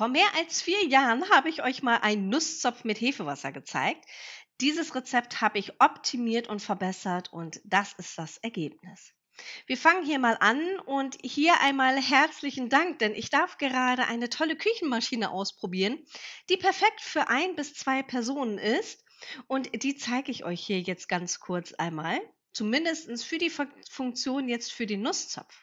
Vor mehr als vier Jahren habe ich euch mal einen Nusszopf mit Hefewasser gezeigt. Dieses Rezept habe ich optimiert und verbessert und das ist das Ergebnis. Wir fangen hier mal an und hier einmal herzlichen Dank, denn ich darf gerade eine tolle Küchenmaschine ausprobieren, die perfekt für ein bis zwei Personen ist und die zeige ich euch hier jetzt ganz kurz einmal, zumindest für die Funktion jetzt für den Nusszopf.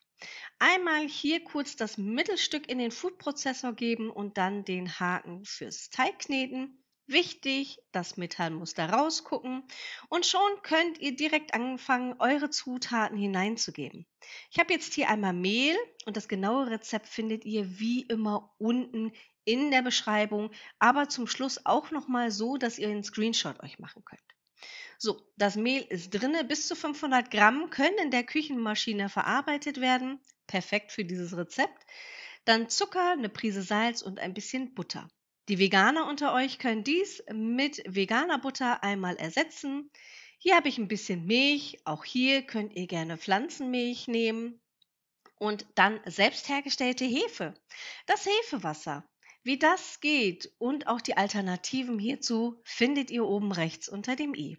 Einmal hier kurz das Mittelstück in den Foodprozessor geben und dann den Haken fürs Teig kneten. Wichtig, das Metall muss da rausgucken und schon könnt ihr direkt anfangen, eure Zutaten hineinzugeben. Ich habe jetzt hier einmal Mehl und das genaue Rezept findet ihr wie immer unten in der Beschreibung, aber zum Schluss auch nochmal so, dass ihr einen Screenshot euch machen könnt. So, das Mehl ist drinne. Bis zu 500 Gramm können in der Küchenmaschine verarbeitet werden. Perfekt für dieses Rezept. Dann Zucker, eine Prise Salz und ein bisschen Butter. Die Veganer unter euch können dies mit veganer Butter einmal ersetzen. Hier habe ich ein bisschen Milch. Auch hier könnt ihr gerne Pflanzenmilch nehmen. Und dann selbst hergestellte Hefe. Das Hefewasser. Wie das geht und auch die Alternativen hierzu findet ihr oben rechts unter dem i. E.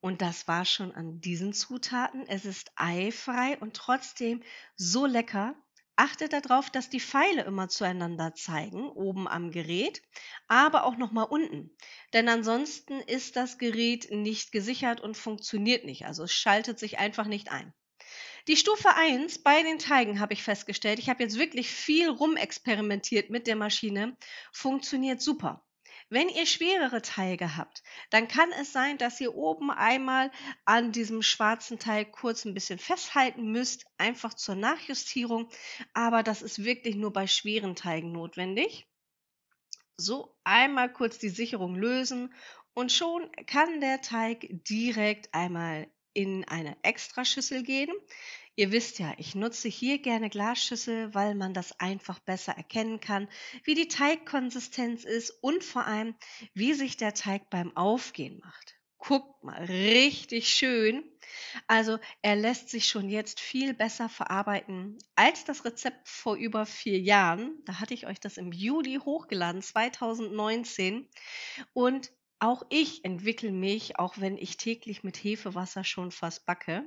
Und das war schon an diesen Zutaten. Es ist eifrei und trotzdem so lecker. Achtet darauf, dass die Pfeile immer zueinander zeigen, oben am Gerät, aber auch nochmal unten. Denn ansonsten ist das Gerät nicht gesichert und funktioniert nicht. Also es schaltet sich einfach nicht ein. Die Stufe 1 bei den Teigen habe ich festgestellt, ich habe jetzt wirklich viel rumexperimentiert mit der Maschine, funktioniert super. Wenn ihr schwerere Teige habt, dann kann es sein, dass ihr oben einmal an diesem schwarzen Teil kurz ein bisschen festhalten müsst, einfach zur Nachjustierung. Aber das ist wirklich nur bei schweren Teigen notwendig. So einmal kurz die Sicherung lösen und schon kann der Teig direkt einmal in eine Extraschüssel gehen. Ihr wisst ja, ich nutze hier gerne Glasschüssel, weil man das einfach besser erkennen kann, wie die Teigkonsistenz ist und vor allem, wie sich der Teig beim Aufgehen macht. Guckt mal, richtig schön. Also er lässt sich schon jetzt viel besser verarbeiten als das Rezept vor über vier Jahren. Da hatte ich euch das im Juli hochgeladen, 2019. Und auch ich entwickle mich, auch wenn ich täglich mit Hefewasser schon fast backe.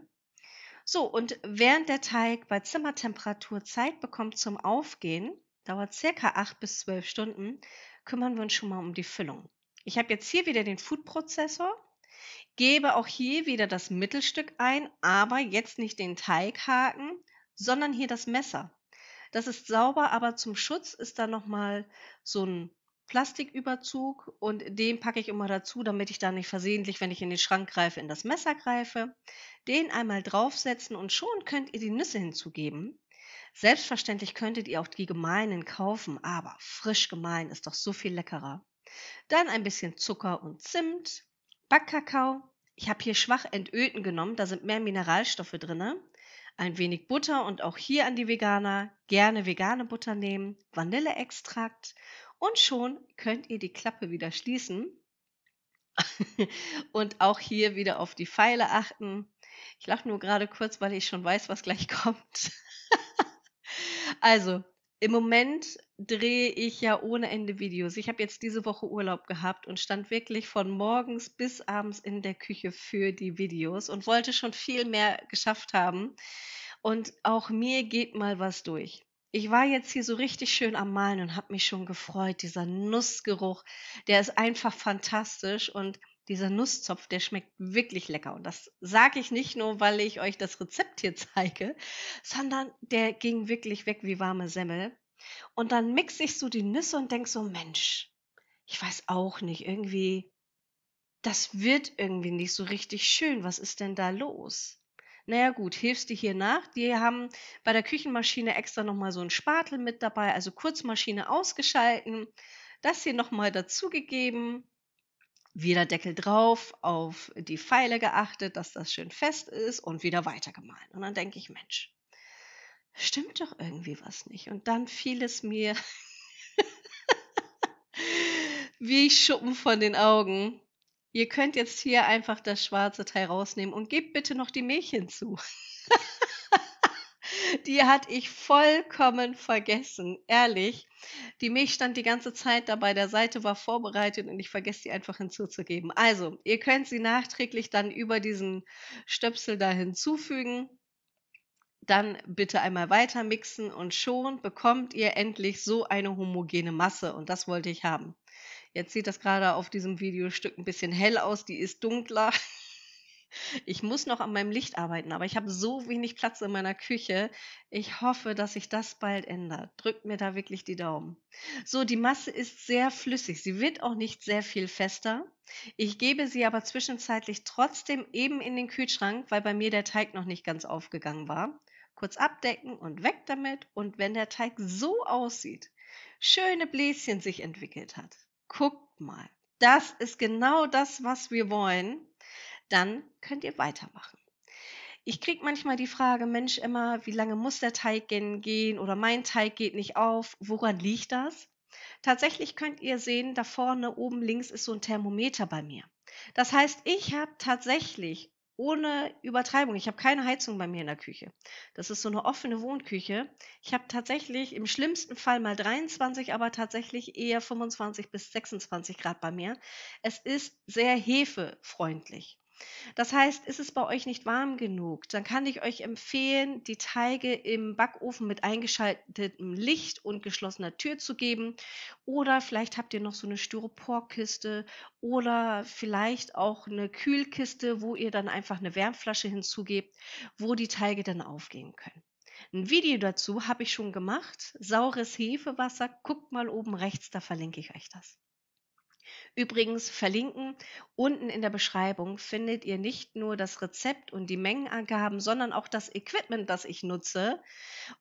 So, und während der Teig bei Zimmertemperatur Zeit bekommt zum Aufgehen, dauert circa 8 bis 12 Stunden, kümmern wir uns schon mal um die Füllung. Ich habe jetzt hier wieder den Foodprozessor, gebe auch hier wieder das Mittelstück ein, aber jetzt nicht den Teighaken, sondern hier das Messer. Das ist sauber, aber zum Schutz ist da nochmal so ein Plastiküberzug und den packe ich immer dazu, damit ich da nicht versehentlich, wenn ich in den Schrank greife, in das Messer greife. Den einmal draufsetzen und schon könnt ihr die Nüsse hinzugeben. Selbstverständlich könntet ihr auch die gemeinen kaufen, aber frisch gemein ist doch so viel leckerer. Dann ein bisschen Zucker und Zimt, Backkakao. Ich habe hier schwach Entöten genommen, da sind mehr Mineralstoffe drin. Ein wenig Butter und auch hier an die Veganer gerne vegane Butter nehmen, Vanilleextrakt und schon könnt ihr die Klappe wieder schließen und auch hier wieder auf die Pfeile achten. Ich lache nur gerade kurz, weil ich schon weiß, was gleich kommt. also, im Moment drehe ich ja ohne Ende Videos. Ich habe jetzt diese Woche Urlaub gehabt und stand wirklich von morgens bis abends in der Küche für die Videos und wollte schon viel mehr geschafft haben. Und auch mir geht mal was durch. Ich war jetzt hier so richtig schön am Malen und habe mich schon gefreut. Dieser Nussgeruch, der ist einfach fantastisch und dieser Nusszopf, der schmeckt wirklich lecker. Und das sage ich nicht nur, weil ich euch das Rezept hier zeige, sondern der ging wirklich weg wie warme Semmel. Und dann mixe ich so die Nüsse und denke so, Mensch, ich weiß auch nicht, irgendwie, das wird irgendwie nicht so richtig schön. Was ist denn da los? naja gut, hilfst du hier nach? Die haben bei der Küchenmaschine extra nochmal so einen Spatel mit dabei, also Kurzmaschine ausgeschalten, das hier nochmal dazugegeben, wieder Deckel drauf, auf die Pfeile geachtet, dass das schön fest ist und wieder weitergemahlen. Und dann denke ich, Mensch, stimmt doch irgendwie was nicht. Und dann fiel es mir wie Schuppen von den Augen, Ihr könnt jetzt hier einfach das schwarze Teil rausnehmen und gebt bitte noch die Milch hinzu. die hatte ich vollkommen vergessen, ehrlich. Die Milch stand die ganze Zeit da bei der Seite, war vorbereitet und ich vergesse sie einfach hinzuzugeben. Also, ihr könnt sie nachträglich dann über diesen Stöpsel da hinzufügen. Dann bitte einmal weiter mixen und schon bekommt ihr endlich so eine homogene Masse und das wollte ich haben. Jetzt sieht das gerade auf diesem Videostück ein bisschen hell aus, die ist dunkler. Ich muss noch an meinem Licht arbeiten, aber ich habe so wenig Platz in meiner Küche. Ich hoffe, dass sich das bald ändert. Drückt mir da wirklich die Daumen. So, die Masse ist sehr flüssig. Sie wird auch nicht sehr viel fester. Ich gebe sie aber zwischenzeitlich trotzdem eben in den Kühlschrank, weil bei mir der Teig noch nicht ganz aufgegangen war. Kurz abdecken und weg damit. Und wenn der Teig so aussieht, schöne Bläschen sich entwickelt hat, guckt mal, das ist genau das, was wir wollen, dann könnt ihr weitermachen. Ich kriege manchmal die Frage, Mensch, immer, wie lange muss der Teig gehen oder mein Teig geht nicht auf? Woran liegt das? Tatsächlich könnt ihr sehen, da vorne oben links ist so ein Thermometer bei mir. Das heißt, ich habe tatsächlich ohne Übertreibung. Ich habe keine Heizung bei mir in der Küche. Das ist so eine offene Wohnküche. Ich habe tatsächlich im schlimmsten Fall mal 23, aber tatsächlich eher 25 bis 26 Grad bei mir. Es ist sehr hefefreundlich. Das heißt, ist es bei euch nicht warm genug, dann kann ich euch empfehlen, die Teige im Backofen mit eingeschaltetem Licht und geschlossener Tür zu geben. Oder vielleicht habt ihr noch so eine Styroporkiste oder vielleicht auch eine Kühlkiste, wo ihr dann einfach eine Wärmflasche hinzugebt, wo die Teige dann aufgehen können. Ein Video dazu habe ich schon gemacht. Saures Hefewasser, guckt mal oben rechts, da verlinke ich euch das. Übrigens verlinken, unten in der Beschreibung findet ihr nicht nur das Rezept und die Mengenangaben, sondern auch das Equipment, das ich nutze.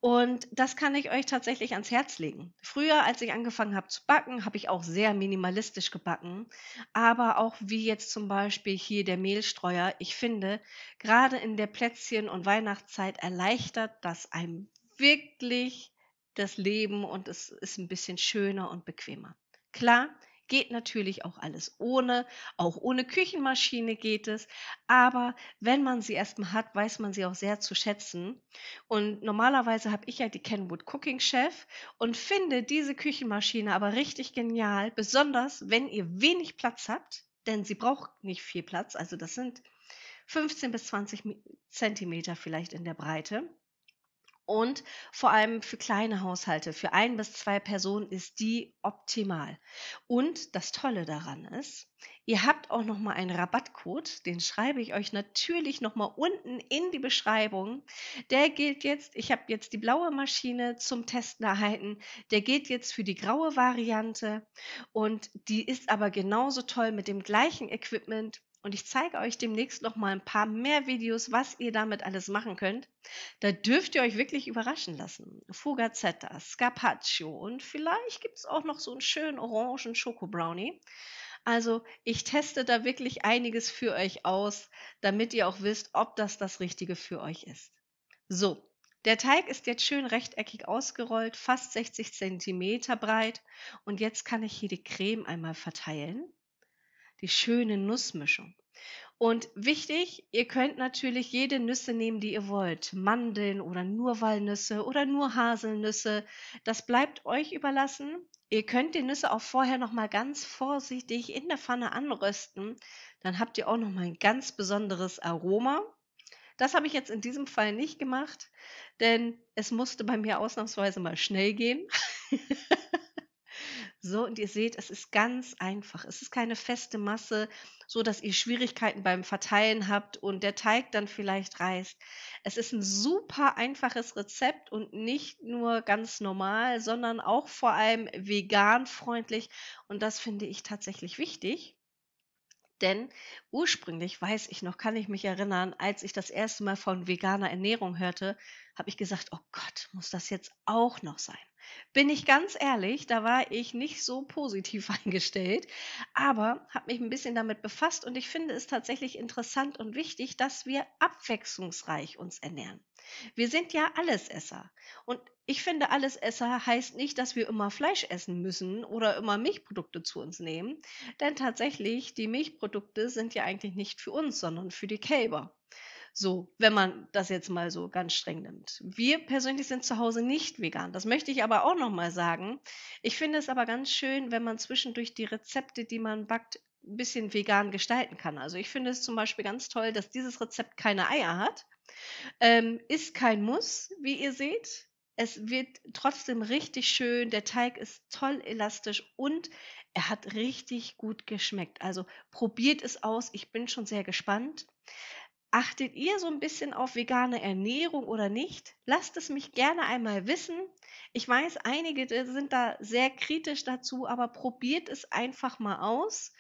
Und das kann ich euch tatsächlich ans Herz legen. Früher, als ich angefangen habe zu backen, habe ich auch sehr minimalistisch gebacken. Aber auch wie jetzt zum Beispiel hier der Mehlstreuer. Ich finde, gerade in der Plätzchen- und Weihnachtszeit erleichtert das einem wirklich das Leben und es ist ein bisschen schöner und bequemer. Klar, Geht natürlich auch alles ohne, auch ohne Küchenmaschine geht es, aber wenn man sie erstmal hat, weiß man sie auch sehr zu schätzen. Und normalerweise habe ich ja die Kenwood Cooking Chef und finde diese Küchenmaschine aber richtig genial, besonders wenn ihr wenig Platz habt, denn sie braucht nicht viel Platz, also das sind 15 bis 20 Zentimeter vielleicht in der Breite. Und vor allem für kleine Haushalte, für ein bis zwei Personen ist die optimal. Und das Tolle daran ist, ihr habt auch noch mal einen Rabattcode, den schreibe ich euch natürlich noch mal unten in die Beschreibung. Der gilt jetzt, ich habe jetzt die blaue Maschine zum Testen erhalten, der gilt jetzt für die graue Variante und die ist aber genauso toll mit dem gleichen Equipment und ich zeige euch demnächst noch mal ein paar mehr Videos, was ihr damit alles machen könnt. Da dürft ihr euch wirklich überraschen lassen. Fugazetta, Scarpaccio und vielleicht gibt es auch noch so einen schönen orangen Schoko-Brownie. Also ich teste da wirklich einiges für euch aus, damit ihr auch wisst, ob das das Richtige für euch ist. So, der Teig ist jetzt schön rechteckig ausgerollt, fast 60 cm breit und jetzt kann ich hier die Creme einmal verteilen die schöne Nussmischung. Und wichtig, ihr könnt natürlich jede Nüsse nehmen, die ihr wollt. Mandeln oder nur Walnüsse oder nur Haselnüsse. Das bleibt euch überlassen. Ihr könnt die Nüsse auch vorher nochmal ganz vorsichtig in der Pfanne anrösten. Dann habt ihr auch nochmal ein ganz besonderes Aroma. Das habe ich jetzt in diesem Fall nicht gemacht, denn es musste bei mir ausnahmsweise mal schnell gehen. So, und ihr seht, es ist ganz einfach. Es ist keine feste Masse, so dass ihr Schwierigkeiten beim Verteilen habt und der Teig dann vielleicht reißt. Es ist ein super einfaches Rezept und nicht nur ganz normal, sondern auch vor allem veganfreundlich. Und das finde ich tatsächlich wichtig. Denn ursprünglich weiß ich noch, kann ich mich erinnern, als ich das erste Mal von veganer Ernährung hörte, habe ich gesagt, oh Gott, muss das jetzt auch noch sein? Bin ich ganz ehrlich, da war ich nicht so positiv eingestellt, aber habe mich ein bisschen damit befasst und ich finde es tatsächlich interessant und wichtig, dass wir abwechslungsreich uns ernähren. Wir sind ja Allesesser und ich finde, Allesesser heißt nicht, dass wir immer Fleisch essen müssen oder immer Milchprodukte zu uns nehmen, denn tatsächlich, die Milchprodukte sind ja eigentlich nicht für uns, sondern für die Kälber. So, wenn man das jetzt mal so ganz streng nimmt. Wir persönlich sind zu Hause nicht vegan. Das möchte ich aber auch nochmal sagen. Ich finde es aber ganz schön, wenn man zwischendurch die Rezepte, die man backt, ein bisschen vegan gestalten kann. Also ich finde es zum Beispiel ganz toll, dass dieses Rezept keine Eier hat. Ähm, ist kein Muss, wie ihr seht. Es wird trotzdem richtig schön. Der Teig ist toll elastisch und er hat richtig gut geschmeckt. Also probiert es aus. Ich bin schon sehr gespannt. Achtet ihr so ein bisschen auf vegane Ernährung oder nicht? Lasst es mich gerne einmal wissen. Ich weiß, einige äh, sind da sehr kritisch dazu, aber probiert es einfach mal aus.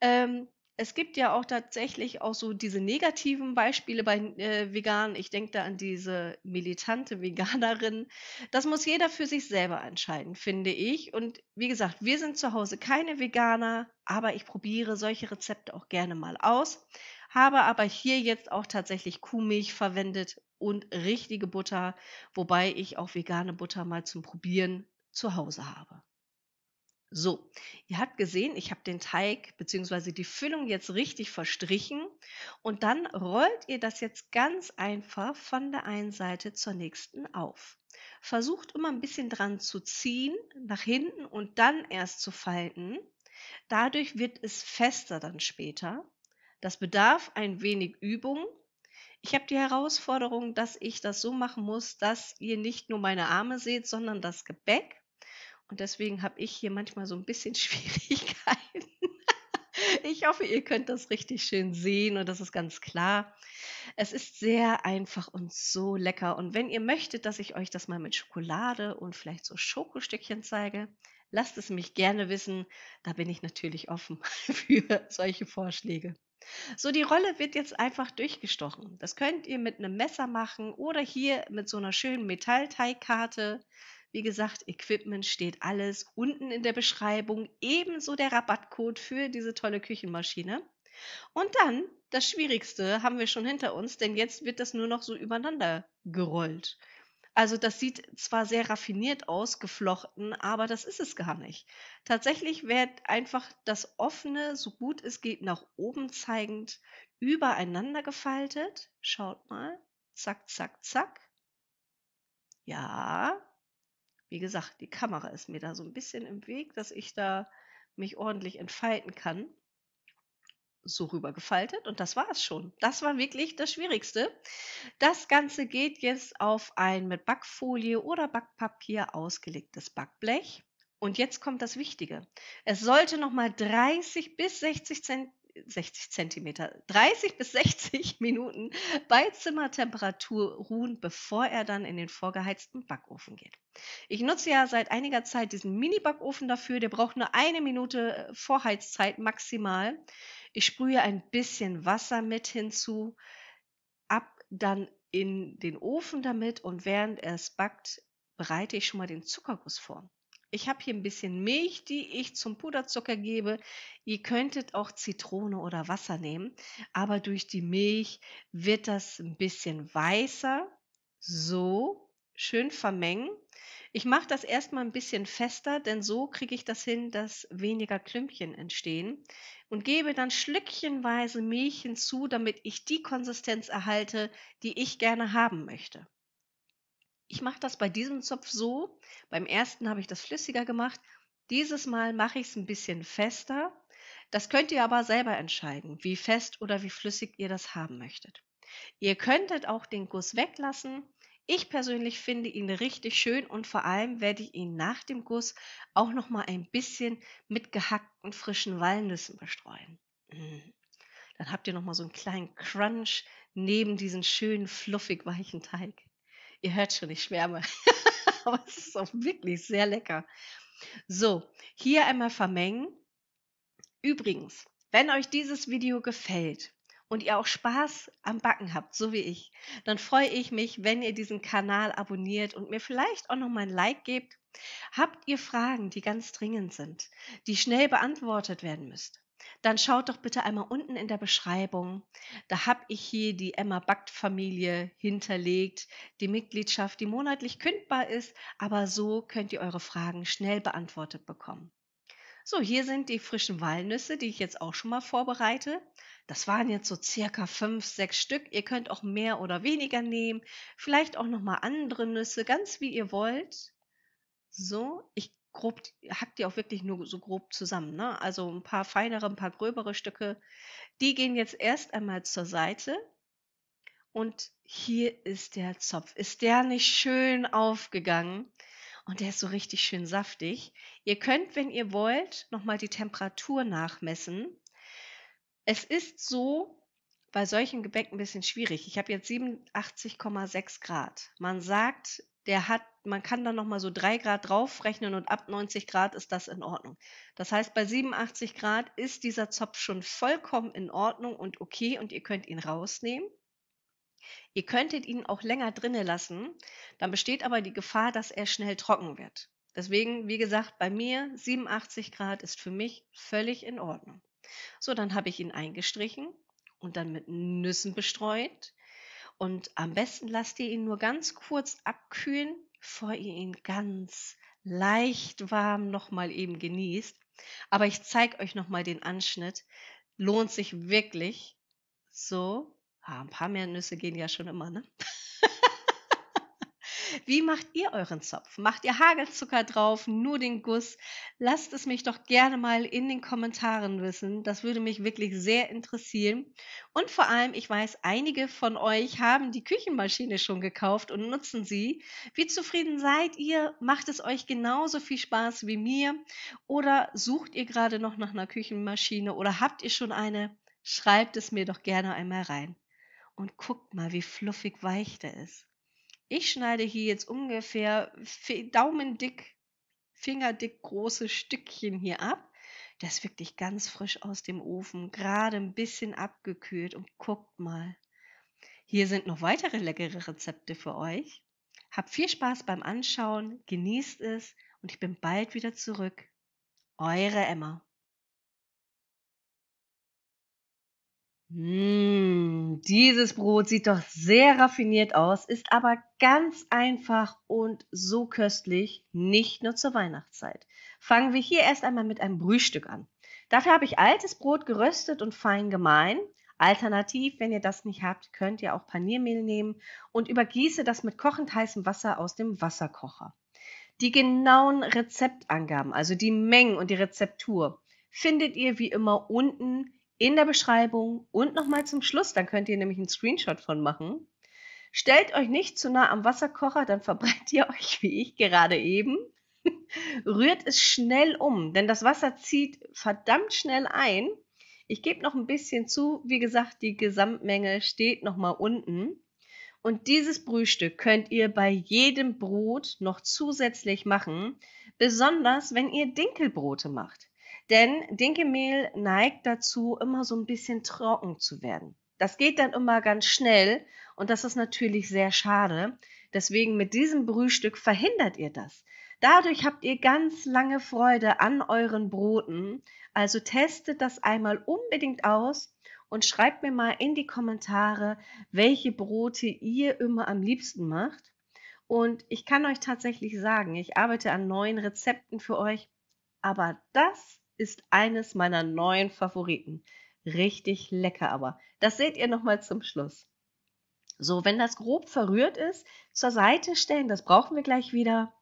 Ähm, es gibt ja auch tatsächlich auch so diese negativen Beispiele bei äh, Veganen. Ich denke da an diese militante Veganerin. Das muss jeder für sich selber entscheiden, finde ich. Und wie gesagt, wir sind zu Hause keine Veganer, aber ich probiere solche Rezepte auch gerne mal aus habe aber hier jetzt auch tatsächlich Kuhmilch verwendet und richtige Butter, wobei ich auch vegane Butter mal zum Probieren zu Hause habe. So, ihr habt gesehen, ich habe den Teig bzw. die Füllung jetzt richtig verstrichen und dann rollt ihr das jetzt ganz einfach von der einen Seite zur nächsten auf. Versucht immer ein bisschen dran zu ziehen, nach hinten und dann erst zu falten. Dadurch wird es fester dann später. Das bedarf ein wenig Übung. Ich habe die Herausforderung, dass ich das so machen muss, dass ihr nicht nur meine Arme seht, sondern das Gebäck. Und deswegen habe ich hier manchmal so ein bisschen Schwierigkeiten. Ich hoffe, ihr könnt das richtig schön sehen und das ist ganz klar. Es ist sehr einfach und so lecker. Und wenn ihr möchtet, dass ich euch das mal mit Schokolade und vielleicht so Schokostückchen zeige, lasst es mich gerne wissen. Da bin ich natürlich offen für solche Vorschläge. So, die Rolle wird jetzt einfach durchgestochen. Das könnt ihr mit einem Messer machen oder hier mit so einer schönen Metallteigkarte. Wie gesagt, Equipment steht alles unten in der Beschreibung, ebenso der Rabattcode für diese tolle Küchenmaschine. Und dann, das Schwierigste haben wir schon hinter uns, denn jetzt wird das nur noch so übereinander gerollt. Also das sieht zwar sehr raffiniert aus, geflochten, aber das ist es gar nicht. Tatsächlich wird einfach das offene, so gut es geht, nach oben zeigend übereinander gefaltet. Schaut mal. Zack, zack, zack. Ja. Wie gesagt, die Kamera ist mir da so ein bisschen im Weg, dass ich da mich ordentlich entfalten kann so rübergefaltet und das war es schon. Das war wirklich das Schwierigste. Das Ganze geht jetzt auf ein mit Backfolie oder Backpapier ausgelegtes Backblech. Und jetzt kommt das Wichtige. Es sollte nochmal 30 bis 60 Zentimeter 60 Zentimeter, 30 bis 60 Minuten bei Zimmertemperatur ruhen, bevor er dann in den vorgeheizten Backofen geht. Ich nutze ja seit einiger Zeit diesen Mini-Backofen dafür. Der braucht nur eine Minute äh, Vorheizzeit maximal. Ich sprühe ein bisschen Wasser mit hinzu, ab dann in den Ofen damit und während es backt, bereite ich schon mal den Zuckerguss vor. Ich habe hier ein bisschen Milch, die ich zum Puderzucker gebe. Ihr könntet auch Zitrone oder Wasser nehmen, aber durch die Milch wird das ein bisschen weißer. So schön vermengen. Ich mache das erstmal ein bisschen fester, denn so kriege ich das hin, dass weniger Klümpchen entstehen und gebe dann schlückchenweise Milch hinzu, damit ich die Konsistenz erhalte, die ich gerne haben möchte. Ich mache das bei diesem Zopf so. Beim ersten habe ich das flüssiger gemacht. Dieses Mal mache ich es ein bisschen fester. Das könnt ihr aber selber entscheiden, wie fest oder wie flüssig ihr das haben möchtet. Ihr könntet auch den Guss weglassen ich persönlich finde ihn richtig schön und vor allem werde ich ihn nach dem Guss auch noch mal ein bisschen mit gehackten frischen Walnüssen bestreuen. Mhm. Dann habt ihr noch mal so einen kleinen Crunch neben diesen schönen fluffig weichen Teig. Ihr hört schon, ich schwärme. Aber es ist auch wirklich sehr lecker. So, hier einmal vermengen. Übrigens, wenn euch dieses Video gefällt, und ihr auch Spaß am Backen habt, so wie ich, dann freue ich mich, wenn ihr diesen Kanal abonniert und mir vielleicht auch noch mal ein Like gebt. Habt ihr Fragen, die ganz dringend sind, die schnell beantwortet werden müsst? Dann schaut doch bitte einmal unten in der Beschreibung. Da habe ich hier die Emma Backt Familie hinterlegt, die Mitgliedschaft, die monatlich kündbar ist, aber so könnt ihr eure Fragen schnell beantwortet bekommen. So, hier sind die frischen Walnüsse, die ich jetzt auch schon mal vorbereite. Das waren jetzt so circa 5, 6 Stück. Ihr könnt auch mehr oder weniger nehmen. Vielleicht auch nochmal andere Nüsse, ganz wie ihr wollt. So, ich grob, hackt die auch wirklich nur so grob zusammen. Ne? Also ein paar feinere, ein paar gröbere Stücke. Die gehen jetzt erst einmal zur Seite. Und hier ist der Zopf. Ist der nicht schön aufgegangen? Und der ist so richtig schön saftig. Ihr könnt, wenn ihr wollt, nochmal die Temperatur nachmessen. Es ist so bei solchen Gebäck ein bisschen schwierig. Ich habe jetzt 87,6 Grad. Man sagt, der hat, man kann dann nochmal so 3 Grad draufrechnen und ab 90 Grad ist das in Ordnung. Das heißt, bei 87 Grad ist dieser Zopf schon vollkommen in Ordnung und okay und ihr könnt ihn rausnehmen. Ihr könntet ihn auch länger drinne lassen, dann besteht aber die Gefahr, dass er schnell trocken wird. Deswegen, wie gesagt, bei mir 87 Grad ist für mich völlig in Ordnung. So, dann habe ich ihn eingestrichen und dann mit Nüssen bestreut. Und am besten lasst ihr ihn nur ganz kurz abkühlen, bevor ihr ihn ganz leicht warm nochmal eben genießt. Aber ich zeige euch nochmal den Anschnitt. Lohnt sich wirklich so Ah, ein paar mehr Nüsse gehen ja schon immer, ne? Wie macht ihr euren Zopf? Macht ihr Hagelzucker drauf, nur den Guss? Lasst es mich doch gerne mal in den Kommentaren wissen. Das würde mich wirklich sehr interessieren. Und vor allem, ich weiß, einige von euch haben die Küchenmaschine schon gekauft und nutzen sie. Wie zufrieden seid ihr? Macht es euch genauso viel Spaß wie mir? Oder sucht ihr gerade noch nach einer Küchenmaschine oder habt ihr schon eine? Schreibt es mir doch gerne einmal rein. Und guckt mal, wie fluffig weich der ist. Ich schneide hier jetzt ungefähr daumendick, fingerdick große Stückchen hier ab. Der ist wirklich ganz frisch aus dem Ofen, gerade ein bisschen abgekühlt und guckt mal. Hier sind noch weitere leckere Rezepte für euch. Habt viel Spaß beim Anschauen, genießt es und ich bin bald wieder zurück. Eure Emma. Mmh, dieses Brot sieht doch sehr raffiniert aus, ist aber ganz einfach und so köstlich, nicht nur zur Weihnachtszeit. Fangen wir hier erst einmal mit einem Brühstück an. Dafür habe ich altes Brot geröstet und fein gemahlen. Alternativ, wenn ihr das nicht habt, könnt ihr auch Paniermehl nehmen und übergieße das mit kochend heißem Wasser aus dem Wasserkocher. Die genauen Rezeptangaben, also die Mengen und die Rezeptur, findet ihr wie immer unten in der Beschreibung und nochmal zum Schluss, dann könnt ihr nämlich einen Screenshot von machen. Stellt euch nicht zu nah am Wasserkocher, dann verbrennt ihr euch wie ich gerade eben. Rührt es schnell um, denn das Wasser zieht verdammt schnell ein. Ich gebe noch ein bisschen zu, wie gesagt, die Gesamtmenge steht nochmal unten. Und dieses Brühstück könnt ihr bei jedem Brot noch zusätzlich machen, besonders wenn ihr Dinkelbrote macht. Denn Dinkelmehl neigt dazu, immer so ein bisschen trocken zu werden. Das geht dann immer ganz schnell und das ist natürlich sehr schade. Deswegen mit diesem Brühstück verhindert ihr das. Dadurch habt ihr ganz lange Freude an euren Broten. Also testet das einmal unbedingt aus und schreibt mir mal in die Kommentare, welche Brote ihr immer am liebsten macht. Und ich kann euch tatsächlich sagen, ich arbeite an neuen Rezepten für euch, aber das ist eines meiner neuen Favoriten. Richtig lecker aber. Das seht ihr nochmal zum Schluss. So, wenn das grob verrührt ist, zur Seite stellen, das brauchen wir gleich wieder.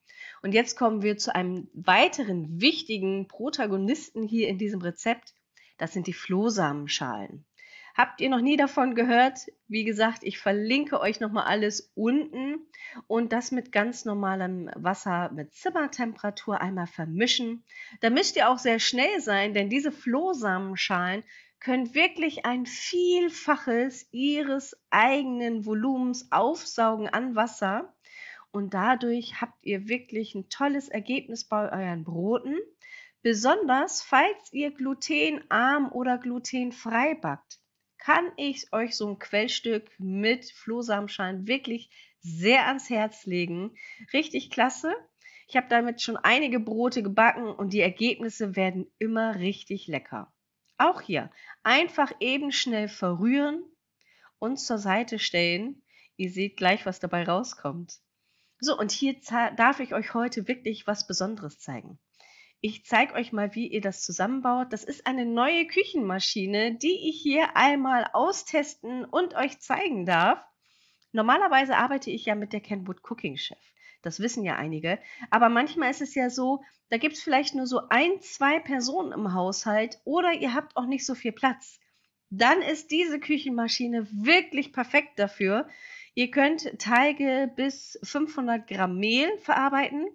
Und jetzt kommen wir zu einem weiteren wichtigen Protagonisten hier in diesem Rezept. Das sind die Flohsamenschalen. Habt ihr noch nie davon gehört? Wie gesagt, ich verlinke euch nochmal alles unten und das mit ganz normalem Wasser mit Zimmertemperatur einmal vermischen. Da müsst ihr auch sehr schnell sein, denn diese Flohsamenschalen können wirklich ein Vielfaches ihres eigenen Volumens aufsaugen an Wasser. Und dadurch habt ihr wirklich ein tolles Ergebnis bei euren Broten besonders falls ihr glutenarm oder glutenfrei backt kann ich euch so ein Quellstück mit Flohsamenschein wirklich sehr ans Herz legen. Richtig klasse. Ich habe damit schon einige Brote gebacken und die Ergebnisse werden immer richtig lecker. Auch hier einfach eben schnell verrühren und zur Seite stellen. Ihr seht gleich, was dabei rauskommt. So, und hier darf ich euch heute wirklich was Besonderes zeigen. Ich zeige euch mal, wie ihr das zusammenbaut. Das ist eine neue Küchenmaschine, die ich hier einmal austesten und euch zeigen darf. Normalerweise arbeite ich ja mit der Kenwood Cooking Chef. Das wissen ja einige. Aber manchmal ist es ja so, da gibt es vielleicht nur so ein, zwei Personen im Haushalt oder ihr habt auch nicht so viel Platz. Dann ist diese Küchenmaschine wirklich perfekt dafür. Ihr könnt Teige bis 500 Gramm Mehl verarbeiten.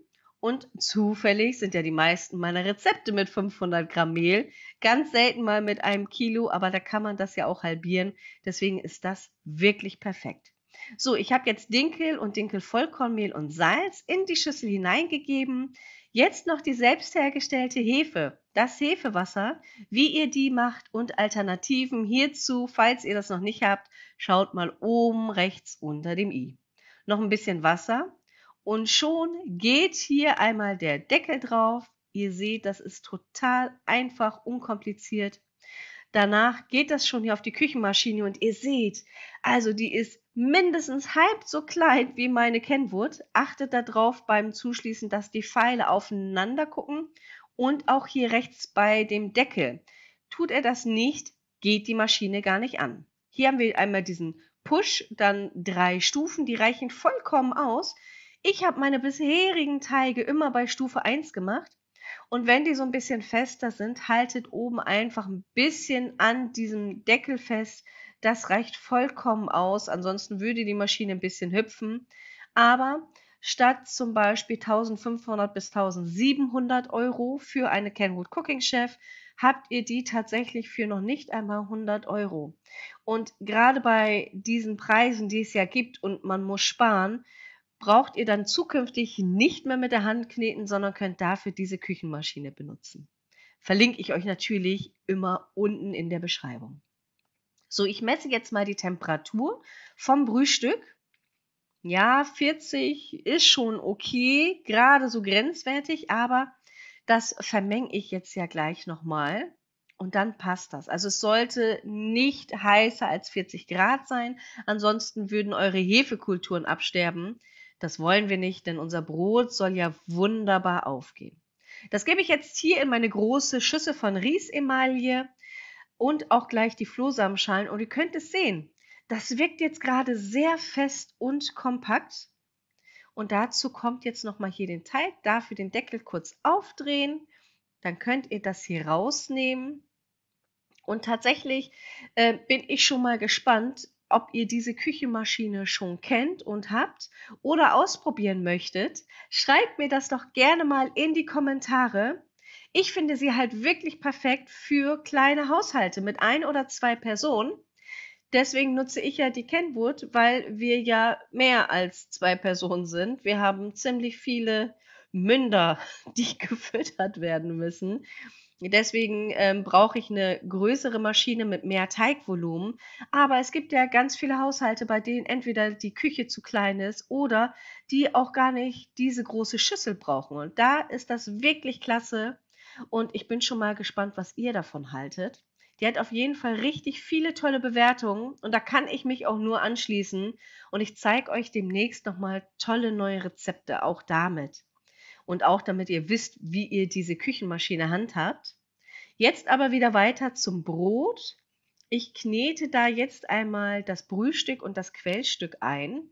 Und zufällig sind ja die meisten meiner Rezepte mit 500 Gramm Mehl. Ganz selten mal mit einem Kilo, aber da kann man das ja auch halbieren. Deswegen ist das wirklich perfekt. So, ich habe jetzt Dinkel und Dinkelvollkornmehl und Salz in die Schüssel hineingegeben. Jetzt noch die selbst hergestellte Hefe, das Hefewasser, wie ihr die macht und Alternativen hierzu, falls ihr das noch nicht habt, schaut mal oben rechts unter dem i. Noch ein bisschen Wasser und schon geht hier einmal der Deckel drauf. Ihr seht, das ist total einfach, unkompliziert. Danach geht das schon hier auf die Küchenmaschine und ihr seht, also die ist mindestens halb so klein wie meine Kenwood. Achtet darauf beim Zuschließen, dass die Pfeile aufeinander gucken und auch hier rechts bei dem Deckel. Tut er das nicht, geht die Maschine gar nicht an. Hier haben wir einmal diesen Push, dann drei Stufen, die reichen vollkommen aus. Ich habe meine bisherigen Teige immer bei Stufe 1 gemacht. Und wenn die so ein bisschen fester sind, haltet oben einfach ein bisschen an diesem Deckel fest. Das reicht vollkommen aus. Ansonsten würde die Maschine ein bisschen hüpfen. Aber statt zum Beispiel 1500 bis 1700 Euro für eine Kenwood Cooking Chef, habt ihr die tatsächlich für noch nicht einmal 100 Euro. Und gerade bei diesen Preisen, die es ja gibt und man muss sparen, braucht ihr dann zukünftig nicht mehr mit der Hand kneten, sondern könnt dafür diese Küchenmaschine benutzen. Verlinke ich euch natürlich immer unten in der Beschreibung. So, ich messe jetzt mal die Temperatur vom Brühstück. Ja, 40 ist schon okay, gerade so grenzwertig, aber das vermenge ich jetzt ja gleich nochmal und dann passt das. Also es sollte nicht heißer als 40 Grad sein, ansonsten würden eure Hefekulturen absterben. Das wollen wir nicht, denn unser Brot soll ja wunderbar aufgehen. Das gebe ich jetzt hier in meine große Schüssel von Riesemaille und auch gleich die Flohsamenschalen. Und ihr könnt es sehen, das wirkt jetzt gerade sehr fest und kompakt. Und dazu kommt jetzt nochmal hier den Teig, dafür den Deckel kurz aufdrehen. Dann könnt ihr das hier rausnehmen. Und tatsächlich äh, bin ich schon mal gespannt, ob ihr diese Küchenmaschine schon kennt und habt oder ausprobieren möchtet. Schreibt mir das doch gerne mal in die Kommentare. Ich finde sie halt wirklich perfekt für kleine Haushalte mit ein oder zwei Personen. Deswegen nutze ich ja die Kenwood, weil wir ja mehr als zwei Personen sind. Wir haben ziemlich viele Münder, die gefüttert werden müssen. Deswegen ähm, brauche ich eine größere Maschine mit mehr Teigvolumen. Aber es gibt ja ganz viele Haushalte, bei denen entweder die Küche zu klein ist oder die auch gar nicht diese große Schüssel brauchen. Und da ist das wirklich klasse. Und ich bin schon mal gespannt, was ihr davon haltet. Die hat auf jeden Fall richtig viele tolle Bewertungen und da kann ich mich auch nur anschließen. Und ich zeige euch demnächst nochmal tolle neue Rezepte, auch damit und auch damit ihr wisst, wie ihr diese Küchenmaschine handhabt. Jetzt aber wieder weiter zum Brot. Ich knete da jetzt einmal das Brühstück und das Quellstück ein.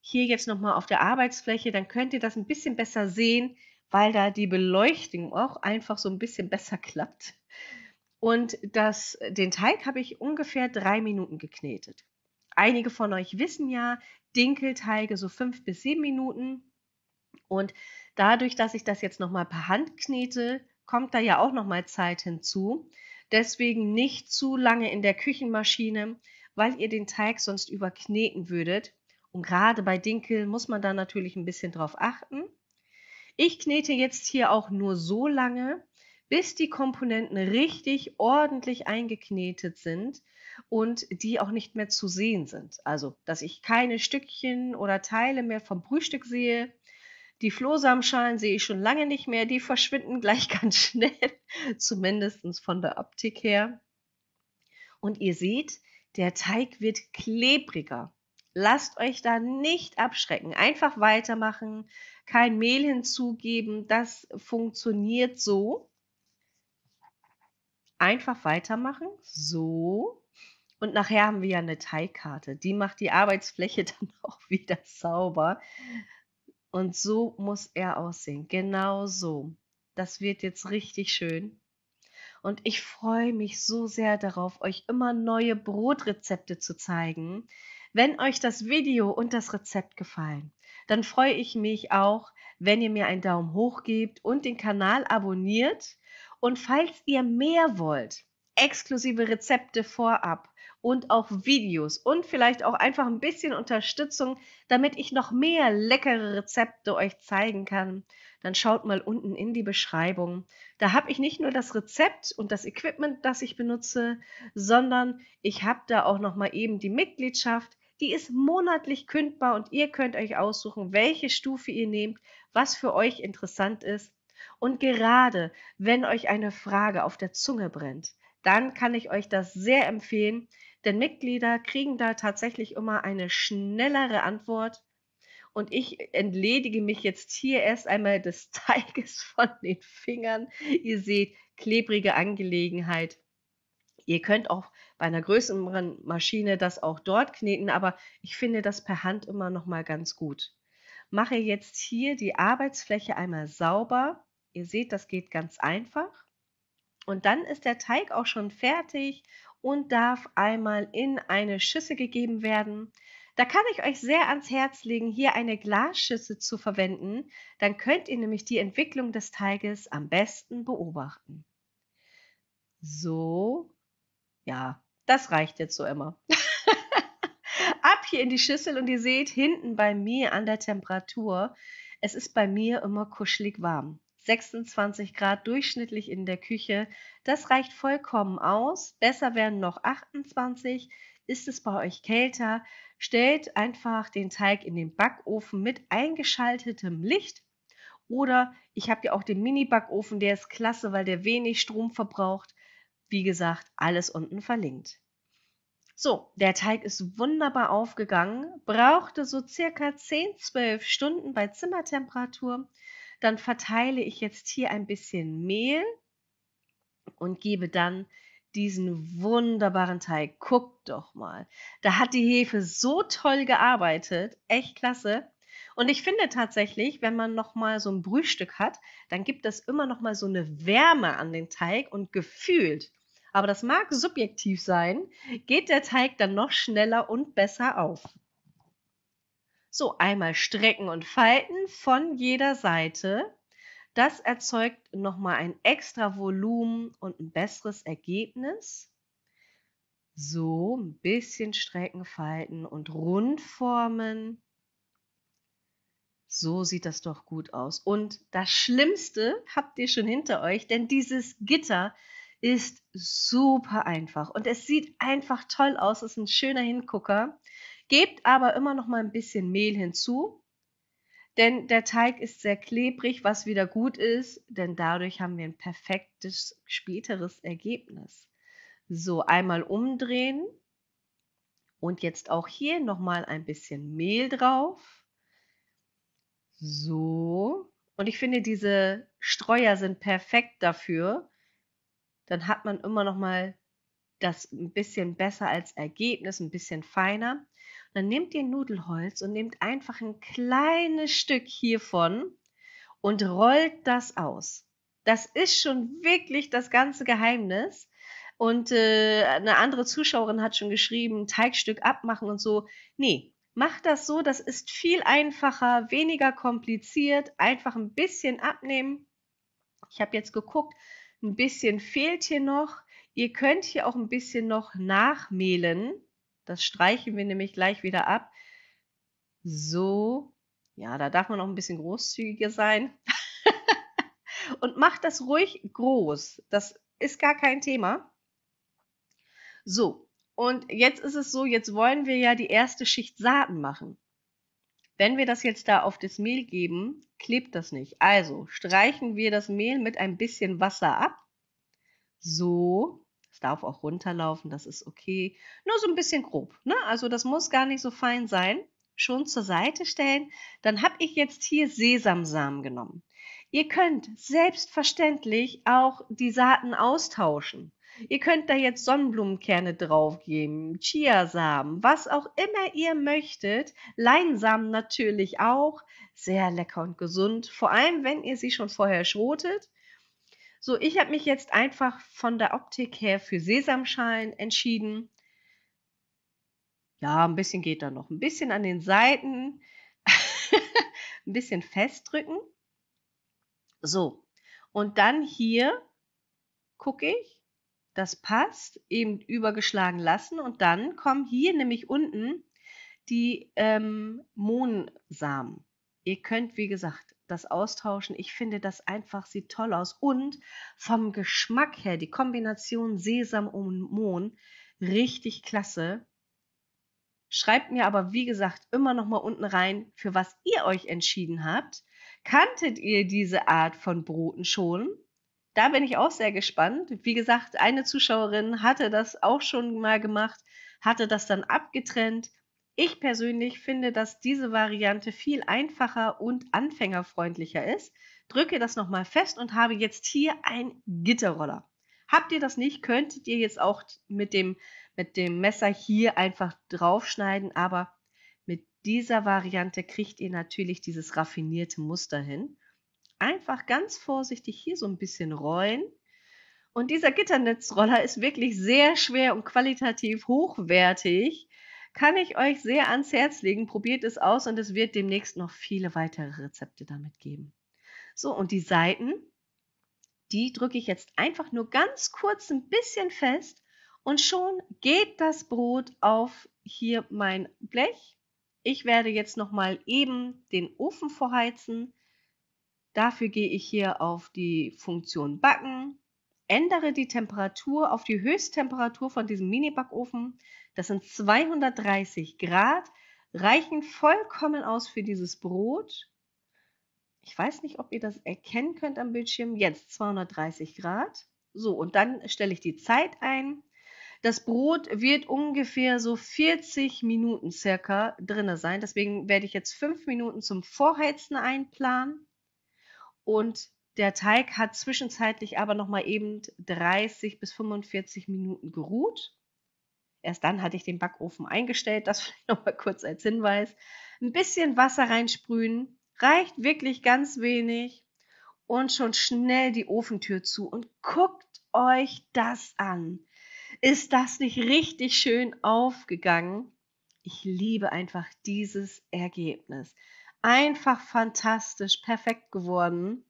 Hier jetzt nochmal auf der Arbeitsfläche, dann könnt ihr das ein bisschen besser sehen, weil da die Beleuchtung auch einfach so ein bisschen besser klappt. Und das, den Teig habe ich ungefähr drei Minuten geknetet. Einige von euch wissen ja, Dinkelteige so fünf bis sieben Minuten. Und Dadurch, dass ich das jetzt nochmal per Hand knete, kommt da ja auch nochmal Zeit hinzu. Deswegen nicht zu lange in der Küchenmaschine, weil ihr den Teig sonst überkneten würdet. Und gerade bei Dinkel muss man da natürlich ein bisschen drauf achten. Ich knete jetzt hier auch nur so lange, bis die Komponenten richtig ordentlich eingeknetet sind und die auch nicht mehr zu sehen sind. Also, dass ich keine Stückchen oder Teile mehr vom Frühstück sehe, die Flohsamenschalen sehe ich schon lange nicht mehr. Die verschwinden gleich ganz schnell, zumindest von der Optik her. Und ihr seht, der Teig wird klebriger. Lasst euch da nicht abschrecken. Einfach weitermachen. Kein Mehl hinzugeben. Das funktioniert so. Einfach weitermachen. So. Und nachher haben wir ja eine Teigkarte. Die macht die Arbeitsfläche dann auch wieder sauber. Und so muss er aussehen. Genau so. Das wird jetzt richtig schön. Und ich freue mich so sehr darauf, euch immer neue Brotrezepte zu zeigen. Wenn euch das Video und das Rezept gefallen, dann freue ich mich auch, wenn ihr mir einen Daumen hoch gebt und den Kanal abonniert. Und falls ihr mehr wollt, exklusive Rezepte vorab und auch Videos und vielleicht auch einfach ein bisschen Unterstützung, damit ich noch mehr leckere Rezepte euch zeigen kann, dann schaut mal unten in die Beschreibung. Da habe ich nicht nur das Rezept und das Equipment, das ich benutze, sondern ich habe da auch noch mal eben die Mitgliedschaft, die ist monatlich kündbar und ihr könnt euch aussuchen, welche Stufe ihr nehmt, was für euch interessant ist. Und gerade wenn euch eine Frage auf der Zunge brennt, dann kann ich euch das sehr empfehlen, denn Mitglieder kriegen da tatsächlich immer eine schnellere Antwort. Und ich entledige mich jetzt hier erst einmal des Teiges von den Fingern. Ihr seht, klebrige Angelegenheit. Ihr könnt auch bei einer größeren Maschine das auch dort kneten, aber ich finde das per Hand immer noch mal ganz gut. Mache jetzt hier die Arbeitsfläche einmal sauber. Ihr seht, das geht ganz einfach. Und dann ist der Teig auch schon fertig und darf einmal in eine Schüssel gegeben werden. Da kann ich euch sehr ans Herz legen, hier eine Glasschüssel zu verwenden. Dann könnt ihr nämlich die Entwicklung des Teiges am besten beobachten. So, ja, das reicht jetzt so immer. Ab hier in die Schüssel und ihr seht hinten bei mir an der Temperatur, es ist bei mir immer kuschelig warm. 26 Grad durchschnittlich in der Küche. Das reicht vollkommen aus. Besser wären noch 28. Ist es bei euch kälter? Stellt einfach den Teig in den Backofen mit eingeschaltetem Licht. Oder ich habe ja auch den Mini-Backofen, der ist klasse, weil der wenig Strom verbraucht. Wie gesagt, alles unten verlinkt. So, der Teig ist wunderbar aufgegangen, brauchte so circa 10-12 Stunden bei Zimmertemperatur. Dann verteile ich jetzt hier ein bisschen Mehl und gebe dann diesen wunderbaren Teig. Guckt doch mal. Da hat die Hefe so toll gearbeitet. Echt klasse. Und ich finde tatsächlich, wenn man noch mal so ein Brühstück hat, dann gibt es immer noch mal so eine Wärme an den Teig und gefühlt, aber das mag subjektiv sein, geht der Teig dann noch schneller und besser auf. So einmal strecken und falten von jeder Seite. Das erzeugt nochmal ein extra Volumen und ein besseres Ergebnis. So, ein bisschen strecken, falten und rund formen. So sieht das doch gut aus. Und das Schlimmste habt ihr schon hinter euch, denn dieses Gitter ist super einfach und es sieht einfach toll aus. Es ist ein schöner Hingucker. Gebt aber immer noch mal ein bisschen Mehl hinzu, denn der Teig ist sehr klebrig, was wieder gut ist, denn dadurch haben wir ein perfektes späteres Ergebnis. So, einmal umdrehen und jetzt auch hier noch mal ein bisschen Mehl drauf. So, und ich finde diese Streuer sind perfekt dafür. Dann hat man immer noch mal das ein bisschen besser als Ergebnis, ein bisschen feiner. Und dann nehmt ihr Nudelholz und nehmt einfach ein kleines Stück hiervon und rollt das aus. Das ist schon wirklich das ganze Geheimnis. Und äh, eine andere Zuschauerin hat schon geschrieben, Teigstück abmachen und so. Nee, macht das so, das ist viel einfacher, weniger kompliziert, einfach ein bisschen abnehmen. Ich habe jetzt geguckt, ein bisschen fehlt hier noch. Ihr könnt hier auch ein bisschen noch nachmehlen. Das streichen wir nämlich gleich wieder ab. So, ja, da darf man noch ein bisschen großzügiger sein. Und macht das ruhig groß. Das ist gar kein Thema. So, und jetzt ist es so, jetzt wollen wir ja die erste Schicht Saaten machen. Wenn wir das jetzt da auf das Mehl geben, klebt das nicht. Also streichen wir das Mehl mit ein bisschen Wasser ab. So. Es darf auch runterlaufen, das ist okay. Nur so ein bisschen grob. Ne? Also das muss gar nicht so fein sein. Schon zur Seite stellen. Dann habe ich jetzt hier Sesamsamen genommen. Ihr könnt selbstverständlich auch die Saaten austauschen. Ihr könnt da jetzt Sonnenblumenkerne draufgeben, Chiasamen, was auch immer ihr möchtet. Leinsamen natürlich auch. Sehr lecker und gesund. Vor allem, wenn ihr sie schon vorher schrotet. So, ich habe mich jetzt einfach von der Optik her für Sesamschalen entschieden. Ja, ein bisschen geht da noch. Ein bisschen an den Seiten, ein bisschen festdrücken. So, und dann hier gucke ich, das passt, eben übergeschlagen lassen und dann kommen hier nämlich unten die ähm, Mohnsamen. Ihr könnt, wie gesagt, das austauschen. Ich finde das einfach, sieht toll aus. Und vom Geschmack her, die Kombination Sesam und Mohn, richtig klasse. Schreibt mir aber, wie gesagt, immer noch mal unten rein, für was ihr euch entschieden habt. Kanntet ihr diese Art von Broten schon? Da bin ich auch sehr gespannt. Wie gesagt, eine Zuschauerin hatte das auch schon mal gemacht, hatte das dann abgetrennt ich persönlich finde, dass diese Variante viel einfacher und anfängerfreundlicher ist. Drücke das nochmal fest und habe jetzt hier einen Gitterroller. Habt ihr das nicht, könntet ihr jetzt auch mit dem, mit dem Messer hier einfach draufschneiden, aber mit dieser Variante kriegt ihr natürlich dieses raffinierte Muster hin. Einfach ganz vorsichtig hier so ein bisschen rollen. Und dieser Gitternetzroller ist wirklich sehr schwer und qualitativ hochwertig kann ich euch sehr ans Herz legen. Probiert es aus und es wird demnächst noch viele weitere Rezepte damit geben. So, und die Seiten, die drücke ich jetzt einfach nur ganz kurz ein bisschen fest und schon geht das Brot auf hier mein Blech. Ich werde jetzt nochmal eben den Ofen vorheizen. Dafür gehe ich hier auf die Funktion Backen, ändere die Temperatur auf die Höchsttemperatur von diesem Mini-Backofen. Das sind 230 Grad, reichen vollkommen aus für dieses Brot. Ich weiß nicht, ob ihr das erkennen könnt am Bildschirm. Jetzt 230 Grad. So, und dann stelle ich die Zeit ein. Das Brot wird ungefähr so 40 Minuten circa drin sein. Deswegen werde ich jetzt 5 Minuten zum Vorheizen einplanen. Und der Teig hat zwischenzeitlich aber nochmal eben 30 bis 45 Minuten geruht. Erst dann hatte ich den Backofen eingestellt, das vielleicht nochmal kurz als Hinweis. Ein bisschen Wasser reinsprühen, reicht wirklich ganz wenig und schon schnell die Ofentür zu und guckt euch das an. Ist das nicht richtig schön aufgegangen? Ich liebe einfach dieses Ergebnis. Einfach fantastisch, perfekt geworden.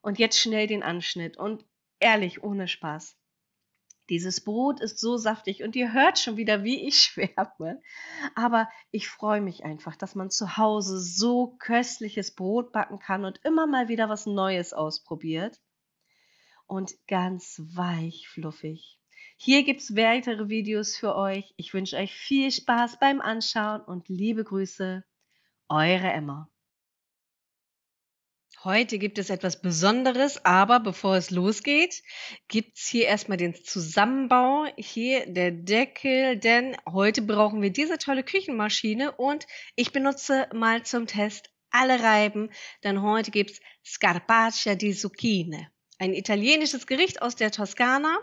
Und jetzt schnell den Anschnitt und ehrlich, ohne Spaß. Dieses Brot ist so saftig und ihr hört schon wieder, wie ich schwärme. Aber ich freue mich einfach, dass man zu Hause so köstliches Brot backen kann und immer mal wieder was Neues ausprobiert. Und ganz weich fluffig. Hier gibt es weitere Videos für euch. Ich wünsche euch viel Spaß beim Anschauen und liebe Grüße, eure Emma. Heute gibt es etwas Besonderes, aber bevor es losgeht, gibt es hier erstmal den Zusammenbau. Hier der Deckel, denn heute brauchen wir diese tolle Küchenmaschine und ich benutze mal zum Test alle Reiben, denn heute gibt es Scarpaccia di Zucchine. Ein italienisches Gericht aus der Toskana.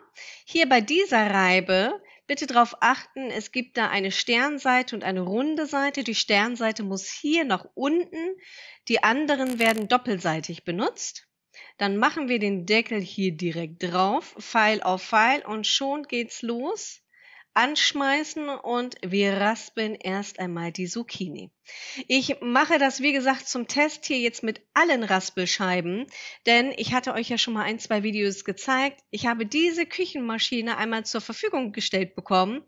Hier bei dieser Reibe Bitte darauf achten, es gibt da eine Sternseite und eine runde Seite. Die Sternseite muss hier nach unten, die anderen werden doppelseitig benutzt. Dann machen wir den Deckel hier direkt drauf, Pfeil auf Pfeil und schon geht's los anschmeißen und wir raspeln erst einmal die Zucchini. Ich mache das, wie gesagt, zum Test hier jetzt mit allen Raspelscheiben, denn ich hatte euch ja schon mal ein, zwei Videos gezeigt. Ich habe diese Küchenmaschine einmal zur Verfügung gestellt bekommen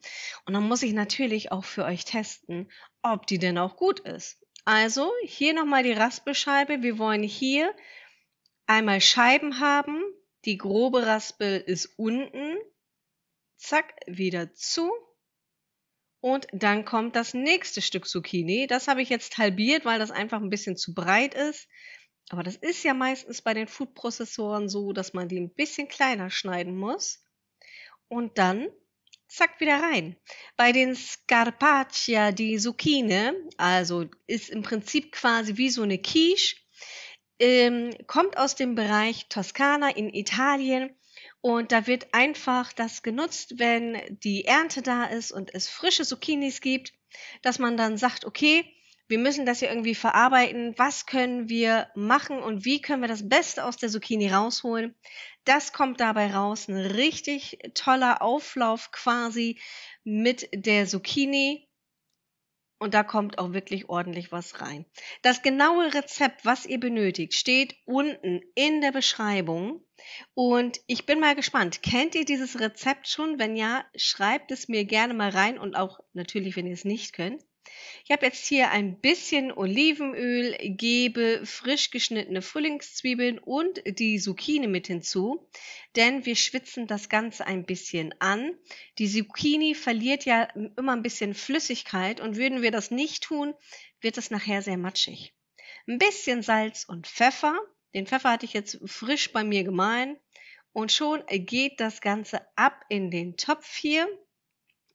und dann muss ich natürlich auch für euch testen, ob die denn auch gut ist. Also hier nochmal die Raspelscheibe. Wir wollen hier einmal Scheiben haben. Die grobe Raspel ist unten zack, wieder zu. Und dann kommt das nächste Stück Zucchini. Das habe ich jetzt halbiert, weil das einfach ein bisschen zu breit ist. Aber das ist ja meistens bei den Food-Prozessoren so, dass man die ein bisschen kleiner schneiden muss. Und dann zack wieder rein. Bei den Scarpaccia die Zucchine, also ist im Prinzip quasi wie so eine Quiche, ähm, kommt aus dem Bereich Toskana in Italien. Und da wird einfach das genutzt, wenn die Ernte da ist und es frische Zucchinis gibt, dass man dann sagt, okay, wir müssen das hier irgendwie verarbeiten. Was können wir machen und wie können wir das Beste aus der Zucchini rausholen? Das kommt dabei raus. Ein richtig toller Auflauf quasi mit der Zucchini. Und da kommt auch wirklich ordentlich was rein. Das genaue Rezept, was ihr benötigt, steht unten in der Beschreibung. Und ich bin mal gespannt. Kennt ihr dieses Rezept schon? Wenn ja, schreibt es mir gerne mal rein und auch natürlich, wenn ihr es nicht könnt. Ich habe jetzt hier ein bisschen Olivenöl, gebe frisch geschnittene Frühlingszwiebeln und die Zucchini mit hinzu, denn wir schwitzen das Ganze ein bisschen an. Die Zucchini verliert ja immer ein bisschen Flüssigkeit und würden wir das nicht tun, wird es nachher sehr matschig. Ein bisschen Salz und Pfeffer den Pfeffer hatte ich jetzt frisch bei mir gemahlen. Und schon geht das Ganze ab in den Topf hier.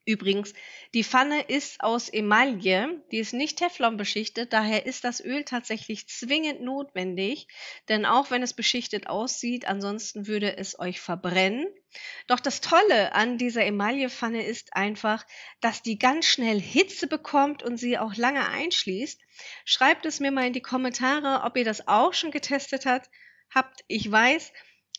Übrigens, die Pfanne ist aus Emaille, die ist nicht Teflon beschichtet, daher ist das Öl tatsächlich zwingend notwendig, denn auch wenn es beschichtet aussieht, ansonsten würde es euch verbrennen. Doch das Tolle an dieser Emaillepfanne ist einfach, dass die ganz schnell Hitze bekommt und sie auch lange einschließt. Schreibt es mir mal in die Kommentare, ob ihr das auch schon getestet habt. Ich weiß,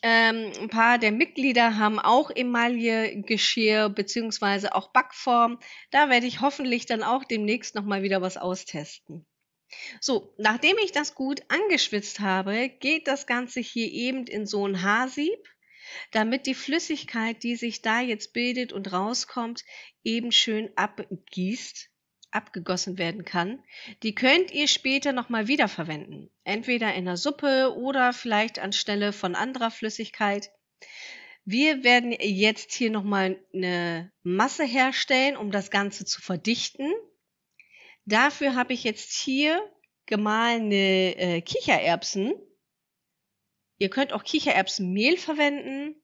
ähm, ein paar der Mitglieder haben auch Emaille-Geschirr beziehungsweise auch Backform. Da werde ich hoffentlich dann auch demnächst nochmal wieder was austesten. So, nachdem ich das gut angeschwitzt habe, geht das Ganze hier eben in so ein Haarsieb, damit die Flüssigkeit, die sich da jetzt bildet und rauskommt, eben schön abgießt abgegossen werden kann, die könnt ihr später nochmal wiederverwenden. Entweder in der Suppe oder vielleicht anstelle von anderer Flüssigkeit. Wir werden jetzt hier nochmal eine Masse herstellen, um das Ganze zu verdichten. Dafür habe ich jetzt hier gemahlene äh, Kichererbsen. Ihr könnt auch Kichererbsenmehl verwenden.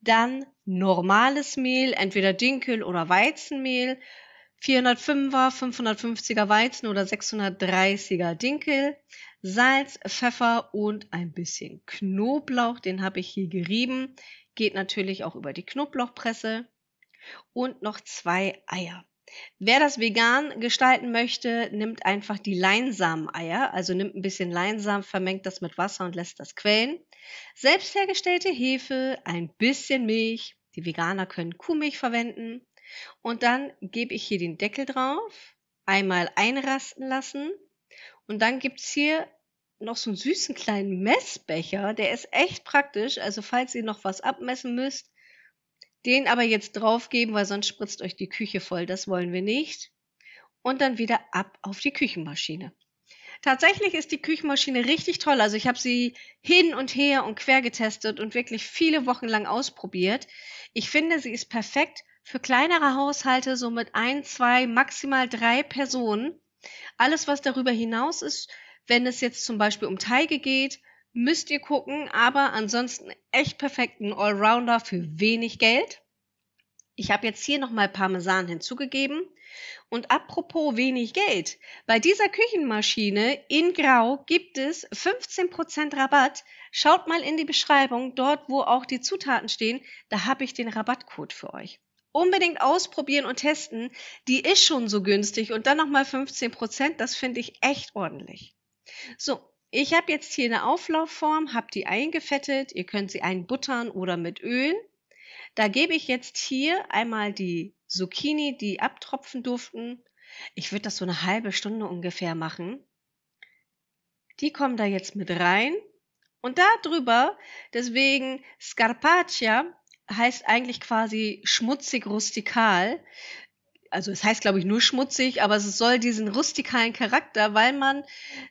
Dann normales Mehl, entweder Dinkel- oder Weizenmehl 405er, 550er Weizen oder 630er Dinkel, Salz, Pfeffer und ein bisschen Knoblauch. Den habe ich hier gerieben. Geht natürlich auch über die Knoblauchpresse. Und noch zwei Eier. Wer das vegan gestalten möchte, nimmt einfach die Leinsameneier, also nimmt ein bisschen Leinsamen, vermengt das mit Wasser und lässt das quellen. Selbst hergestellte Hefe, ein bisschen Milch. Die Veganer können Kuhmilch verwenden. Und dann gebe ich hier den Deckel drauf, einmal einrasten lassen. Und dann gibt es hier noch so einen süßen kleinen Messbecher. Der ist echt praktisch. Also falls ihr noch was abmessen müsst, den aber jetzt draufgeben, weil sonst spritzt euch die Küche voll. Das wollen wir nicht. Und dann wieder ab auf die Küchenmaschine. Tatsächlich ist die Küchenmaschine richtig toll. Also ich habe sie hin und her und quer getestet und wirklich viele Wochen lang ausprobiert. Ich finde, sie ist perfekt für kleinere Haushalte so mit ein, zwei, maximal drei Personen. Alles, was darüber hinaus ist, wenn es jetzt zum Beispiel um Teige geht, müsst ihr gucken, aber ansonsten echt perfekten Allrounder für wenig Geld. Ich habe jetzt hier nochmal Parmesan hinzugegeben. Und apropos wenig Geld, bei dieser Küchenmaschine in Grau gibt es 15% Rabatt. Schaut mal in die Beschreibung, dort wo auch die Zutaten stehen, da habe ich den Rabattcode für euch unbedingt ausprobieren und testen. Die ist schon so günstig und dann nochmal 15 Prozent. Das finde ich echt ordentlich. So. Ich habe jetzt hier eine Auflaufform, habe die eingefettet. Ihr könnt sie einbuttern oder mit Öl. Da gebe ich jetzt hier einmal die Zucchini, die abtropfen durften. Ich würde das so eine halbe Stunde ungefähr machen. Die kommen da jetzt mit rein. Und da drüber, deswegen Scarpaccia, heißt eigentlich quasi schmutzig rustikal. Also es heißt, glaube ich, nur schmutzig, aber es soll diesen rustikalen Charakter, weil man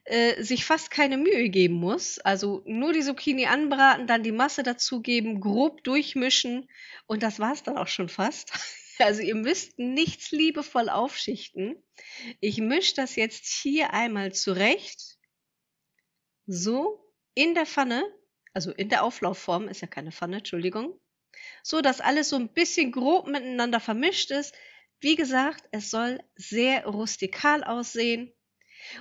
äh, sich fast keine Mühe geben muss. Also nur die Zucchini anbraten, dann die Masse dazugeben, grob durchmischen und das war's dann auch schon fast. Also ihr müsst nichts liebevoll aufschichten. Ich mische das jetzt hier einmal zurecht. So, in der Pfanne, also in der Auflaufform, ist ja keine Pfanne, Entschuldigung so dass alles so ein bisschen grob miteinander vermischt ist. Wie gesagt, es soll sehr rustikal aussehen.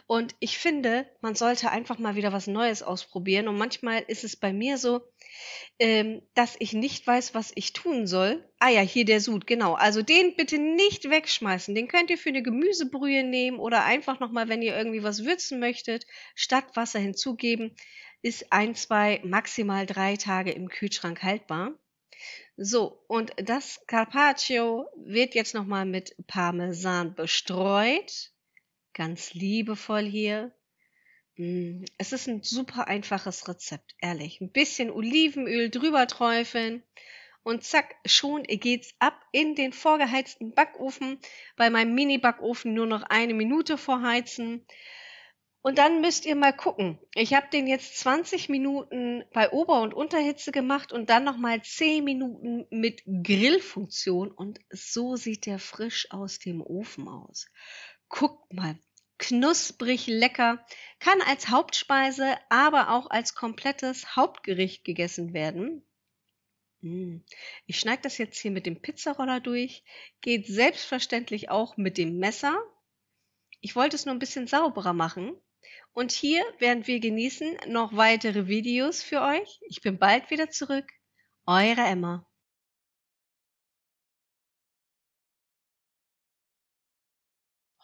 Und ich finde, man sollte einfach mal wieder was Neues ausprobieren. Und manchmal ist es bei mir so, ähm, dass ich nicht weiß, was ich tun soll. Ah ja, hier der Sud, genau. Also den bitte nicht wegschmeißen. Den könnt ihr für eine Gemüsebrühe nehmen oder einfach nochmal, wenn ihr irgendwie was würzen möchtet, statt Wasser hinzugeben. Ist ein, zwei, maximal drei Tage im Kühlschrank haltbar. So, und das Carpaccio wird jetzt nochmal mit Parmesan bestreut. Ganz liebevoll hier. Mm, es ist ein super einfaches Rezept, ehrlich. Ein bisschen Olivenöl drüber träufeln und zack, schon geht's ab in den vorgeheizten Backofen. Bei meinem Mini-Backofen nur noch eine Minute vorheizen. Und dann müsst ihr mal gucken. Ich habe den jetzt 20 Minuten bei Ober- und Unterhitze gemacht und dann nochmal 10 Minuten mit Grillfunktion. Und so sieht der frisch aus dem Ofen aus. Guckt mal, knusprig lecker, kann als Hauptspeise, aber auch als komplettes Hauptgericht gegessen werden. Hm. Ich schneide das jetzt hier mit dem Pizzaroller durch. Geht selbstverständlich auch mit dem Messer. Ich wollte es nur ein bisschen sauberer machen. Und hier, während wir genießen, noch weitere Videos für euch. Ich bin bald wieder zurück. Eure Emma.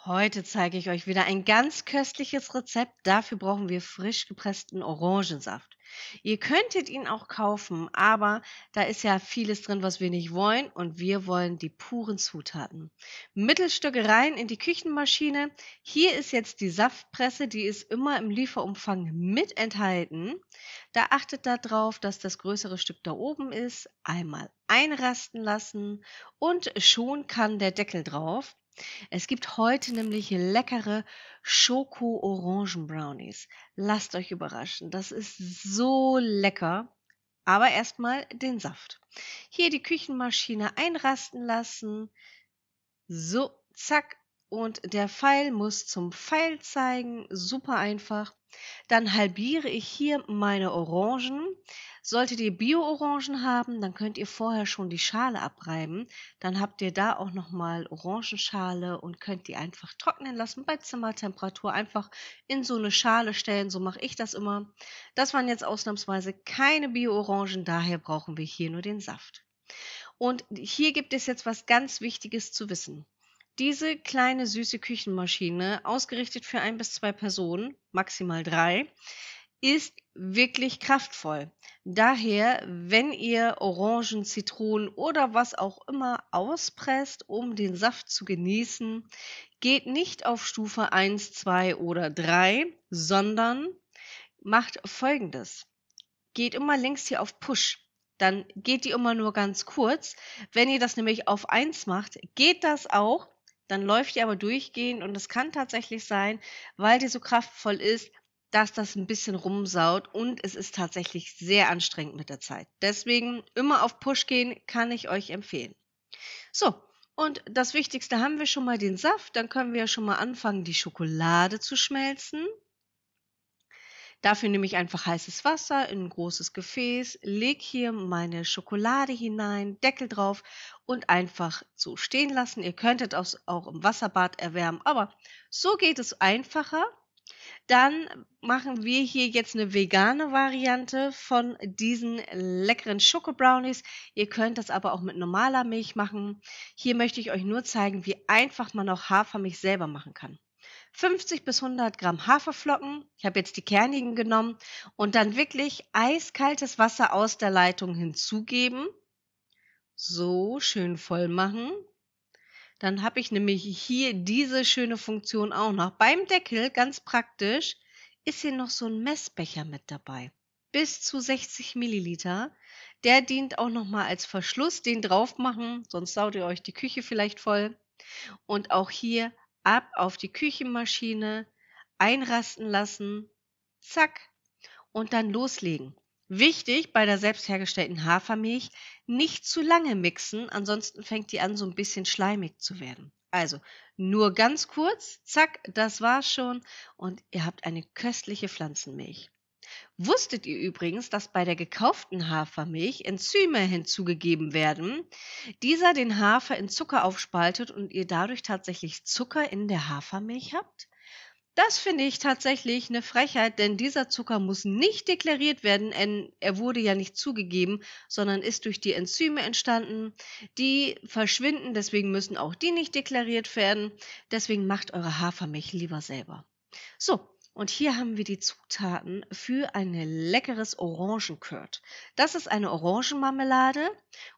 Heute zeige ich euch wieder ein ganz köstliches Rezept. Dafür brauchen wir frisch gepressten Orangensaft. Ihr könntet ihn auch kaufen, aber da ist ja vieles drin, was wir nicht wollen und wir wollen die puren Zutaten. Mittelstücke rein in die Küchenmaschine. Hier ist jetzt die Saftpresse, die ist immer im Lieferumfang mit enthalten. Da achtet darauf, dass das größere Stück da oben ist, einmal einrasten lassen und schon kann der Deckel drauf. Es gibt heute nämlich leckere Schoko-Orangen-Brownies. Lasst euch überraschen, das ist so lecker. Aber erstmal den Saft. Hier die Küchenmaschine einrasten lassen. So, zack. Und der Pfeil muss zum Pfeil zeigen. Super einfach. Dann halbiere ich hier meine Orangen, Solltet ihr Bio-Orangen haben, dann könnt ihr vorher schon die Schale abreiben. Dann habt ihr da auch nochmal Orangenschale und könnt die einfach trocknen lassen bei Zimmertemperatur. Einfach in so eine Schale stellen, so mache ich das immer. Das waren jetzt ausnahmsweise keine Bio-Orangen, daher brauchen wir hier nur den Saft. Und hier gibt es jetzt was ganz Wichtiges zu wissen. Diese kleine süße Küchenmaschine, ausgerichtet für ein bis zwei Personen, maximal drei, ist wirklich kraftvoll. Daher, wenn ihr Orangen, Zitronen oder was auch immer auspresst, um den Saft zu genießen, geht nicht auf Stufe 1, 2 oder 3, sondern macht folgendes. Geht immer links hier auf Push. Dann geht die immer nur ganz kurz. Wenn ihr das nämlich auf 1 macht, geht das auch. Dann läuft die aber durchgehend und es kann tatsächlich sein, weil die so kraftvoll ist, dass das ein bisschen rumsaut und es ist tatsächlich sehr anstrengend mit der Zeit. Deswegen immer auf Push gehen kann ich euch empfehlen. So, und das Wichtigste haben wir schon mal den Saft. Dann können wir ja schon mal anfangen, die Schokolade zu schmelzen. Dafür nehme ich einfach heißes Wasser in ein großes Gefäß, lege hier meine Schokolade hinein, Deckel drauf und einfach so stehen lassen. Ihr könntet es auch im Wasserbad erwärmen, aber so geht es einfacher dann machen wir hier jetzt eine vegane Variante von diesen leckeren Schoko-Brownies. Ihr könnt das aber auch mit normaler Milch machen. Hier möchte ich euch nur zeigen, wie einfach man auch Hafermilch selber machen kann. 50 bis 100 Gramm Haferflocken. Ich habe jetzt die kernigen genommen und dann wirklich eiskaltes Wasser aus der Leitung hinzugeben. So schön voll machen. Dann habe ich nämlich hier diese schöne Funktion auch noch. Beim Deckel, ganz praktisch, ist hier noch so ein Messbecher mit dabei. Bis zu 60 Milliliter. Der dient auch nochmal als Verschluss. Den drauf machen, sonst saut ihr euch die Küche vielleicht voll. Und auch hier ab auf die Küchenmaschine einrasten lassen. Zack. Und dann loslegen. Wichtig bei der selbst hergestellten Hafermilch, nicht zu lange mixen, ansonsten fängt die an, so ein bisschen schleimig zu werden. Also nur ganz kurz, zack, das war's schon und ihr habt eine köstliche Pflanzenmilch. Wusstet ihr übrigens, dass bei der gekauften Hafermilch Enzyme hinzugegeben werden, dieser den Hafer in Zucker aufspaltet und ihr dadurch tatsächlich Zucker in der Hafermilch habt? Das finde ich tatsächlich eine Frechheit, denn dieser Zucker muss nicht deklariert werden, denn er wurde ja nicht zugegeben, sondern ist durch die Enzyme entstanden. Die verschwinden, deswegen müssen auch die nicht deklariert werden. Deswegen macht eure Hafermilch lieber selber. So, und hier haben wir die Zutaten für ein leckeres Orangenkört. Das ist eine Orangenmarmelade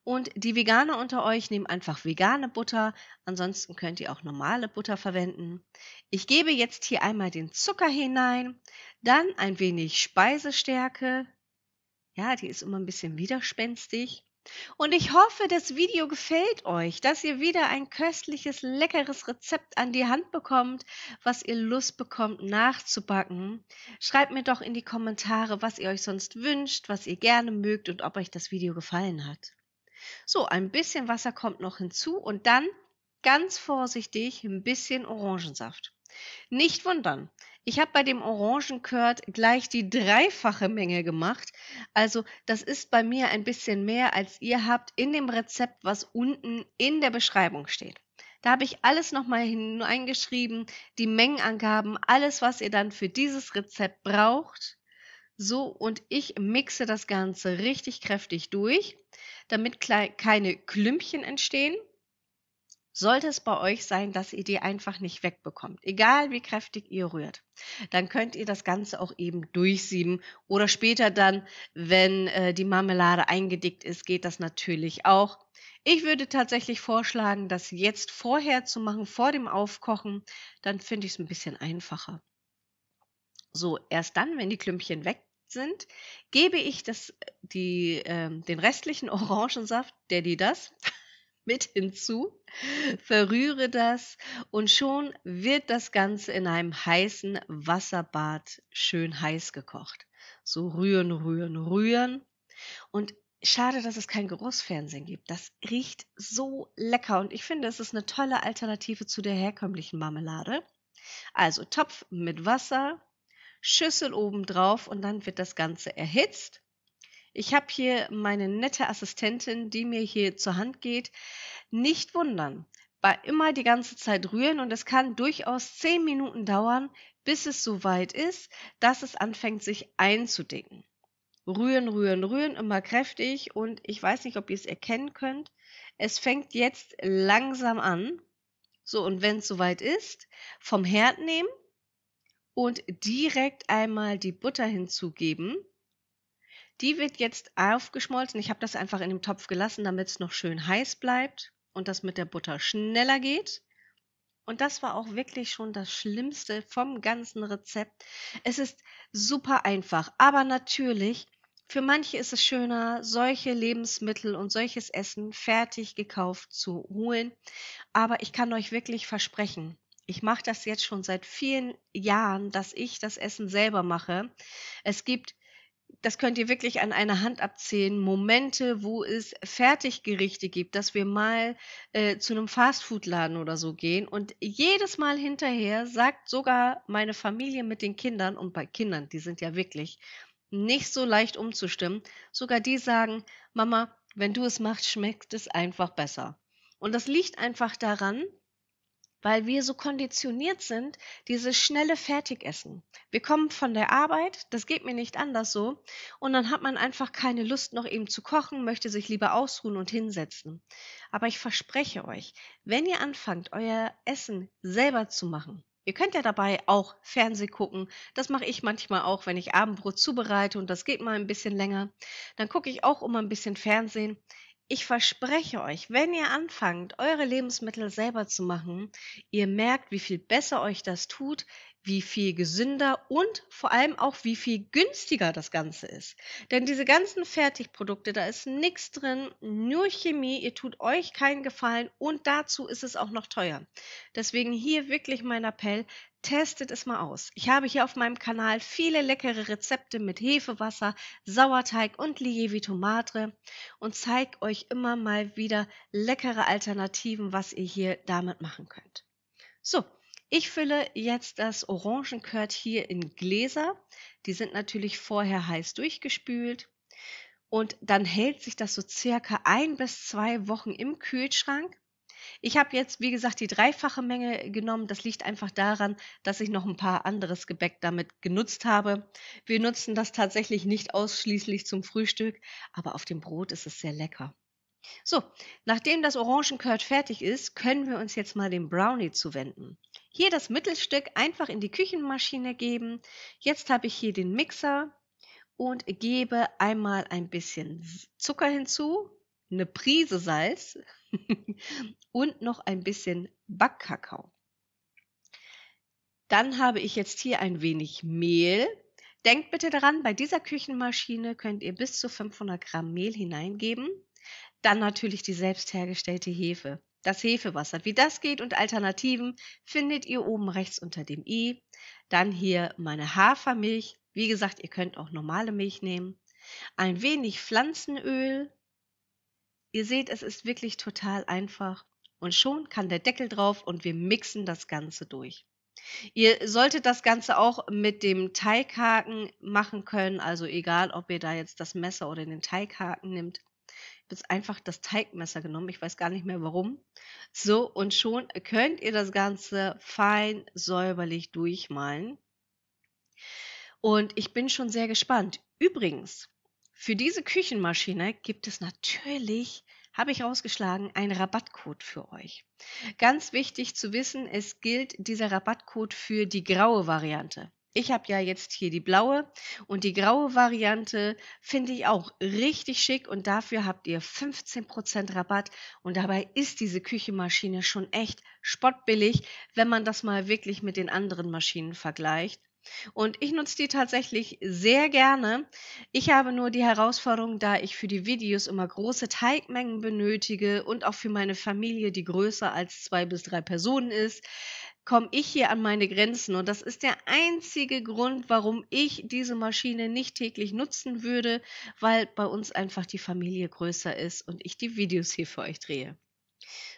und die Veganer unter euch nehmen einfach vegane Butter, ansonsten könnt ihr auch normale Butter verwenden. Ich gebe jetzt hier einmal den Zucker hinein, dann ein wenig Speisestärke. Ja, die ist immer ein bisschen widerspenstig. Und ich hoffe, das Video gefällt euch, dass ihr wieder ein köstliches, leckeres Rezept an die Hand bekommt, was ihr Lust bekommt nachzubacken. Schreibt mir doch in die Kommentare, was ihr euch sonst wünscht, was ihr gerne mögt und ob euch das Video gefallen hat. So, ein bisschen Wasser kommt noch hinzu und dann ganz vorsichtig ein bisschen Orangensaft. Nicht wundern, ich habe bei dem Orangenkört gleich die dreifache Menge gemacht. Also das ist bei mir ein bisschen mehr, als ihr habt in dem Rezept, was unten in der Beschreibung steht. Da habe ich alles nochmal hineingeschrieben, die Mengenangaben, alles, was ihr dann für dieses Rezept braucht. So, und ich mixe das Ganze richtig kräftig durch, damit keine Klümpchen entstehen. Sollte es bei euch sein, dass ihr die einfach nicht wegbekommt, egal wie kräftig ihr rührt, dann könnt ihr das Ganze auch eben durchsieben oder später dann, wenn äh, die Marmelade eingedickt ist, geht das natürlich auch. Ich würde tatsächlich vorschlagen, das jetzt vorher zu machen, vor dem Aufkochen, dann finde ich es ein bisschen einfacher. So, erst dann, wenn die Klümpchen weg sind, gebe ich das, äh, die, äh, den restlichen Orangensaft, der die das, mit hinzu, verrühre das und schon wird das Ganze in einem heißen Wasserbad schön heiß gekocht. So rühren, rühren, rühren. Und schade, dass es kein Geruchsfernsehen gibt. Das riecht so lecker und ich finde, es ist eine tolle Alternative zu der herkömmlichen Marmelade. Also Topf mit Wasser, Schüssel oben drauf und dann wird das Ganze erhitzt ich habe hier meine nette Assistentin, die mir hier zur Hand geht. Nicht wundern, bei immer die ganze Zeit rühren und es kann durchaus 10 Minuten dauern, bis es so weit ist, dass es anfängt sich einzudicken. Rühren, rühren, rühren, immer kräftig und ich weiß nicht, ob ihr es erkennen könnt. Es fängt jetzt langsam an. So, und wenn es soweit ist, vom Herd nehmen und direkt einmal die Butter hinzugeben die wird jetzt aufgeschmolzen. Ich habe das einfach in dem Topf gelassen, damit es noch schön heiß bleibt und das mit der Butter schneller geht. Und das war auch wirklich schon das Schlimmste vom ganzen Rezept. Es ist super einfach, aber natürlich, für manche ist es schöner, solche Lebensmittel und solches Essen fertig gekauft zu holen. Aber ich kann euch wirklich versprechen, ich mache das jetzt schon seit vielen Jahren, dass ich das Essen selber mache. Es gibt das könnt ihr wirklich an einer Hand abzählen, Momente, wo es Fertiggerichte gibt, dass wir mal äh, zu einem Fastfood-Laden oder so gehen. Und jedes Mal hinterher sagt sogar meine Familie mit den Kindern, und bei Kindern, die sind ja wirklich nicht so leicht umzustimmen, sogar die sagen, Mama, wenn du es machst, schmeckt es einfach besser. Und das liegt einfach daran, weil wir so konditioniert sind, dieses schnelle Fertigessen. Wir kommen von der Arbeit, das geht mir nicht anders so, und dann hat man einfach keine Lust noch eben zu kochen, möchte sich lieber ausruhen und hinsetzen. Aber ich verspreche euch, wenn ihr anfangt, euer Essen selber zu machen, Ihr könnt ja dabei auch Fernseh gucken. Das mache ich manchmal auch, wenn ich Abendbrot zubereite und das geht mal ein bisschen länger. Dann gucke ich auch immer ein bisschen Fernsehen. Ich verspreche euch, wenn ihr anfangt, eure Lebensmittel selber zu machen, ihr merkt, wie viel besser euch das tut, wie viel gesünder und vor allem auch wie viel günstiger das Ganze ist. Denn diese ganzen Fertigprodukte, da ist nichts drin, nur Chemie, ihr tut euch keinen Gefallen und dazu ist es auch noch teuer. Deswegen hier wirklich mein Appell, testet es mal aus. Ich habe hier auf meinem Kanal viele leckere Rezepte mit Hefewasser, Sauerteig und Lievito Madre und zeige euch immer mal wieder leckere Alternativen, was ihr hier damit machen könnt. So, ich fülle jetzt das Orangenkört hier in Gläser. Die sind natürlich vorher heiß durchgespült. Und dann hält sich das so circa ein bis zwei Wochen im Kühlschrank. Ich habe jetzt, wie gesagt, die dreifache Menge genommen. Das liegt einfach daran, dass ich noch ein paar anderes Gebäck damit genutzt habe. Wir nutzen das tatsächlich nicht ausschließlich zum Frühstück, aber auf dem Brot ist es sehr lecker. So, nachdem das Orangenkört fertig ist, können wir uns jetzt mal dem Brownie zuwenden. Hier das Mittelstück einfach in die Küchenmaschine geben. Jetzt habe ich hier den Mixer und gebe einmal ein bisschen Zucker hinzu, eine Prise Salz und noch ein bisschen Backkakao. Dann habe ich jetzt hier ein wenig Mehl. Denkt bitte daran, bei dieser Küchenmaschine könnt ihr bis zu 500 Gramm Mehl hineingeben. Dann natürlich die selbst hergestellte Hefe. Das Hefewasser, wie das geht und Alternativen findet ihr oben rechts unter dem i. Dann hier meine Hafermilch. Wie gesagt, ihr könnt auch normale Milch nehmen. Ein wenig Pflanzenöl. Ihr seht, es ist wirklich total einfach. Und schon kann der Deckel drauf und wir mixen das Ganze durch. Ihr solltet das Ganze auch mit dem Teighaken machen können, also egal, ob ihr da jetzt das Messer oder den Teighaken nimmt jetzt einfach das Teigmesser genommen. Ich weiß gar nicht mehr warum. So, und schon könnt ihr das Ganze fein säuberlich durchmalen. Und ich bin schon sehr gespannt. Übrigens, für diese Küchenmaschine gibt es natürlich habe ich rausgeschlagen, einen Rabattcode für euch. Ganz wichtig zu wissen, es gilt dieser Rabattcode für die graue Variante. Ich habe ja jetzt hier die blaue und die graue Variante finde ich auch richtig schick und dafür habt ihr 15% Rabatt und dabei ist diese Küchenmaschine schon echt spottbillig, wenn man das mal wirklich mit den anderen Maschinen vergleicht. Und ich nutze die tatsächlich sehr gerne. Ich habe nur die Herausforderung, da ich für die Videos immer große Teigmengen benötige und auch für meine Familie, die größer als zwei bis drei Personen ist, komme ich hier an meine Grenzen. Und das ist der einzige Grund, warum ich diese Maschine nicht täglich nutzen würde, weil bei uns einfach die Familie größer ist und ich die Videos hier für euch drehe.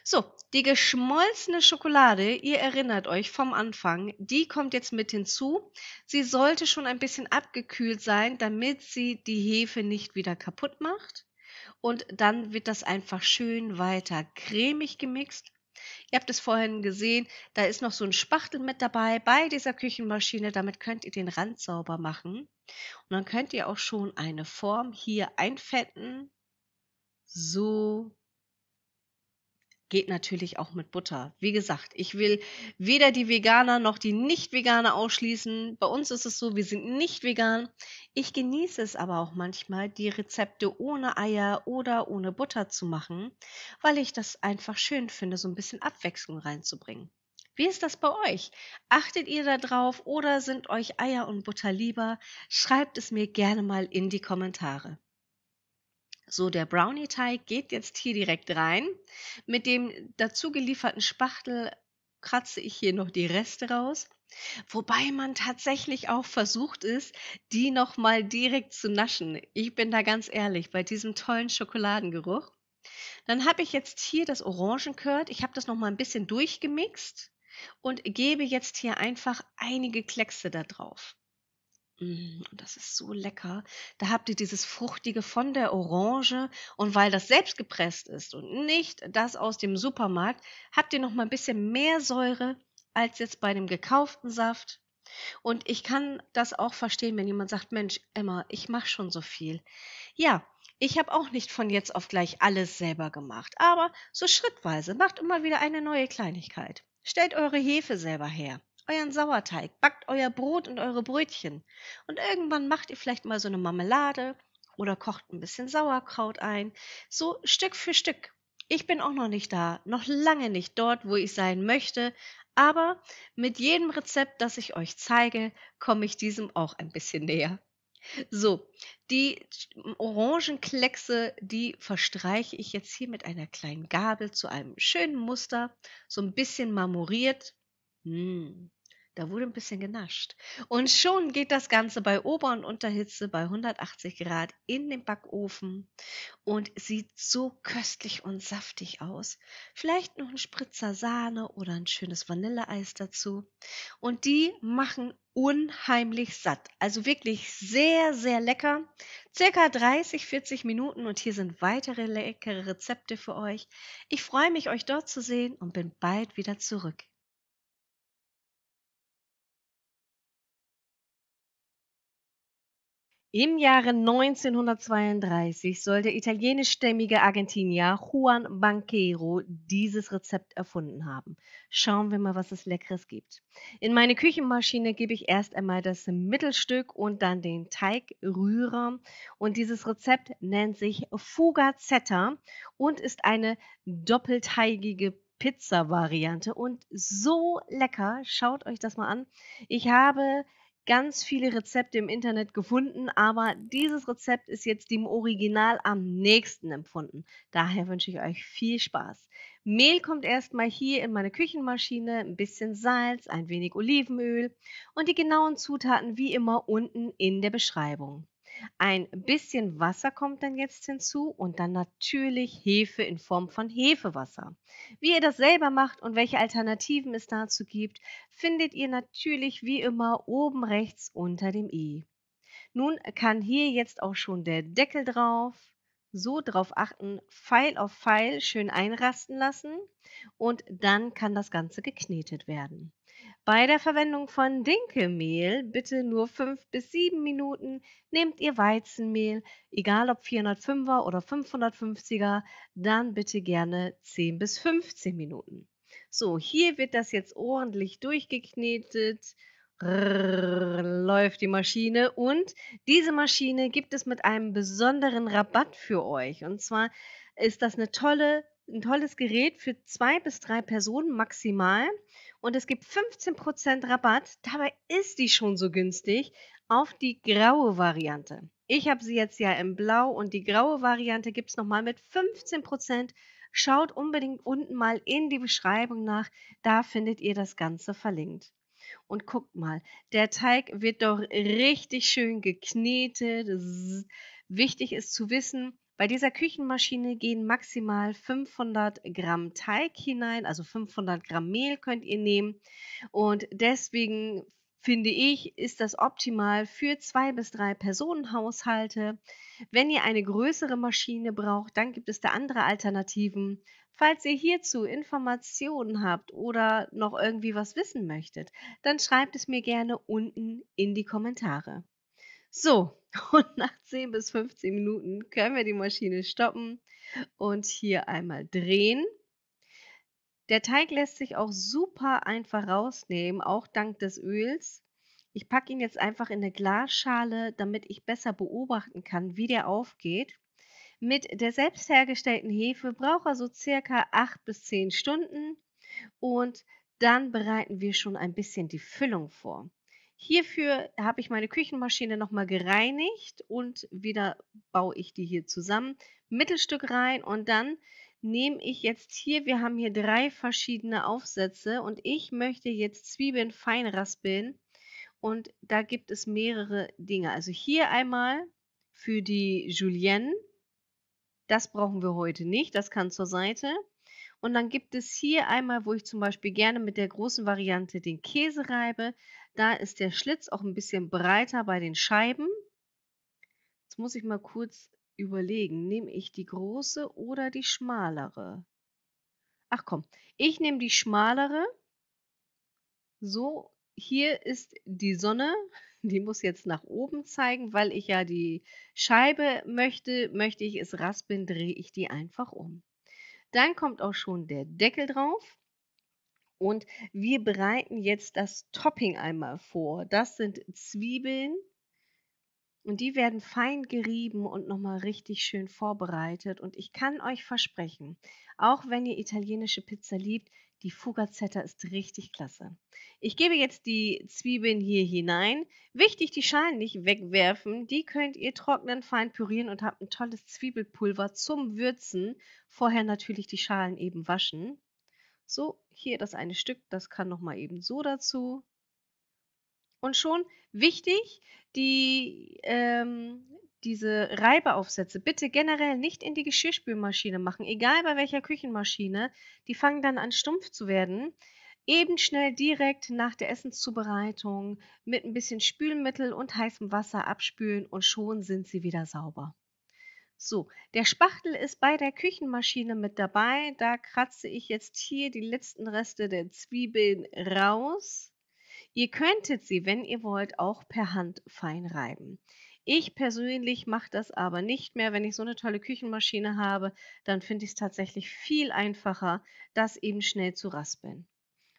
So, die geschmolzene Schokolade, ihr erinnert euch vom Anfang, die kommt jetzt mit hinzu. Sie sollte schon ein bisschen abgekühlt sein, damit sie die Hefe nicht wieder kaputt macht. Und dann wird das einfach schön weiter cremig gemixt Ihr habt es vorhin gesehen, da ist noch so ein Spachtel mit dabei bei dieser Küchenmaschine. Damit könnt ihr den Rand sauber machen. Und dann könnt ihr auch schon eine Form hier einfetten. So geht natürlich auch mit Butter. Wie gesagt, ich will weder die Veganer noch die Nicht-Veganer ausschließen. Bei uns ist es so, wir sind nicht vegan. Ich genieße es aber auch manchmal, die Rezepte ohne Eier oder ohne Butter zu machen, weil ich das einfach schön finde, so ein bisschen Abwechslung reinzubringen. Wie ist das bei euch? Achtet ihr da drauf oder sind euch Eier und Butter lieber? Schreibt es mir gerne mal in die Kommentare. So, der Brownie-Teig geht jetzt hier direkt rein. Mit dem dazu gelieferten Spachtel kratze ich hier noch die Reste raus. Wobei man tatsächlich auch versucht ist, die nochmal direkt zu naschen. Ich bin da ganz ehrlich, bei diesem tollen Schokoladengeruch. Dann habe ich jetzt hier das Orangenkört. Ich habe das nochmal ein bisschen durchgemixt und gebe jetzt hier einfach einige Kleckse da drauf. Mm, Das ist so lecker. Da habt ihr dieses Fruchtige von der Orange und weil das selbst gepresst ist und nicht das aus dem Supermarkt, habt ihr noch mal ein bisschen mehr Säure als jetzt bei dem gekauften Saft. Und ich kann das auch verstehen, wenn jemand sagt, Mensch, Emma, ich mache schon so viel. Ja, ich habe auch nicht von jetzt auf gleich alles selber gemacht, aber so schrittweise macht immer wieder eine neue Kleinigkeit. Stellt eure Hefe selber her euren Sauerteig, backt euer Brot und eure Brötchen. Und irgendwann macht ihr vielleicht mal so eine Marmelade oder kocht ein bisschen Sauerkraut ein. So Stück für Stück. Ich bin auch noch nicht da, noch lange nicht dort, wo ich sein möchte, aber mit jedem Rezept, das ich euch zeige, komme ich diesem auch ein bisschen näher. So, die Orangenkleckse, die verstreiche ich jetzt hier mit einer kleinen Gabel zu einem schönen Muster, so ein bisschen marmoriert. Hm. Da wurde ein bisschen genascht. Und schon geht das Ganze bei Ober- und Unterhitze bei 180 Grad in den Backofen und sieht so köstlich und saftig aus. Vielleicht noch ein Spritzer Sahne oder ein schönes Vanilleeis dazu. Und die machen unheimlich satt. Also wirklich sehr, sehr lecker. Circa 30, 40 Minuten und hier sind weitere leckere Rezepte für euch. Ich freue mich, euch dort zu sehen und bin bald wieder zurück. Im Jahre 1932 soll der italienischstämmige Argentinier Juan Banquero dieses Rezept erfunden haben. Schauen wir mal, was es leckeres gibt. In meine Küchenmaschine gebe ich erst einmal das Mittelstück und dann den Teigrührer und dieses Rezept nennt sich Fugazetta und ist eine doppelteigige Pizza-Variante und so lecker. Schaut euch das mal an. Ich habe ganz viele Rezepte im Internet gefunden, aber dieses Rezept ist jetzt dem Original am nächsten empfunden. Daher wünsche ich euch viel Spaß. Mehl kommt erstmal hier in meine Küchenmaschine, ein bisschen Salz, ein wenig Olivenöl und die genauen Zutaten wie immer unten in der Beschreibung. Ein bisschen Wasser kommt dann jetzt hinzu und dann natürlich Hefe in Form von Hefewasser. Wie ihr das selber macht und welche Alternativen es dazu gibt, findet ihr natürlich wie immer oben rechts unter dem i. E. Nun kann hier jetzt auch schon der Deckel drauf. So drauf achten, Pfeil auf Pfeil schön einrasten lassen und dann kann das Ganze geknetet werden. Bei der Verwendung von Dinkelmehl bitte nur 5 bis 7 Minuten. Nehmt ihr Weizenmehl, egal ob 405er oder 550er, dann bitte gerne 10 bis 15 Minuten. So, hier wird das jetzt ordentlich durchgeknetet. Rrr, läuft die Maschine und diese Maschine gibt es mit einem besonderen Rabatt für euch. Und zwar ist das eine tolle, ein tolles Gerät für zwei bis drei Personen maximal und es gibt 15% Rabatt. Dabei ist die schon so günstig auf die graue Variante. Ich habe sie jetzt ja im Blau und die graue Variante gibt es nochmal mit 15%. Schaut unbedingt unten mal in die Beschreibung nach, da findet ihr das Ganze verlinkt. Und guckt mal, der Teig wird doch richtig schön geknetet. Wichtig ist zu wissen, bei dieser Küchenmaschine gehen maximal 500 Gramm Teig hinein, also 500 Gramm Mehl könnt ihr nehmen. Und deswegen finde ich, ist das optimal für zwei bis drei Personenhaushalte. Wenn ihr eine größere Maschine braucht, dann gibt es da andere Alternativen. Falls ihr hierzu Informationen habt oder noch irgendwie was wissen möchtet, dann schreibt es mir gerne unten in die Kommentare. So, und nach 10 bis 15 Minuten können wir die Maschine stoppen und hier einmal drehen. Der Teig lässt sich auch super einfach rausnehmen, auch dank des Öls. Ich packe ihn jetzt einfach in eine Glasschale, damit ich besser beobachten kann, wie der aufgeht. Mit der selbst hergestellten Hefe braucht er so circa 8 bis 10 Stunden und dann bereiten wir schon ein bisschen die Füllung vor. Hierfür habe ich meine Küchenmaschine nochmal gereinigt und wieder baue ich die hier zusammen. Mittelstück rein und dann nehme ich jetzt hier, wir haben hier drei verschiedene Aufsätze und ich möchte jetzt Zwiebeln fein raspeln und da gibt es mehrere Dinge. Also hier einmal für die Julienne, das brauchen wir heute nicht, das kann zur Seite. Und dann gibt es hier einmal, wo ich zum Beispiel gerne mit der großen Variante den Käse reibe. Da ist der Schlitz auch ein bisschen breiter bei den Scheiben. Jetzt muss ich mal kurz überlegen, nehme ich die große oder die schmalere? Ach komm, ich nehme die schmalere. So, hier ist die Sonne. Die muss jetzt nach oben zeigen, weil ich ja die Scheibe möchte. Möchte ich es raspeln, drehe ich die einfach um. Dann kommt auch schon der Deckel drauf. Und wir bereiten jetzt das Topping einmal vor. Das sind Zwiebeln. Und die werden fein gerieben und nochmal richtig schön vorbereitet. Und ich kann euch versprechen, auch wenn ihr italienische Pizza liebt, die Fugazetta ist richtig klasse. Ich gebe jetzt die Zwiebeln hier hinein. Wichtig, die Schalen nicht wegwerfen. Die könnt ihr trocknen, fein pürieren und habt ein tolles Zwiebelpulver zum Würzen. Vorher natürlich die Schalen eben waschen. So, hier das eine Stück, das kann nochmal eben so dazu. Und schon wichtig, die ähm, diese Reibeaufsätze bitte generell nicht in die Geschirrspülmaschine machen, egal bei welcher Küchenmaschine. Die fangen dann an stumpf zu werden. Eben schnell direkt nach der Essenszubereitung mit ein bisschen Spülmittel und heißem Wasser abspülen und schon sind sie wieder sauber. So, der Spachtel ist bei der Küchenmaschine mit dabei. Da kratze ich jetzt hier die letzten Reste der Zwiebeln raus. Ihr könntet sie, wenn ihr wollt, auch per Hand fein reiben. Ich persönlich mache das aber nicht mehr. Wenn ich so eine tolle Küchenmaschine habe, dann finde ich es tatsächlich viel einfacher, das eben schnell zu raspeln.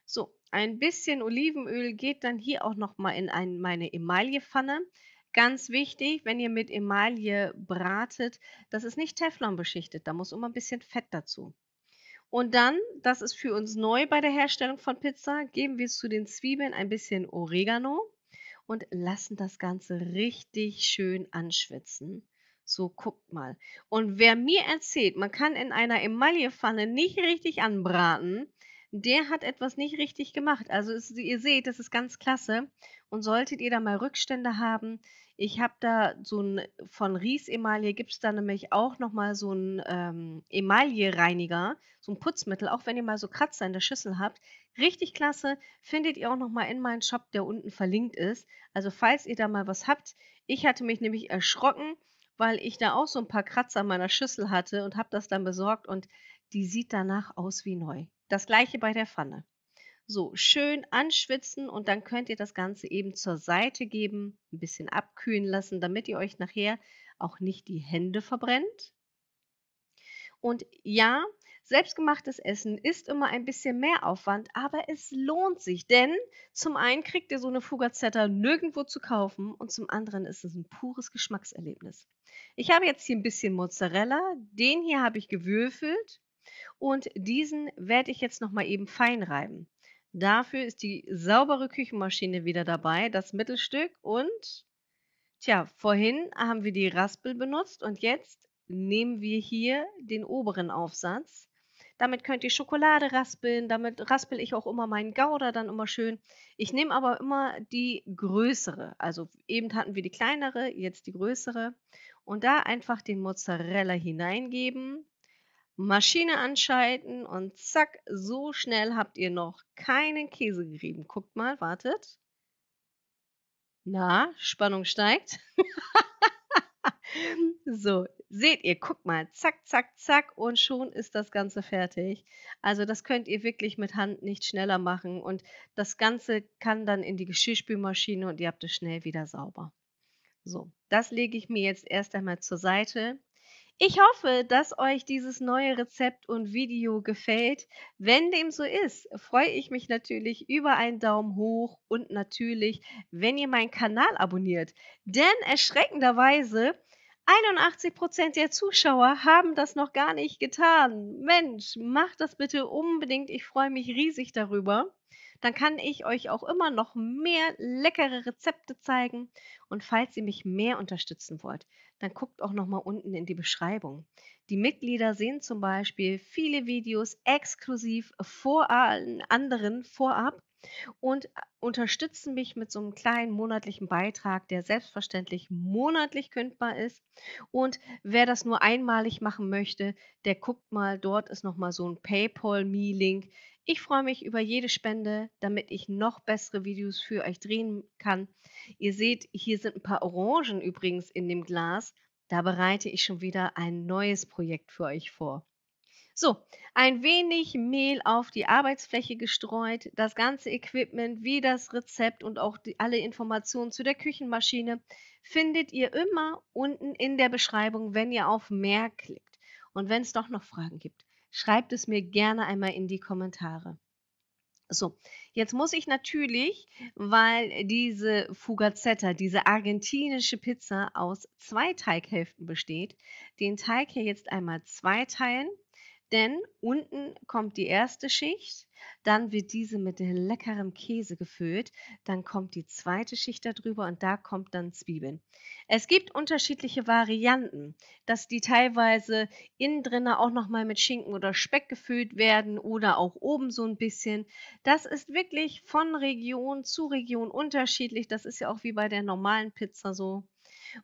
So, ein bisschen Olivenöl geht dann hier auch nochmal in ein, meine Emaille-Pfanne. Ganz wichtig, wenn ihr mit Emaille bratet, das ist nicht Teflon beschichtet, da muss immer ein bisschen Fett dazu. Und dann, das ist für uns neu bei der Herstellung von Pizza, geben wir zu den Zwiebeln ein bisschen Oregano und lassen das Ganze richtig schön anschwitzen. So, guckt mal. Und wer mir erzählt, man kann in einer Emaillepfanne nicht richtig anbraten, der hat etwas nicht richtig gemacht. Also es, ihr seht, das ist ganz klasse. Und solltet ihr da mal Rückstände haben, ich habe da so ein, von Ries Emaille gibt es da nämlich auch nochmal so ein ähm, Emaille-Reiniger, so ein Putzmittel, auch wenn ihr mal so Kratzer in der Schüssel habt. Richtig klasse, findet ihr auch nochmal in meinem Shop, der unten verlinkt ist. Also falls ihr da mal was habt. Ich hatte mich nämlich erschrocken, weil ich da auch so ein paar Kratzer in meiner Schüssel hatte und habe das dann besorgt und die sieht danach aus wie neu. Das gleiche bei der Pfanne. So, schön anschwitzen und dann könnt ihr das Ganze eben zur Seite geben, ein bisschen abkühlen lassen, damit ihr euch nachher auch nicht die Hände verbrennt. Und ja, Selbstgemachtes Essen ist immer ein bisschen mehr Aufwand, aber es lohnt sich, denn zum einen kriegt ihr so eine Fugazetta nirgendwo zu kaufen und zum anderen ist es ein pures Geschmackserlebnis. Ich habe jetzt hier ein bisschen Mozzarella, den hier habe ich gewürfelt und diesen werde ich jetzt nochmal eben fein reiben. Dafür ist die saubere Küchenmaschine wieder dabei, das Mittelstück und tja, vorhin haben wir die Raspel benutzt und jetzt nehmen wir hier den oberen Aufsatz. Damit könnt ihr Schokolade raspeln, damit raspel ich auch immer meinen Gouda dann immer schön. Ich nehme aber immer die größere, also eben hatten wir die kleinere, jetzt die größere und da einfach den Mozzarella hineingeben Maschine anschalten und zack, so schnell habt ihr noch keinen Käse gerieben. Guckt mal, wartet. Na, Spannung steigt. so, seht ihr, guckt mal, zack, zack, zack und schon ist das Ganze fertig. Also das könnt ihr wirklich mit Hand nicht schneller machen und das Ganze kann dann in die Geschirrspülmaschine und ihr habt es schnell wieder sauber. So, das lege ich mir jetzt erst einmal zur Seite ich hoffe, dass euch dieses neue Rezept und Video gefällt. Wenn dem so ist, freue ich mich natürlich über einen Daumen hoch und natürlich, wenn ihr meinen Kanal abonniert. Denn erschreckenderweise 81% der Zuschauer haben das noch gar nicht getan. Mensch, macht das bitte unbedingt. Ich freue mich riesig darüber dann kann ich euch auch immer noch mehr leckere Rezepte zeigen. Und falls ihr mich mehr unterstützen wollt, dann guckt auch noch mal unten in die Beschreibung. Die Mitglieder sehen zum Beispiel viele Videos exklusiv vor allen anderen vorab und äh, unterstützen mich mit so einem kleinen monatlichen Beitrag, der selbstverständlich monatlich kündbar ist. Und wer das nur einmalig machen möchte, der guckt mal, dort ist nochmal so ein PayPal-Me-Link. Ich freue mich über jede Spende, damit ich noch bessere Videos für euch drehen kann. Ihr seht, hier sind ein paar Orangen übrigens in dem Glas. Da bereite ich schon wieder ein neues Projekt für euch vor. So, ein wenig Mehl auf die Arbeitsfläche gestreut, das ganze Equipment wie das Rezept und auch die, alle Informationen zu der Küchenmaschine findet ihr immer unten in der Beschreibung, wenn ihr auf mehr klickt. Und wenn es doch noch Fragen gibt, schreibt es mir gerne einmal in die Kommentare. So, jetzt muss ich natürlich, weil diese Fugazetta, diese argentinische Pizza aus zwei Teighälften besteht, den Teig hier jetzt einmal zweiteilen denn unten kommt die erste Schicht, dann wird diese mit leckerem Käse gefüllt, dann kommt die zweite Schicht darüber und da kommt dann Zwiebeln. Es gibt unterschiedliche Varianten, dass die teilweise innen drinnen auch nochmal mit Schinken oder Speck gefüllt werden oder auch oben so ein bisschen. Das ist wirklich von Region zu Region unterschiedlich. Das ist ja auch wie bei der normalen Pizza so.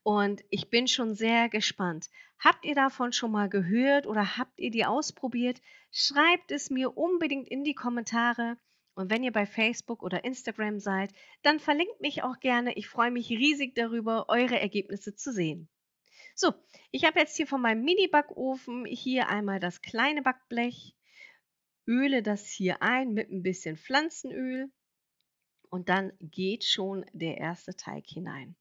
Und ich bin schon sehr gespannt. Habt ihr davon schon mal gehört oder habt ihr die ausprobiert? Schreibt es mir unbedingt in die Kommentare. Und wenn ihr bei Facebook oder Instagram seid, dann verlinkt mich auch gerne. Ich freue mich riesig darüber, eure Ergebnisse zu sehen. So, ich habe jetzt hier von meinem Mini-Backofen hier einmal das kleine Backblech, öle das hier ein mit ein bisschen Pflanzenöl und dann geht schon der erste Teig hinein.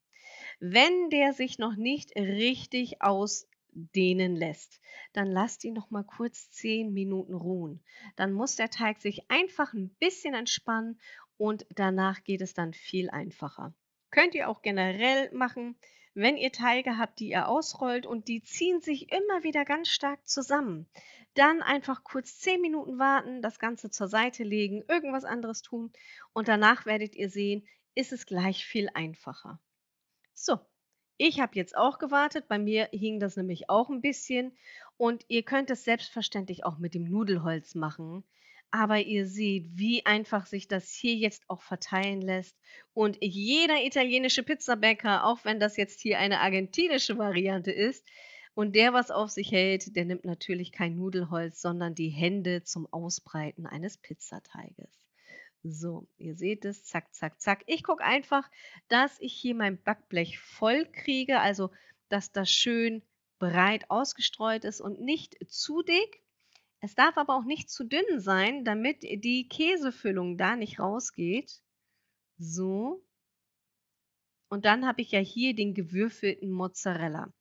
Wenn der sich noch nicht richtig ausdehnen lässt, dann lasst ihn noch mal kurz 10 Minuten ruhen. Dann muss der Teig sich einfach ein bisschen entspannen und danach geht es dann viel einfacher. Könnt ihr auch generell machen, wenn ihr Teige habt, die ihr ausrollt und die ziehen sich immer wieder ganz stark zusammen. Dann einfach kurz 10 Minuten warten, das Ganze zur Seite legen, irgendwas anderes tun und danach werdet ihr sehen, ist es gleich viel einfacher. So, ich habe jetzt auch gewartet, bei mir hing das nämlich auch ein bisschen und ihr könnt es selbstverständlich auch mit dem Nudelholz machen. Aber ihr seht, wie einfach sich das hier jetzt auch verteilen lässt. Und jeder italienische Pizzabäcker, auch wenn das jetzt hier eine argentinische Variante ist, und der, was auf sich hält, der nimmt natürlich kein Nudelholz, sondern die Hände zum Ausbreiten eines Pizzateiges. So, ihr seht es, zack, zack, zack. Ich gucke einfach, dass ich hier mein Backblech voll kriege, also dass das schön breit ausgestreut ist und nicht zu dick. Es darf aber auch nicht zu dünn sein, damit die Käsefüllung da nicht rausgeht. So. Und dann habe ich ja hier den gewürfelten Mozzarella.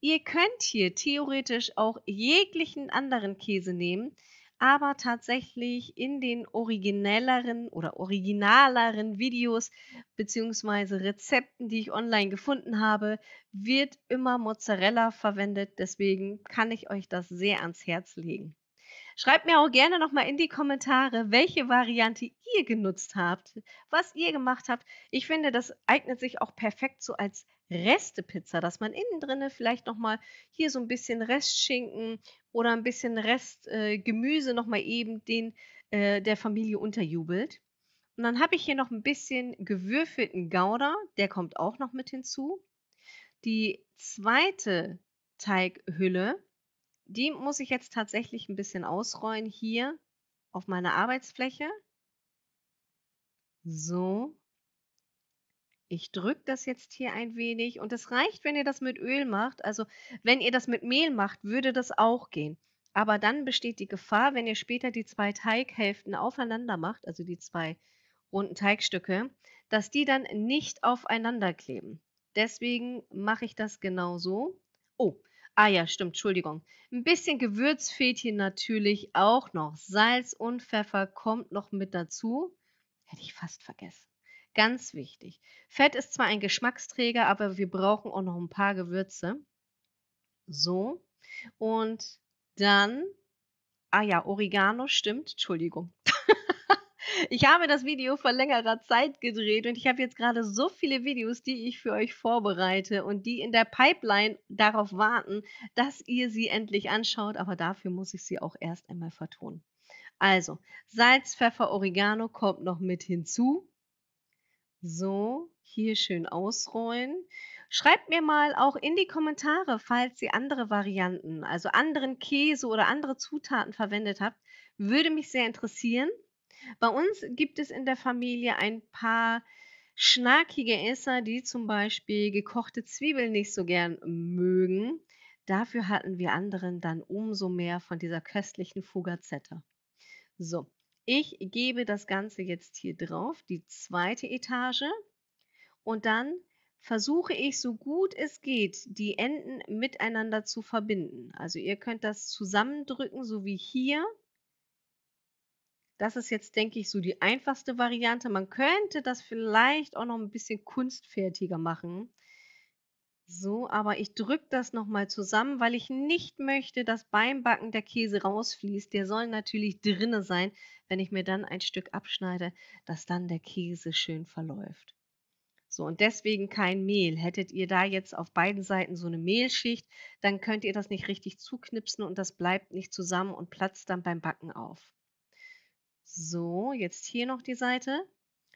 Ihr könnt hier theoretisch auch jeglichen anderen Käse nehmen aber tatsächlich in den originelleren oder originaleren Videos bzw. Rezepten, die ich online gefunden habe, wird immer Mozzarella verwendet. Deswegen kann ich euch das sehr ans Herz legen. Schreibt mir auch gerne nochmal in die Kommentare, welche Variante ihr genutzt habt, was ihr gemacht habt. Ich finde, das eignet sich auch perfekt so als Reste-Pizza, dass man innen drinne vielleicht nochmal hier so ein bisschen Restschinken oder ein bisschen Restgemüse äh, Gemüse nochmal eben den äh, der Familie unterjubelt. Und dann habe ich hier noch ein bisschen gewürfelten Gouda, der kommt auch noch mit hinzu. Die zweite Teighülle, die muss ich jetzt tatsächlich ein bisschen ausrollen hier auf meiner Arbeitsfläche. So, ich drücke das jetzt hier ein wenig und es reicht, wenn ihr das mit Öl macht. Also wenn ihr das mit Mehl macht, würde das auch gehen. Aber dann besteht die Gefahr, wenn ihr später die zwei Teighälften aufeinander macht, also die zwei runden Teigstücke, dass die dann nicht aufeinander kleben. Deswegen mache ich das genau so. Oh, ah ja, stimmt, Entschuldigung. Ein bisschen Gewürz fehlt hier natürlich auch noch. Salz und Pfeffer kommt noch mit dazu. Hätte ich fast vergessen. Ganz wichtig. Fett ist zwar ein Geschmacksträger, aber wir brauchen auch noch ein paar Gewürze. So. Und dann, ah ja, Oregano stimmt, Entschuldigung. Ich habe das Video vor längerer Zeit gedreht und ich habe jetzt gerade so viele Videos, die ich für euch vorbereite und die in der Pipeline darauf warten, dass ihr sie endlich anschaut, aber dafür muss ich sie auch erst einmal vertonen. Also, Salz, Pfeffer, Oregano kommt noch mit hinzu. So, hier schön ausrollen. Schreibt mir mal auch in die Kommentare, falls ihr andere Varianten, also anderen Käse oder andere Zutaten verwendet habt. Würde mich sehr interessieren. Bei uns gibt es in der Familie ein paar schnackige Esser, die zum Beispiel gekochte Zwiebeln nicht so gern mögen. Dafür hatten wir anderen dann umso mehr von dieser köstlichen Fugazetta. So, ich gebe das Ganze jetzt hier drauf, die zweite Etage. Und dann versuche ich, so gut es geht, die Enden miteinander zu verbinden. Also ihr könnt das zusammendrücken, so wie hier. Das ist jetzt, denke ich, so die einfachste Variante. Man könnte das vielleicht auch noch ein bisschen kunstfertiger machen. So, aber ich drücke das nochmal zusammen, weil ich nicht möchte, dass beim Backen der Käse rausfließt. Der soll natürlich drinne sein, wenn ich mir dann ein Stück abschneide, dass dann der Käse schön verläuft. So, und deswegen kein Mehl. Hättet ihr da jetzt auf beiden Seiten so eine Mehlschicht, dann könnt ihr das nicht richtig zuknipsen und das bleibt nicht zusammen und platzt dann beim Backen auf. So, jetzt hier noch die Seite.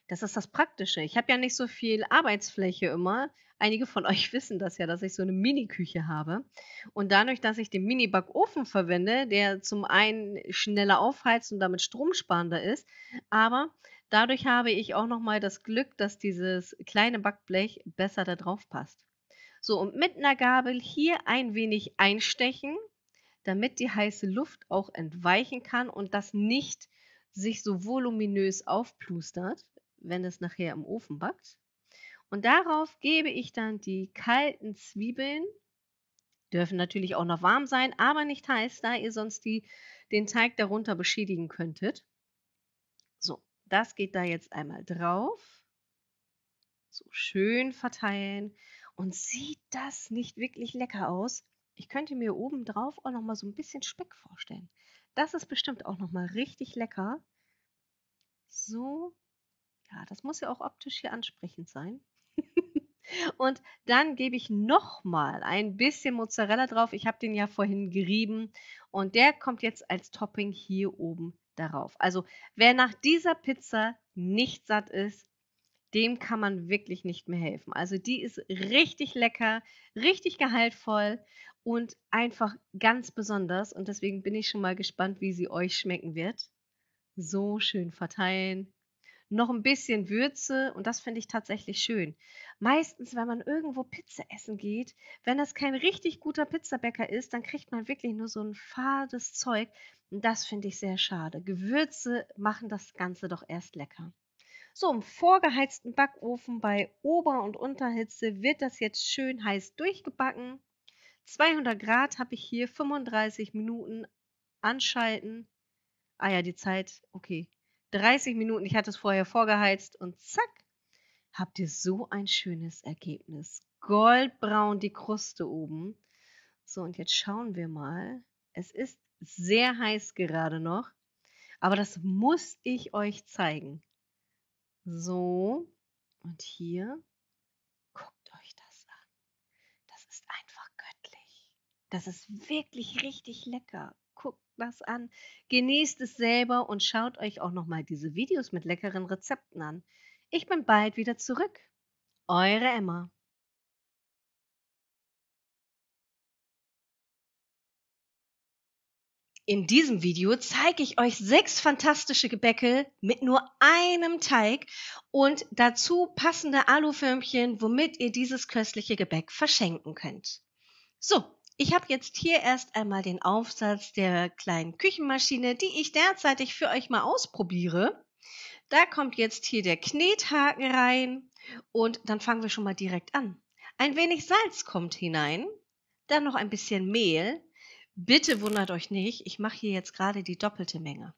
Das ist das Praktische. Ich habe ja nicht so viel Arbeitsfläche immer. Einige von euch wissen das ja, dass ich so eine Mini-Küche habe. Und dadurch, dass ich den Mini-Backofen verwende, der zum einen schneller aufheizt und damit stromsparender ist, aber dadurch habe ich auch nochmal das Glück, dass dieses kleine Backblech besser da drauf passt. So, und mit einer Gabel hier ein wenig einstechen, damit die heiße Luft auch entweichen kann und das nicht sich so voluminös aufplustert wenn es nachher im Ofen backt. Und darauf gebe ich dann die kalten Zwiebeln. Dürfen natürlich auch noch warm sein, aber nicht heiß, da ihr sonst die, den Teig darunter beschädigen könntet. So, das geht da jetzt einmal drauf. So schön verteilen. Und sieht das nicht wirklich lecker aus? Ich könnte mir oben drauf auch noch mal so ein bisschen Speck vorstellen. Das ist bestimmt auch noch mal richtig lecker. So ja, das muss ja auch optisch hier ansprechend sein. Und dann gebe ich nochmal ein bisschen Mozzarella drauf. Ich habe den ja vorhin gerieben und der kommt jetzt als Topping hier oben darauf. Also wer nach dieser Pizza nicht satt ist, dem kann man wirklich nicht mehr helfen. Also die ist richtig lecker, richtig gehaltvoll und einfach ganz besonders. Und deswegen bin ich schon mal gespannt, wie sie euch schmecken wird. So schön verteilen noch ein bisschen Würze und das finde ich tatsächlich schön. Meistens, wenn man irgendwo Pizza essen geht, wenn das kein richtig guter Pizzabäcker ist, dann kriegt man wirklich nur so ein fades Zeug und das finde ich sehr schade. Gewürze machen das Ganze doch erst lecker. So, im vorgeheizten Backofen bei Ober- und Unterhitze wird das jetzt schön heiß durchgebacken. 200 Grad habe ich hier 35 Minuten anschalten. Ah ja, die Zeit, okay, 30 Minuten, ich hatte es vorher vorgeheizt und zack, habt ihr so ein schönes Ergebnis. Goldbraun die Kruste oben. So, und jetzt schauen wir mal. Es ist sehr heiß gerade noch, aber das muss ich euch zeigen. So, und hier, guckt euch das an. Das ist einfach göttlich. Das ist wirklich richtig lecker guckt das an, genießt es selber und schaut euch auch nochmal diese Videos mit leckeren Rezepten an. Ich bin bald wieder zurück. Eure Emma. In diesem Video zeige ich euch sechs fantastische Gebäcke mit nur einem Teig und dazu passende Aluförmchen, womit ihr dieses köstliche Gebäck verschenken könnt. So, ich habe jetzt hier erst einmal den Aufsatz der kleinen Küchenmaschine, die ich derzeitig für euch mal ausprobiere. Da kommt jetzt hier der Knethaken rein und dann fangen wir schon mal direkt an. Ein wenig Salz kommt hinein, dann noch ein bisschen Mehl. Bitte wundert euch nicht, ich mache hier jetzt gerade die doppelte Menge.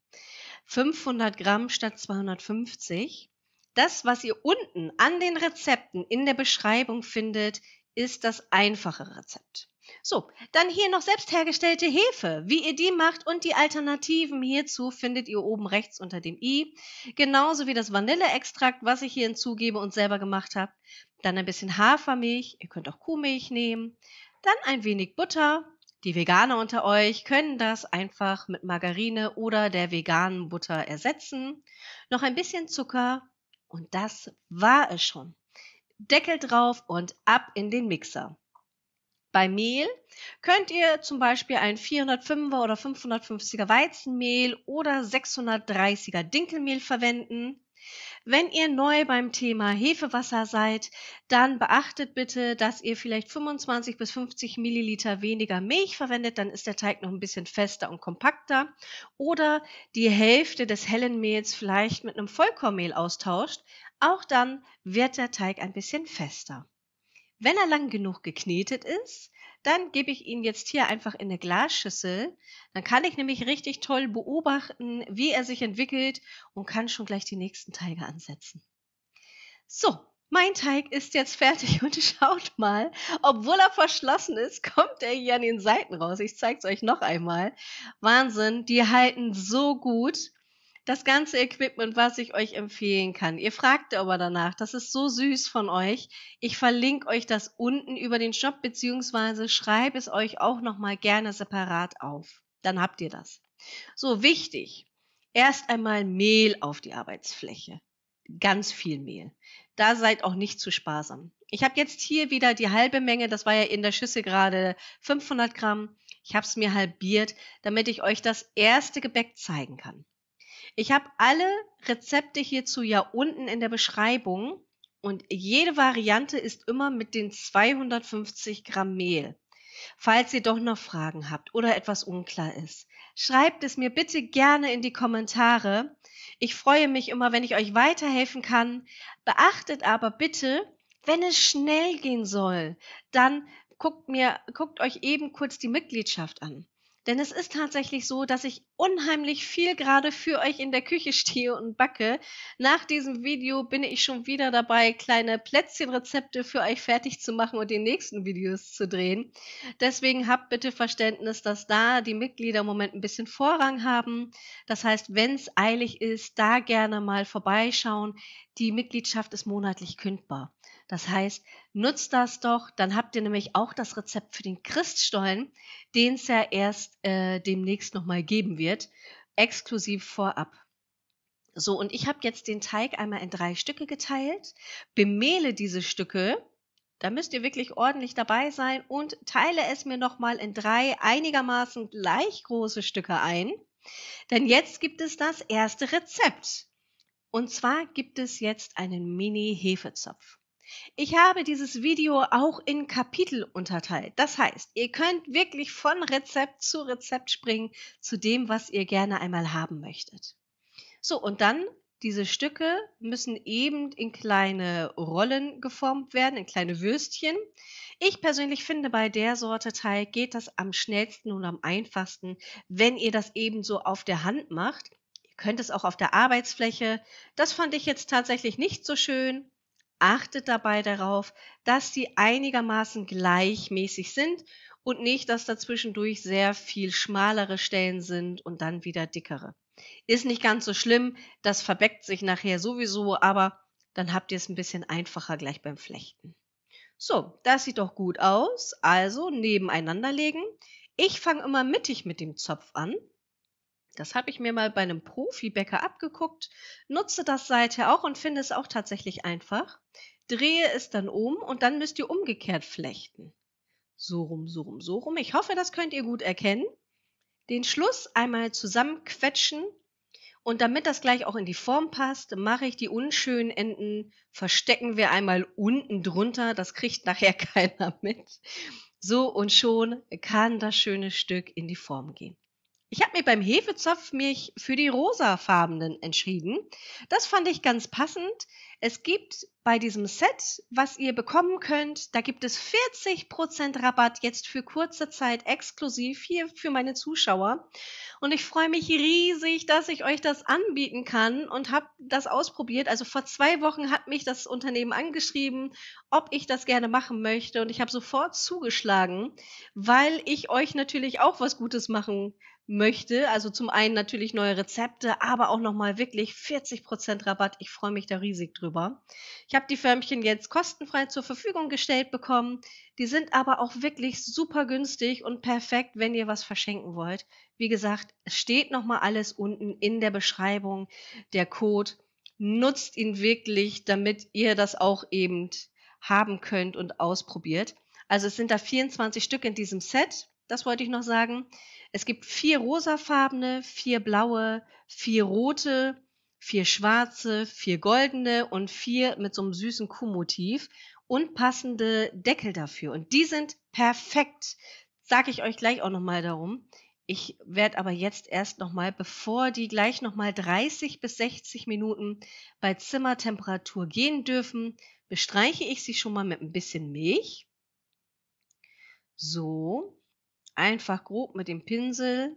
500 Gramm statt 250. Das, was ihr unten an den Rezepten in der Beschreibung findet, ist das einfache Rezept. So, dann hier noch selbst hergestellte Hefe. Wie ihr die macht und die Alternativen hierzu findet ihr oben rechts unter dem i. Genauso wie das Vanilleextrakt, was ich hier hinzugebe und selber gemacht habe. Dann ein bisschen Hafermilch. Ihr könnt auch Kuhmilch nehmen. Dann ein wenig Butter. Die Veganer unter euch können das einfach mit Margarine oder der veganen Butter ersetzen. Noch ein bisschen Zucker. Und das war es schon. Deckel drauf und ab in den Mixer. Bei Mehl könnt ihr zum Beispiel ein 405er oder 550er Weizenmehl oder 630er Dinkelmehl verwenden. Wenn ihr neu beim Thema Hefewasser seid, dann beachtet bitte, dass ihr vielleicht 25 bis 50 Milliliter weniger Milch verwendet, dann ist der Teig noch ein bisschen fester und kompakter. Oder die Hälfte des hellen Mehls vielleicht mit einem Vollkornmehl austauscht. Auch dann wird der Teig ein bisschen fester. Wenn er lang genug geknetet ist, dann gebe ich ihn jetzt hier einfach in eine Glasschüssel. Dann kann ich nämlich richtig toll beobachten, wie er sich entwickelt und kann schon gleich die nächsten Teige ansetzen. So, mein Teig ist jetzt fertig und schaut mal, obwohl er verschlossen ist, kommt er hier an den Seiten raus. Ich zeige es euch noch einmal. Wahnsinn, die halten so gut das ganze Equipment, was ich euch empfehlen kann. Ihr fragt aber danach. Das ist so süß von euch. Ich verlinke euch das unten über den Shop, beziehungsweise schreibe es euch auch nochmal gerne separat auf. Dann habt ihr das. So, wichtig. Erst einmal Mehl auf die Arbeitsfläche. Ganz viel Mehl. Da seid auch nicht zu sparsam. Ich habe jetzt hier wieder die halbe Menge, das war ja in der Schüssel gerade 500 Gramm. Ich habe es mir halbiert, damit ich euch das erste Gebäck zeigen kann. Ich habe alle Rezepte hierzu ja unten in der Beschreibung und jede Variante ist immer mit den 250 Gramm Mehl. Falls ihr doch noch Fragen habt oder etwas unklar ist, schreibt es mir bitte gerne in die Kommentare. Ich freue mich immer, wenn ich euch weiterhelfen kann. Beachtet aber bitte, wenn es schnell gehen soll, dann guckt mir, guckt euch eben kurz die Mitgliedschaft an. Denn es ist tatsächlich so, dass ich unheimlich viel gerade für euch in der Küche stehe und backe. Nach diesem Video bin ich schon wieder dabei, kleine Plätzchenrezepte für euch fertig zu machen und die nächsten Videos zu drehen. Deswegen habt bitte Verständnis, dass da die Mitglieder im Moment ein bisschen Vorrang haben. Das heißt, wenn es eilig ist, da gerne mal vorbeischauen. Die Mitgliedschaft ist monatlich kündbar. Das heißt, nutzt das doch, dann habt ihr nämlich auch das Rezept für den Christstollen, den es ja erst äh, demnächst nochmal geben wird, exklusiv vorab. So, und ich habe jetzt den Teig einmal in drei Stücke geteilt, bemehle diese Stücke, da müsst ihr wirklich ordentlich dabei sein und teile es mir nochmal in drei einigermaßen gleich große Stücke ein. Denn jetzt gibt es das erste Rezept. Und zwar gibt es jetzt einen Mini-Hefezopf. Ich habe dieses Video auch in Kapitel unterteilt. Das heißt, ihr könnt wirklich von Rezept zu Rezept springen zu dem, was ihr gerne einmal haben möchtet. So, und dann diese Stücke müssen eben in kleine Rollen geformt werden, in kleine Würstchen. Ich persönlich finde, bei der Sorte Teig geht das am schnellsten und am einfachsten, wenn ihr das eben so auf der Hand macht. Ihr könnt es auch auf der Arbeitsfläche. Das fand ich jetzt tatsächlich nicht so schön. Achtet dabei darauf, dass sie einigermaßen gleichmäßig sind und nicht, dass dazwischendurch sehr viel schmalere Stellen sind und dann wieder dickere. Ist nicht ganz so schlimm, das verbeckt sich nachher sowieso, aber dann habt ihr es ein bisschen einfacher gleich beim Flechten. So, das sieht doch gut aus. Also nebeneinander legen. Ich fange immer mittig mit dem Zopf an. Das habe ich mir mal bei einem Profibäcker abgeguckt, nutze das seither auch und finde es auch tatsächlich einfach drehe es dann um und dann müsst ihr umgekehrt flechten. So rum, so rum, so rum. Ich hoffe, das könnt ihr gut erkennen. Den Schluss einmal zusammenquetschen und damit das gleich auch in die Form passt, mache ich die unschönen Enden, verstecken wir einmal unten drunter, das kriegt nachher keiner mit. So und schon kann das schöne Stück in die Form gehen. Ich habe mir beim Hefezopf mich für die rosafarbenen entschieden. Das fand ich ganz passend. Es gibt bei diesem Set, was ihr bekommen könnt, da gibt es 40% Rabatt jetzt für kurze Zeit exklusiv hier für meine Zuschauer. Und ich freue mich riesig, dass ich euch das anbieten kann und habe das ausprobiert. Also vor zwei Wochen hat mich das Unternehmen angeschrieben, ob ich das gerne machen möchte. Und ich habe sofort zugeschlagen, weil ich euch natürlich auch was Gutes machen möchte. Also zum einen natürlich neue Rezepte, aber auch nochmal wirklich 40% Rabatt. Ich freue mich da riesig drüber. Ich habe die Förmchen jetzt kostenfrei zur Verfügung gestellt bekommen. Die sind aber auch wirklich super günstig und perfekt, wenn ihr was verschenken wollt. Wie gesagt, es steht nochmal alles unten in der Beschreibung, der Code. Nutzt ihn wirklich, damit ihr das auch eben haben könnt und ausprobiert. Also es sind da 24 Stück in diesem Set das wollte ich noch sagen. Es gibt vier rosafarbene, vier blaue, vier rote, vier schwarze, vier goldene und vier mit so einem süßen Kuhmotiv und passende Deckel dafür. Und die sind perfekt. Sage ich euch gleich auch nochmal darum. Ich werde aber jetzt erst nochmal, bevor die gleich nochmal 30 bis 60 Minuten bei Zimmertemperatur gehen dürfen, bestreiche ich sie schon mal mit ein bisschen Milch. So, einfach grob mit dem Pinsel.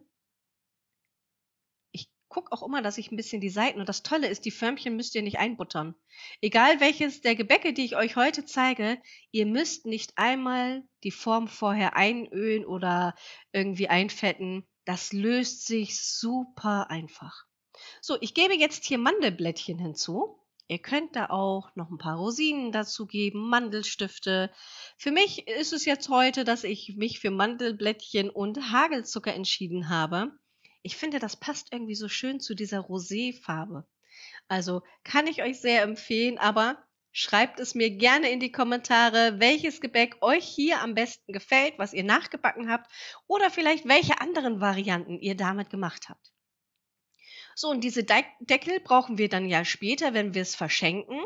Ich gucke auch immer, dass ich ein bisschen die Seiten, und das Tolle ist, die Förmchen müsst ihr nicht einbuttern. Egal welches der Gebäcke, die ich euch heute zeige, ihr müsst nicht einmal die Form vorher einölen oder irgendwie einfetten. Das löst sich super einfach. So, ich gebe jetzt hier Mandelblättchen hinzu. Ihr könnt da auch noch ein paar Rosinen dazu geben, Mandelstifte. Für mich ist es jetzt heute, dass ich mich für Mandelblättchen und Hagelzucker entschieden habe. Ich finde, das passt irgendwie so schön zu dieser Roséfarbe. Also kann ich euch sehr empfehlen, aber schreibt es mir gerne in die Kommentare, welches Gebäck euch hier am besten gefällt, was ihr nachgebacken habt oder vielleicht welche anderen Varianten ihr damit gemacht habt. So, und diese De Deckel brauchen wir dann ja später, wenn wir es verschenken.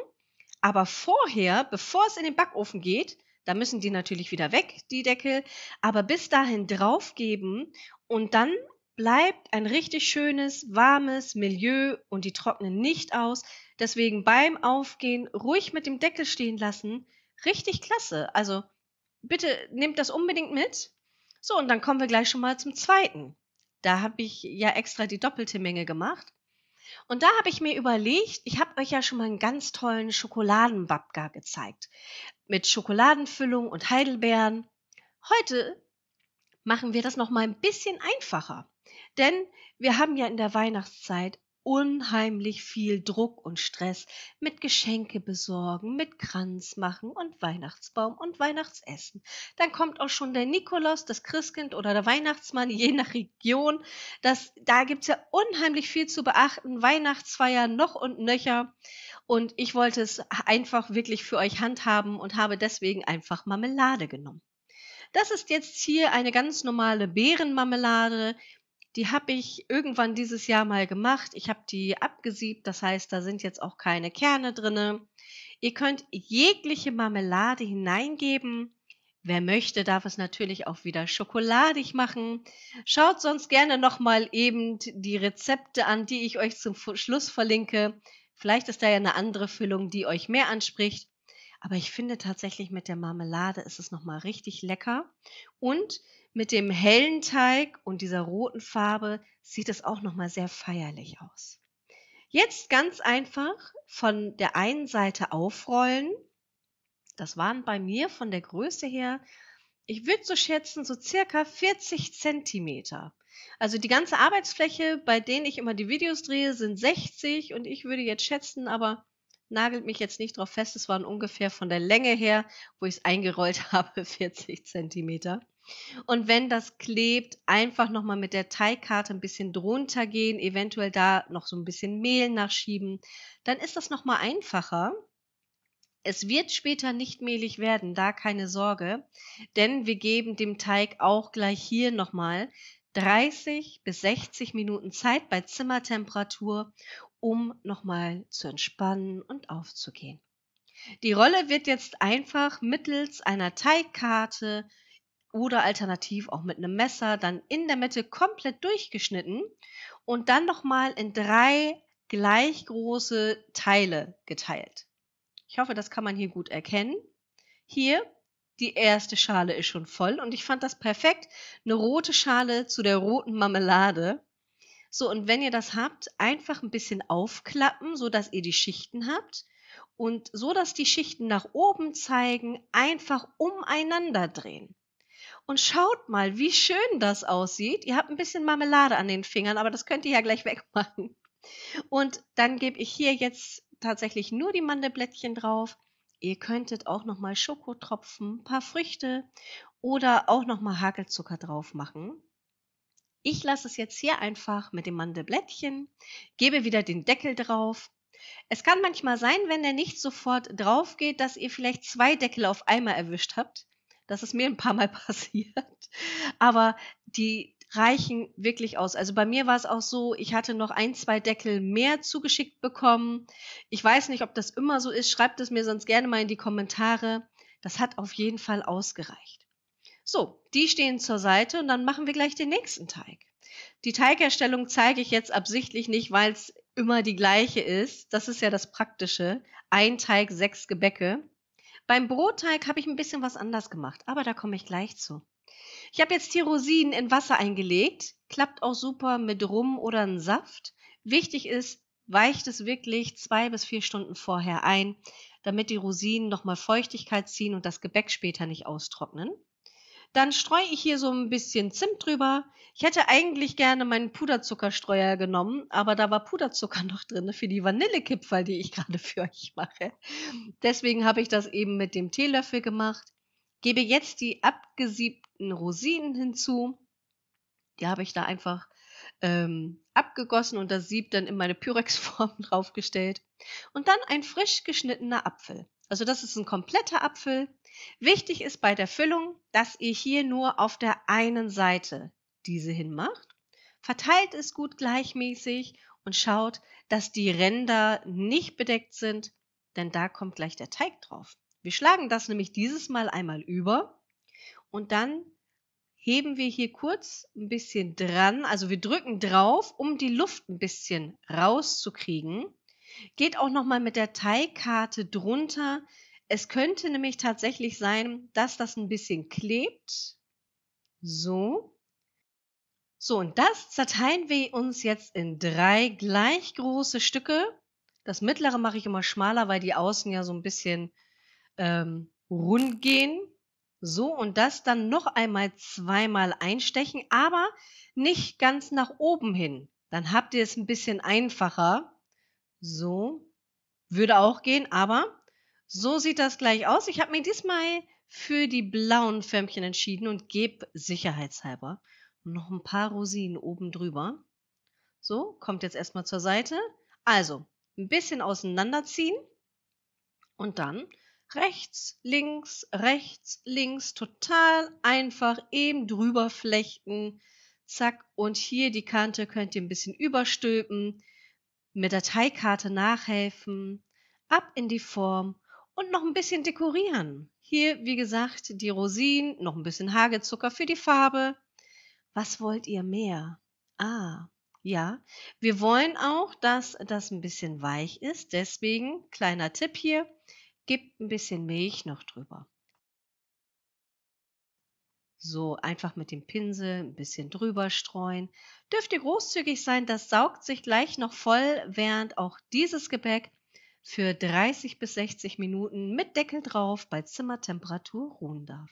Aber vorher, bevor es in den Backofen geht, da müssen die natürlich wieder weg, die Deckel, aber bis dahin draufgeben und dann bleibt ein richtig schönes, warmes Milieu und die trocknen nicht aus. Deswegen beim Aufgehen ruhig mit dem Deckel stehen lassen. Richtig klasse. Also bitte nehmt das unbedingt mit. So, und dann kommen wir gleich schon mal zum zweiten. Da habe ich ja extra die doppelte Menge gemacht. Und da habe ich mir überlegt, ich habe euch ja schon mal einen ganz tollen Schokoladenbabka gezeigt. Mit Schokoladenfüllung und Heidelbeeren. Heute machen wir das noch mal ein bisschen einfacher. Denn wir haben ja in der Weihnachtszeit unheimlich viel Druck und Stress mit Geschenke besorgen, mit Kranz machen und Weihnachtsbaum und Weihnachtsessen. Dann kommt auch schon der Nikolaus, das Christkind oder der Weihnachtsmann, je nach Region. Das, da es ja unheimlich viel zu beachten. Weihnachtsfeier noch und nöcher. Und ich wollte es einfach wirklich für euch handhaben und habe deswegen einfach Marmelade genommen. Das ist jetzt hier eine ganz normale Beerenmarmelade. Die habe ich irgendwann dieses Jahr mal gemacht. Ich habe die abgesiebt, das heißt, da sind jetzt auch keine Kerne drinne. Ihr könnt jegliche Marmelade hineingeben. Wer möchte, darf es natürlich auch wieder schokoladig machen. Schaut sonst gerne nochmal eben die Rezepte an, die ich euch zum Schluss verlinke. Vielleicht ist da ja eine andere Füllung, die euch mehr anspricht. Aber ich finde tatsächlich mit der Marmelade ist es nochmal richtig lecker. Und mit dem hellen Teig und dieser roten Farbe sieht es auch nochmal sehr feierlich aus. Jetzt ganz einfach von der einen Seite aufrollen. Das waren bei mir von der Größe her, ich würde so schätzen, so circa 40 Zentimeter. Also die ganze Arbeitsfläche, bei denen ich immer die Videos drehe, sind 60 und ich würde jetzt schätzen, aber nagelt mich jetzt nicht drauf fest, es waren ungefähr von der Länge her, wo ich es eingerollt habe, 40 Zentimeter. Und wenn das klebt, einfach nochmal mit der Teigkarte ein bisschen drunter gehen, eventuell da noch so ein bisschen Mehl nachschieben. Dann ist das nochmal einfacher. Es wird später nicht mehlig werden, da keine Sorge, denn wir geben dem Teig auch gleich hier nochmal 30 bis 60 Minuten Zeit bei Zimmertemperatur, um nochmal zu entspannen und aufzugehen. Die Rolle wird jetzt einfach mittels einer Teigkarte oder alternativ auch mit einem Messer dann in der Mitte komplett durchgeschnitten und dann nochmal in drei gleich große Teile geteilt. Ich hoffe, das kann man hier gut erkennen. Hier, die erste Schale ist schon voll und ich fand das perfekt. Eine rote Schale zu der roten Marmelade. So, und wenn ihr das habt, einfach ein bisschen aufklappen, sodass ihr die Schichten habt. Und so, dass die Schichten nach oben zeigen, einfach umeinander drehen. Und schaut mal, wie schön das aussieht. Ihr habt ein bisschen Marmelade an den Fingern, aber das könnt ihr ja gleich wegmachen. Und dann gebe ich hier jetzt tatsächlich nur die Mandelblättchen drauf. Ihr könntet auch nochmal Schokotropfen, ein paar Früchte oder auch nochmal Hagelzucker drauf machen. Ich lasse es jetzt hier einfach mit dem Mandelblättchen, gebe wieder den Deckel drauf. Es kann manchmal sein, wenn der nicht sofort drauf geht, dass ihr vielleicht zwei Deckel auf einmal erwischt habt. Das ist mir ein paar Mal passiert. Aber die reichen wirklich aus. Also bei mir war es auch so, ich hatte noch ein, zwei Deckel mehr zugeschickt bekommen. Ich weiß nicht, ob das immer so ist. Schreibt es mir sonst gerne mal in die Kommentare. Das hat auf jeden Fall ausgereicht. So, die stehen zur Seite und dann machen wir gleich den nächsten Teig. Die Teigerstellung zeige ich jetzt absichtlich nicht, weil es immer die gleiche ist. Das ist ja das Praktische. Ein Teig, sechs Gebäcke. Beim Brotteig habe ich ein bisschen was anders gemacht, aber da komme ich gleich zu. Ich habe jetzt hier Rosinen in Wasser eingelegt. Klappt auch super mit Rum oder einem Saft. Wichtig ist, weicht es wirklich zwei bis vier Stunden vorher ein, damit die Rosinen nochmal Feuchtigkeit ziehen und das Gebäck später nicht austrocknen. Dann streue ich hier so ein bisschen Zimt drüber. Ich hätte eigentlich gerne meinen Puderzuckerstreuer genommen, aber da war Puderzucker noch drin für die Vanillekipferl, die ich gerade für euch mache. Deswegen habe ich das eben mit dem Teelöffel gemacht. Gebe jetzt die abgesiebten Rosinen hinzu. Die habe ich da einfach ähm, abgegossen und das Sieb dann in meine Pyrex-Form draufgestellt. Und dann ein frisch geschnittener Apfel. Also das ist ein kompletter Apfel. Wichtig ist bei der Füllung, dass ihr hier nur auf der einen Seite diese hinmacht. Verteilt es gut gleichmäßig und schaut, dass die Ränder nicht bedeckt sind, denn da kommt gleich der Teig drauf. Wir schlagen das nämlich dieses Mal einmal über und dann heben wir hier kurz ein bisschen dran, also wir drücken drauf, um die Luft ein bisschen rauszukriegen. Geht auch nochmal mit der Teigkarte drunter. Es könnte nämlich tatsächlich sein, dass das ein bisschen klebt. So. So, und das zerteilen wir uns jetzt in drei gleich große Stücke. Das mittlere mache ich immer schmaler, weil die Außen ja so ein bisschen ähm, rund gehen. So, und das dann noch einmal zweimal einstechen, aber nicht ganz nach oben hin. Dann habt ihr es ein bisschen einfacher. So würde auch gehen, aber so sieht das gleich aus. Ich habe mir diesmal für die blauen Förmchen entschieden und gebe sicherheitshalber noch ein paar Rosinen oben drüber. So, kommt jetzt erstmal zur Seite. Also, ein bisschen auseinanderziehen und dann rechts, links, rechts, links, total einfach eben drüber flechten. Zack, und hier die Kante könnt ihr ein bisschen überstülpen mit Dateikarte nachhelfen, ab in die Form und noch ein bisschen dekorieren. Hier, wie gesagt, die Rosinen, noch ein bisschen Hagelzucker für die Farbe. Was wollt ihr mehr? Ah, ja, wir wollen auch, dass das ein bisschen weich ist. Deswegen, kleiner Tipp hier, gebt ein bisschen Milch noch drüber. So einfach mit dem Pinsel ein bisschen drüber streuen. Dürft ihr großzügig sein, das saugt sich gleich noch voll, während auch dieses Gebäck für 30 bis 60 Minuten mit Deckel drauf bei Zimmertemperatur ruhen darf.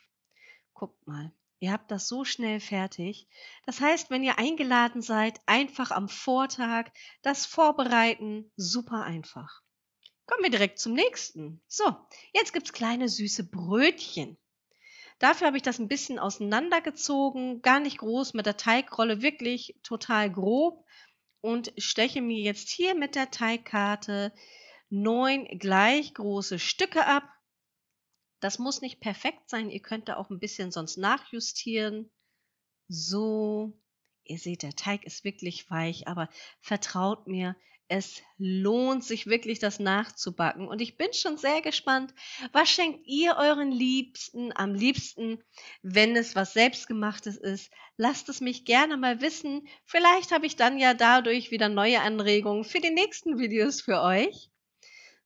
Guckt mal, ihr habt das so schnell fertig. Das heißt, wenn ihr eingeladen seid, einfach am Vortag das vorbereiten, super einfach. Kommen wir direkt zum nächsten. So, jetzt gibt's kleine süße Brötchen. Dafür habe ich das ein bisschen auseinandergezogen, gar nicht groß mit der Teigrolle, wirklich total grob und steche mir jetzt hier mit der Teigkarte neun gleich große Stücke ab. Das muss nicht perfekt sein, ihr könnt da auch ein bisschen sonst nachjustieren. So, ihr seht, der Teig ist wirklich weich, aber vertraut mir, es lohnt sich wirklich, das nachzubacken. Und ich bin schon sehr gespannt, was schenkt ihr euren Liebsten am liebsten, wenn es was Selbstgemachtes ist? Lasst es mich gerne mal wissen. Vielleicht habe ich dann ja dadurch wieder neue Anregungen für die nächsten Videos für euch.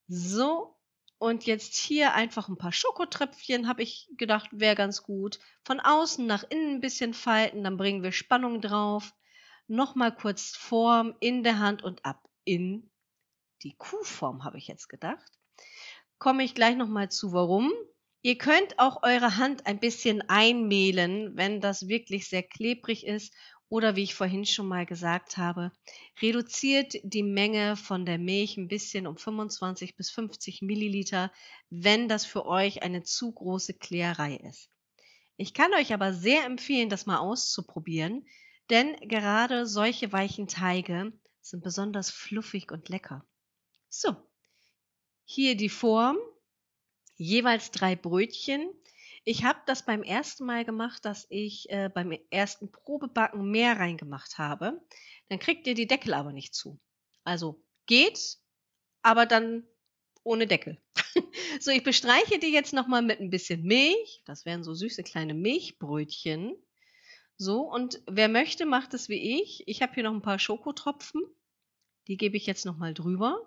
So, und jetzt hier einfach ein paar Schokotröpfchen, habe ich gedacht, wäre ganz gut. Von außen nach innen ein bisschen falten, dann bringen wir Spannung drauf. Nochmal kurz Form in der Hand und ab in die Q-Form, habe ich jetzt gedacht. Komme ich gleich nochmal zu, warum. Ihr könnt auch eure Hand ein bisschen einmehlen, wenn das wirklich sehr klebrig ist oder wie ich vorhin schon mal gesagt habe, reduziert die Menge von der Milch ein bisschen um 25 bis 50 Milliliter, wenn das für euch eine zu große Klärerei ist. Ich kann euch aber sehr empfehlen, das mal auszuprobieren, denn gerade solche weichen Teige sind besonders fluffig und lecker. So, hier die Form, jeweils drei Brötchen. Ich habe das beim ersten Mal gemacht, dass ich äh, beim ersten Probebacken mehr reingemacht habe. Dann kriegt ihr die Deckel aber nicht zu. Also geht, aber dann ohne Deckel. so, ich bestreiche die jetzt nochmal mit ein bisschen Milch. Das wären so süße kleine Milchbrötchen. So, und wer möchte, macht es wie ich. Ich habe hier noch ein paar Schokotropfen. Die gebe ich jetzt nochmal drüber.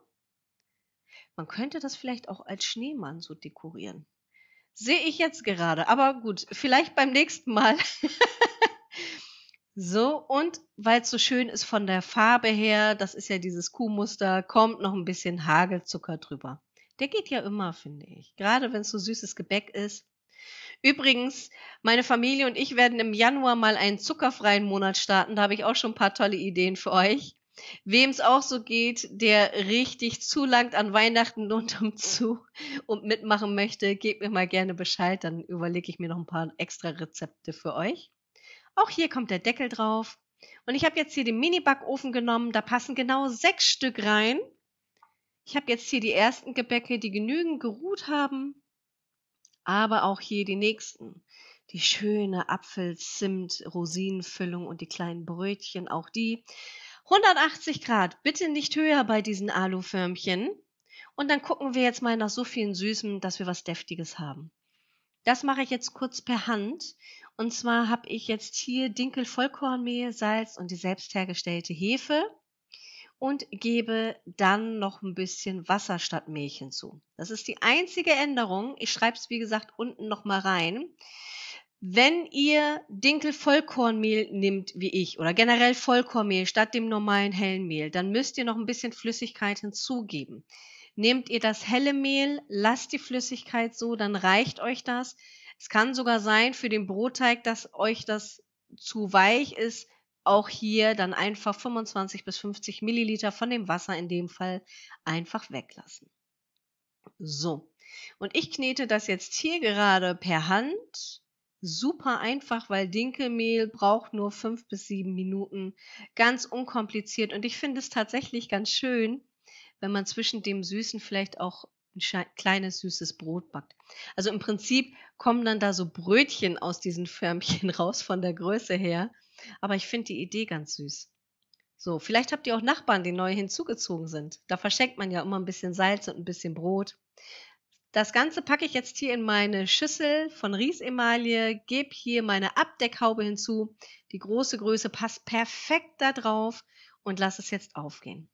Man könnte das vielleicht auch als Schneemann so dekorieren. Sehe ich jetzt gerade, aber gut, vielleicht beim nächsten Mal. so, und weil es so schön ist von der Farbe her, das ist ja dieses Kuhmuster, kommt noch ein bisschen Hagelzucker drüber. Der geht ja immer, finde ich. Gerade wenn es so süßes Gebäck ist. Übrigens, meine Familie und ich werden im Januar mal einen zuckerfreien Monat starten. Da habe ich auch schon ein paar tolle Ideen für euch. Wem es auch so geht, der richtig zulangt an Weihnachten unterm Zu und mitmachen möchte, gebt mir mal gerne Bescheid, dann überlege ich mir noch ein paar extra Rezepte für euch. Auch hier kommt der Deckel drauf. Und ich habe jetzt hier den Mini-Backofen genommen, da passen genau sechs Stück rein. Ich habe jetzt hier die ersten Gebäcke, die genügend geruht haben, aber auch hier die nächsten. Die schöne Apfel-Zimt-Rosinenfüllung und die kleinen Brötchen, auch die 180 Grad, bitte nicht höher bei diesen Aluförmchen. Und dann gucken wir jetzt mal nach so vielen Süßen, dass wir was Deftiges haben. Das mache ich jetzt kurz per Hand. Und zwar habe ich jetzt hier Dinkel Vollkornmehl, Salz und die selbst hergestellte Hefe und gebe dann noch ein bisschen Wasser statt Milch hinzu. Das ist die einzige Änderung. Ich schreibe es, wie gesagt, unten nochmal rein. Wenn ihr Dinkel-Vollkornmehl nimmt, wie ich, oder generell Vollkornmehl statt dem normalen hellen Mehl, dann müsst ihr noch ein bisschen Flüssigkeit hinzugeben. Nehmt ihr das helle Mehl, lasst die Flüssigkeit so, dann reicht euch das. Es kann sogar sein für den Brotteig, dass euch das zu weich ist. Auch hier dann einfach 25 bis 50 Milliliter von dem Wasser in dem Fall einfach weglassen. So. Und ich knete das jetzt hier gerade per Hand super einfach, weil Dinkelmehl braucht nur fünf bis sieben Minuten, ganz unkompliziert. Und ich finde es tatsächlich ganz schön, wenn man zwischen dem Süßen vielleicht auch ein kleines süßes Brot backt. Also im Prinzip kommen dann da so Brötchen aus diesen Förmchen raus von der Größe her. Aber ich finde die Idee ganz süß. So, vielleicht habt ihr auch Nachbarn, die neu hinzugezogen sind. Da verschenkt man ja immer ein bisschen Salz und ein bisschen Brot. Das Ganze packe ich jetzt hier in meine Schüssel von Riesemaille, gebe hier meine Abdeckhaube hinzu. Die große Größe passt perfekt da drauf und lasse es jetzt aufgehen.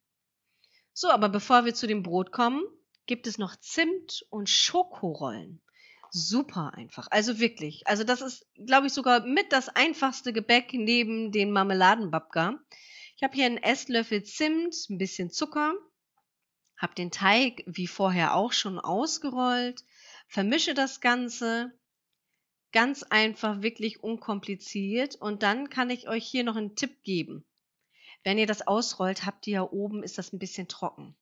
So, aber bevor wir zu dem Brot kommen, gibt es noch Zimt und Schokorollen. Super einfach. Also wirklich. Also das ist, glaube ich, sogar mit das einfachste Gebäck neben den Marmeladenbabka. Ich habe hier einen Esslöffel Zimt, ein bisschen Zucker, habe den Teig wie vorher auch schon ausgerollt, vermische das Ganze ganz einfach, wirklich unkompliziert und dann kann ich euch hier noch einen Tipp geben. Wenn ihr das ausrollt, habt ihr ja oben, ist das ein bisschen trocken.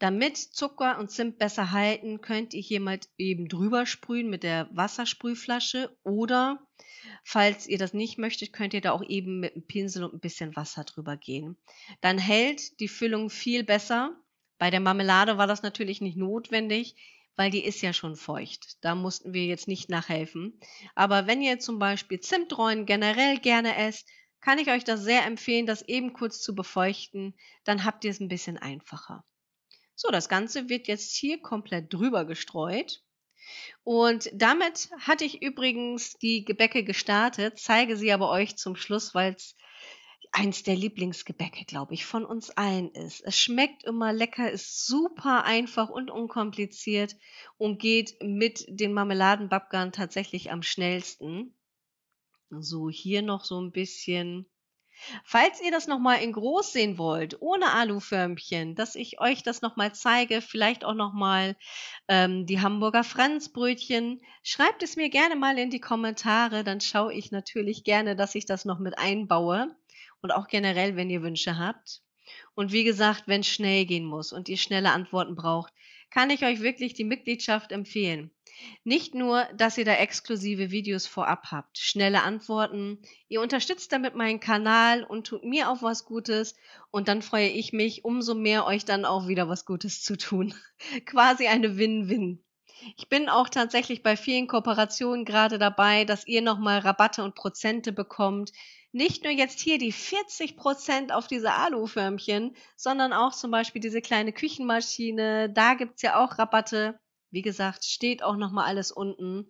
Damit Zucker und Zimt besser halten, könnt ihr hier mal eben drüber sprühen mit der Wassersprühflasche oder falls ihr das nicht möchtet, könnt ihr da auch eben mit einem Pinsel und ein bisschen Wasser drüber gehen. Dann hält die Füllung viel besser bei der Marmelade war das natürlich nicht notwendig, weil die ist ja schon feucht. Da mussten wir jetzt nicht nachhelfen. Aber wenn ihr zum Beispiel Zimtrollen generell gerne esst, kann ich euch das sehr empfehlen, das eben kurz zu befeuchten. Dann habt ihr es ein bisschen einfacher. So, das Ganze wird jetzt hier komplett drüber gestreut. Und damit hatte ich übrigens die Gebäcke gestartet, zeige sie aber euch zum Schluss, weil es eins der Lieblingsgebäcke, glaube ich, von uns allen ist. Es schmeckt immer lecker, ist super einfach und unkompliziert und geht mit den Marmeladenbabgarn tatsächlich am schnellsten. So, hier noch so ein bisschen. Falls ihr das nochmal in groß sehen wollt, ohne Aluförmchen, dass ich euch das nochmal zeige, vielleicht auch nochmal ähm, die Hamburger Franzbrötchen, schreibt es mir gerne mal in die Kommentare, dann schaue ich natürlich gerne, dass ich das noch mit einbaue und auch generell, wenn ihr Wünsche habt. Und wie gesagt, wenn es schnell gehen muss und ihr schnelle Antworten braucht, kann ich euch wirklich die Mitgliedschaft empfehlen. Nicht nur, dass ihr da exklusive Videos vorab habt, schnelle Antworten, ihr unterstützt damit meinen Kanal und tut mir auch was Gutes und dann freue ich mich umso mehr, euch dann auch wieder was Gutes zu tun. Quasi eine Win-Win. Ich bin auch tatsächlich bei vielen Kooperationen gerade dabei, dass ihr nochmal Rabatte und Prozente bekommt, nicht nur jetzt hier die 40 Prozent auf diese Aluförmchen, sondern auch zum Beispiel diese kleine Küchenmaschine. Da gibt's ja auch Rabatte. Wie gesagt, steht auch nochmal alles unten.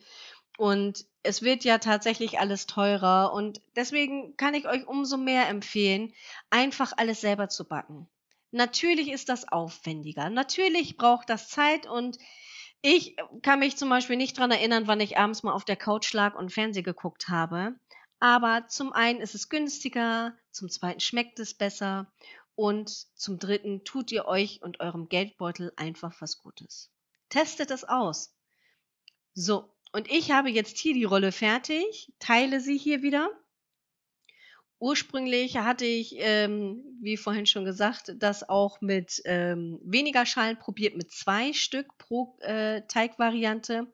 Und es wird ja tatsächlich alles teurer. Und deswegen kann ich euch umso mehr empfehlen, einfach alles selber zu backen. Natürlich ist das aufwendiger. Natürlich braucht das Zeit und ich kann mich zum Beispiel nicht dran erinnern, wann ich abends mal auf der Couch lag und Fernseh geguckt habe. Aber zum einen ist es günstiger, zum zweiten schmeckt es besser und zum dritten tut ihr euch und eurem Geldbeutel einfach was Gutes. Testet es aus. So, und ich habe jetzt hier die Rolle fertig, teile sie hier wieder Ursprünglich hatte ich, ähm, wie vorhin schon gesagt, das auch mit ähm, weniger Schalen probiert, mit zwei Stück pro äh, Teigvariante.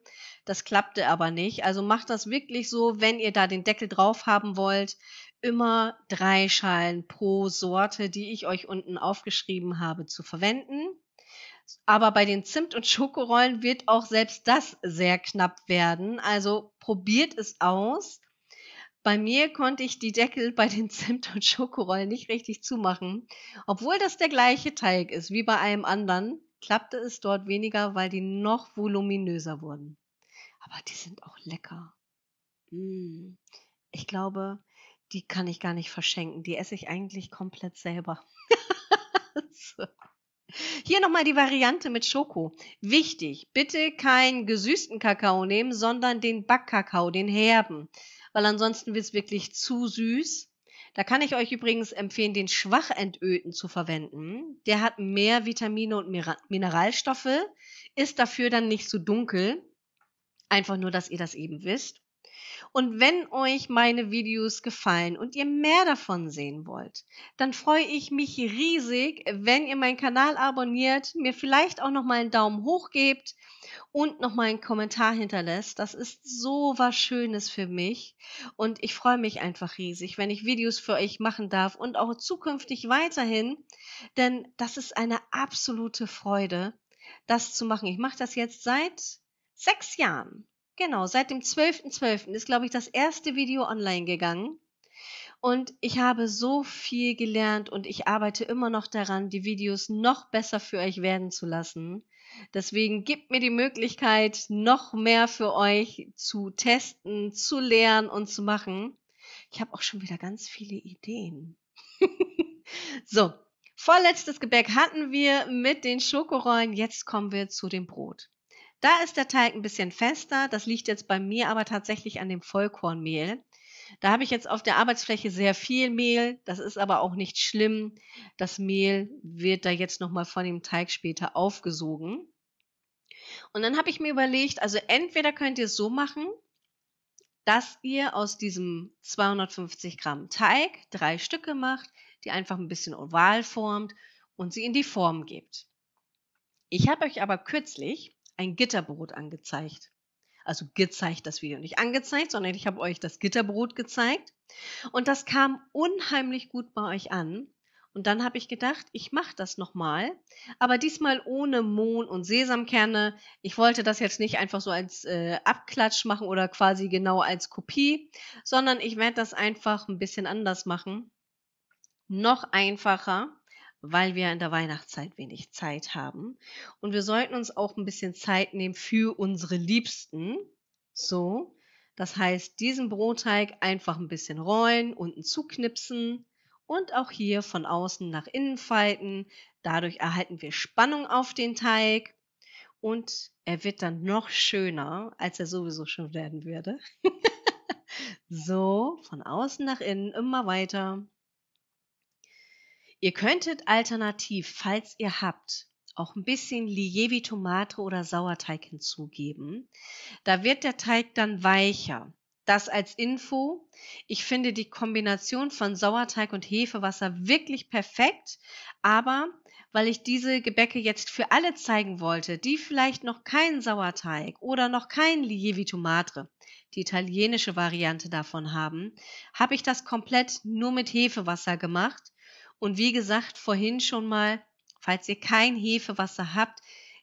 Das klappte aber nicht. Also macht das wirklich so, wenn ihr da den Deckel drauf haben wollt, immer drei Schalen pro Sorte, die ich euch unten aufgeschrieben habe, zu verwenden. Aber bei den Zimt- und Schokorollen wird auch selbst das sehr knapp werden. Also probiert es aus. Bei mir konnte ich die Deckel bei den Zimt- und Schokorollen nicht richtig zumachen. Obwohl das der gleiche Teig ist wie bei einem anderen, klappte es dort weniger, weil die noch voluminöser wurden. Aber die sind auch lecker. Mm. Ich glaube, die kann ich gar nicht verschenken. Die esse ich eigentlich komplett selber. so. Hier nochmal die Variante mit Schoko. Wichtig, bitte keinen gesüßten Kakao nehmen, sondern den Backkakao, den herben weil ansonsten wird es wirklich zu süß. Da kann ich euch übrigens empfehlen, den Schwachentöten zu verwenden. Der hat mehr Vitamine und Mineralstoffe, ist dafür dann nicht so dunkel. Einfach nur, dass ihr das eben wisst. Und wenn euch meine Videos gefallen und ihr mehr davon sehen wollt, dann freue ich mich riesig, wenn ihr meinen Kanal abonniert, mir vielleicht auch nochmal einen Daumen hoch gebt und nochmal einen Kommentar hinterlässt. Das ist so was Schönes für mich und ich freue mich einfach riesig, wenn ich Videos für euch machen darf und auch zukünftig weiterhin, denn das ist eine absolute Freude, das zu machen. Ich mache das jetzt seit sechs Jahren Genau, seit dem 12.12. .12. ist, glaube ich, das erste Video online gegangen. Und ich habe so viel gelernt und ich arbeite immer noch daran, die Videos noch besser für euch werden zu lassen. Deswegen gebt mir die Möglichkeit, noch mehr für euch zu testen, zu lernen und zu machen. Ich habe auch schon wieder ganz viele Ideen. so, vorletztes Gebäck hatten wir mit den Schokorollen. Jetzt kommen wir zu dem Brot. Da ist der Teig ein bisschen fester. Das liegt jetzt bei mir aber tatsächlich an dem Vollkornmehl. Da habe ich jetzt auf der Arbeitsfläche sehr viel Mehl. Das ist aber auch nicht schlimm. Das Mehl wird da jetzt nochmal von dem Teig später aufgesogen. Und dann habe ich mir überlegt, also entweder könnt ihr es so machen, dass ihr aus diesem 250 Gramm Teig drei Stücke macht, die einfach ein bisschen oval formt und sie in die Form gebt. Ich habe euch aber kürzlich ein Gitterbrot angezeigt. Also gezeigt das Video, nicht angezeigt, sondern ich habe euch das Gitterbrot gezeigt. Und das kam unheimlich gut bei euch an. Und dann habe ich gedacht, ich mache das nochmal, aber diesmal ohne Mohn und Sesamkerne. Ich wollte das jetzt nicht einfach so als äh, Abklatsch machen oder quasi genau als Kopie, sondern ich werde das einfach ein bisschen anders machen. Noch einfacher weil wir in der Weihnachtszeit wenig Zeit haben. Und wir sollten uns auch ein bisschen Zeit nehmen für unsere Liebsten. So. Das heißt, diesen Brotteig einfach ein bisschen rollen, unten zuknipsen und auch hier von außen nach innen falten. Dadurch erhalten wir Spannung auf den Teig und er wird dann noch schöner, als er sowieso schon werden würde. so, von außen nach innen immer weiter. Ihr könntet alternativ, falls ihr habt, auch ein bisschen lievi oder Sauerteig hinzugeben. Da wird der Teig dann weicher. Das als Info. Ich finde die Kombination von Sauerteig und Hefewasser wirklich perfekt, aber weil ich diese Gebäcke jetzt für alle zeigen wollte, die vielleicht noch keinen Sauerteig oder noch kein Lievi Tomate, die italienische Variante davon haben, habe ich das komplett nur mit Hefewasser gemacht und wie gesagt, vorhin schon mal, falls ihr kein Hefewasser habt,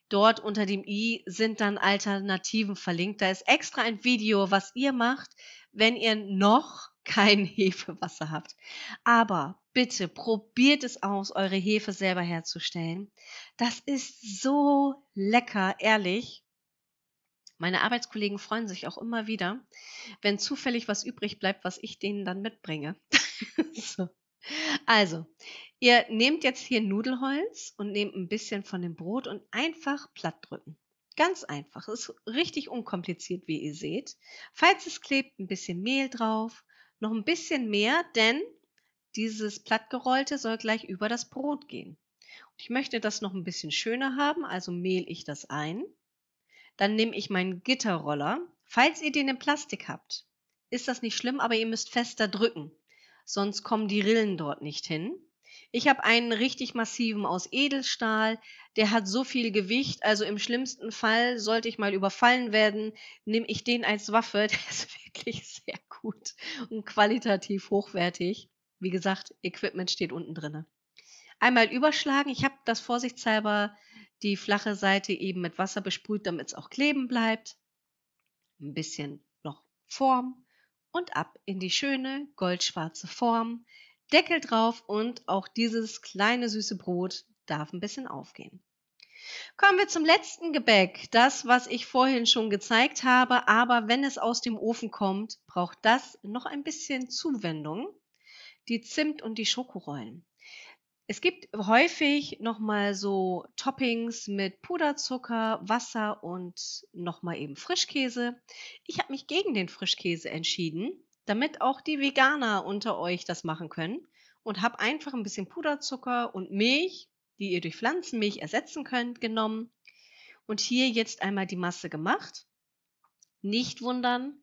dort unter dem i sind dann Alternativen verlinkt. Da ist extra ein Video, was ihr macht, wenn ihr noch kein Hefewasser habt. Aber bitte probiert es aus, eure Hefe selber herzustellen. Das ist so lecker, ehrlich. Meine Arbeitskollegen freuen sich auch immer wieder, wenn zufällig was übrig bleibt, was ich denen dann mitbringe. so. Also, ihr nehmt jetzt hier Nudelholz und nehmt ein bisschen von dem Brot und einfach platt drücken. Ganz einfach. Es ist richtig unkompliziert, wie ihr seht. Falls es klebt, ein bisschen Mehl drauf. Noch ein bisschen mehr, denn dieses Plattgerollte soll gleich über das Brot gehen. Und ich möchte das noch ein bisschen schöner haben, also mehl ich das ein. Dann nehme ich meinen Gitterroller. Falls ihr den in Plastik habt, ist das nicht schlimm, aber ihr müsst fester drücken sonst kommen die Rillen dort nicht hin. Ich habe einen richtig massiven aus Edelstahl, der hat so viel Gewicht, also im schlimmsten Fall, sollte ich mal überfallen werden, nehme ich den als Waffe, der ist wirklich sehr gut und qualitativ hochwertig. Wie gesagt, Equipment steht unten drin. Einmal überschlagen, ich habe das vorsichtshalber die flache Seite eben mit Wasser besprüht, damit es auch kleben bleibt. Ein bisschen noch Form und ab in die schöne goldschwarze Form. Deckel drauf und auch dieses kleine süße Brot darf ein bisschen aufgehen. Kommen wir zum letzten Gebäck, das, was ich vorhin schon gezeigt habe, aber wenn es aus dem Ofen kommt, braucht das noch ein bisschen Zuwendung, die Zimt und die Schokorollen. Es gibt häufig nochmal so Toppings mit Puderzucker, Wasser und nochmal eben Frischkäse. Ich habe mich gegen den Frischkäse entschieden, damit auch die Veganer unter euch das machen können und habe einfach ein bisschen Puderzucker und Milch, die ihr durch Pflanzenmilch ersetzen könnt, genommen und hier jetzt einmal die Masse gemacht. Nicht wundern,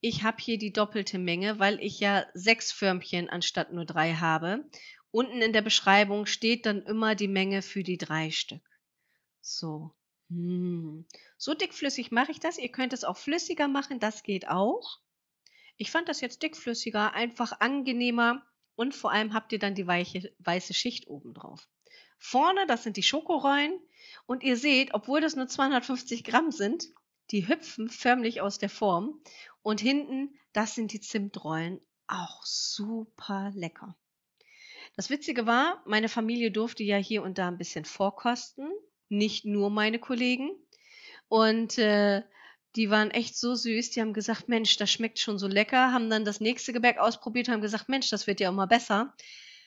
ich habe hier die doppelte Menge, weil ich ja sechs Förmchen anstatt nur drei habe unten in der Beschreibung steht dann immer die Menge für die drei Stück. So. Hm. So dickflüssig mache ich das. Ihr könnt es auch flüssiger machen, das geht auch. Ich fand das jetzt dickflüssiger, einfach angenehmer und vor allem habt ihr dann die weiche, weiße Schicht oben drauf. Vorne, das sind die Schokorollen und ihr seht, obwohl das nur 250 Gramm sind, die hüpfen förmlich aus der Form und hinten, das sind die Zimtrollen, auch super lecker. Das Witzige war, meine Familie durfte ja hier und da ein bisschen vorkosten, nicht nur meine Kollegen. Und äh, die waren echt so süß, die haben gesagt, Mensch, das schmeckt schon so lecker, haben dann das nächste Gebäck ausprobiert, haben gesagt, Mensch, das wird ja immer besser.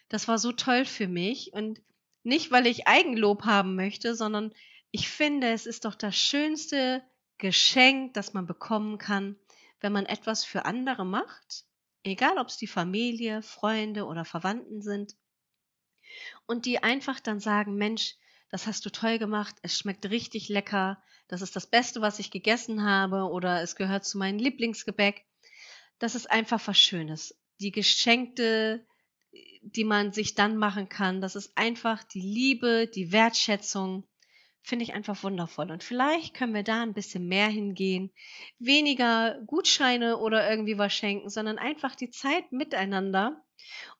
Das war so toll für mich und nicht, weil ich Eigenlob haben möchte, sondern ich finde, es ist doch das schönste Geschenk, das man bekommen kann, wenn man etwas für andere macht egal ob es die Familie, Freunde oder Verwandten sind, und die einfach dann sagen, Mensch, das hast du toll gemacht, es schmeckt richtig lecker, das ist das Beste, was ich gegessen habe oder es gehört zu meinem Lieblingsgebäck. Das ist einfach was Schönes. Die Geschenkte, die man sich dann machen kann, das ist einfach die Liebe, die Wertschätzung finde ich einfach wundervoll. Und vielleicht können wir da ein bisschen mehr hingehen, weniger Gutscheine oder irgendwie was schenken, sondern einfach die Zeit miteinander.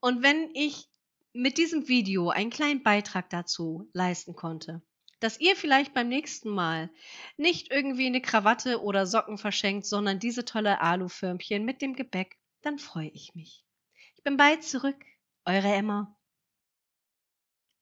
Und wenn ich mit diesem Video einen kleinen Beitrag dazu leisten konnte, dass ihr vielleicht beim nächsten Mal nicht irgendwie eine Krawatte oder Socken verschenkt, sondern diese tolle Aluförmchen mit dem Gebäck, dann freue ich mich. Ich bin bald zurück, eure Emma.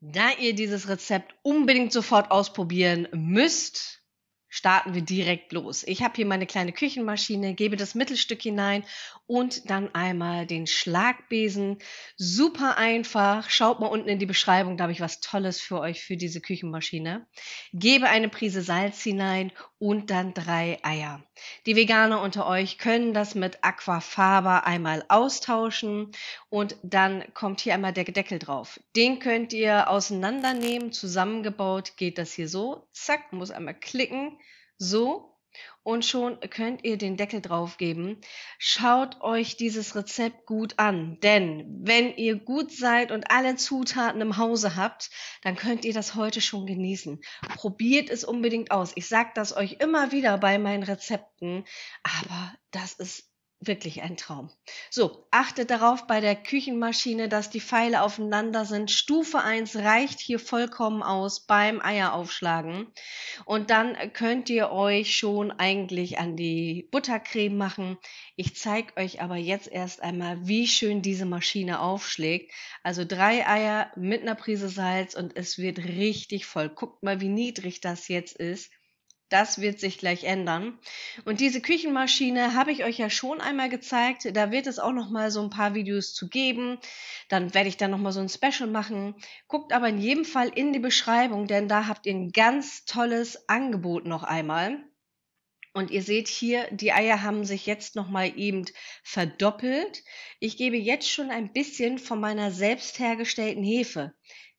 Da ihr dieses Rezept unbedingt sofort ausprobieren müsst, starten wir direkt los. Ich habe hier meine kleine Küchenmaschine, gebe das Mittelstück hinein und dann einmal den Schlagbesen. Super einfach. Schaut mal unten in die Beschreibung, da habe ich was Tolles für euch für diese Küchenmaschine. Gebe eine Prise Salz hinein und dann drei Eier. Die Veganer unter euch können das mit Aquafaba einmal austauschen und dann kommt hier einmal der Deckel drauf. Den könnt ihr auseinandernehmen, zusammengebaut geht das hier so, zack, muss einmal klicken, so und schon könnt ihr den Deckel draufgeben. Schaut euch dieses Rezept gut an, denn wenn ihr gut seid und alle Zutaten im Hause habt, dann könnt ihr das heute schon genießen. Probiert es unbedingt aus. Ich sage das euch immer wieder bei meinen Rezepten, aber das ist wirklich ein Traum. So, achtet darauf bei der Küchenmaschine, dass die Pfeile aufeinander sind. Stufe 1 reicht hier vollkommen aus beim Eieraufschlagen. Und dann könnt ihr euch schon eigentlich an die Buttercreme machen. Ich zeige euch aber jetzt erst einmal, wie schön diese Maschine aufschlägt. Also drei Eier mit einer Prise Salz und es wird richtig voll. Guckt mal, wie niedrig das jetzt ist. Das wird sich gleich ändern. Und diese Küchenmaschine habe ich euch ja schon einmal gezeigt. Da wird es auch noch mal so ein paar Videos zu geben. Dann werde ich da noch mal so ein Special machen. Guckt aber in jedem Fall in die Beschreibung, denn da habt ihr ein ganz tolles Angebot noch einmal. Und ihr seht hier, die Eier haben sich jetzt noch mal eben verdoppelt. Ich gebe jetzt schon ein bisschen von meiner selbst hergestellten Hefe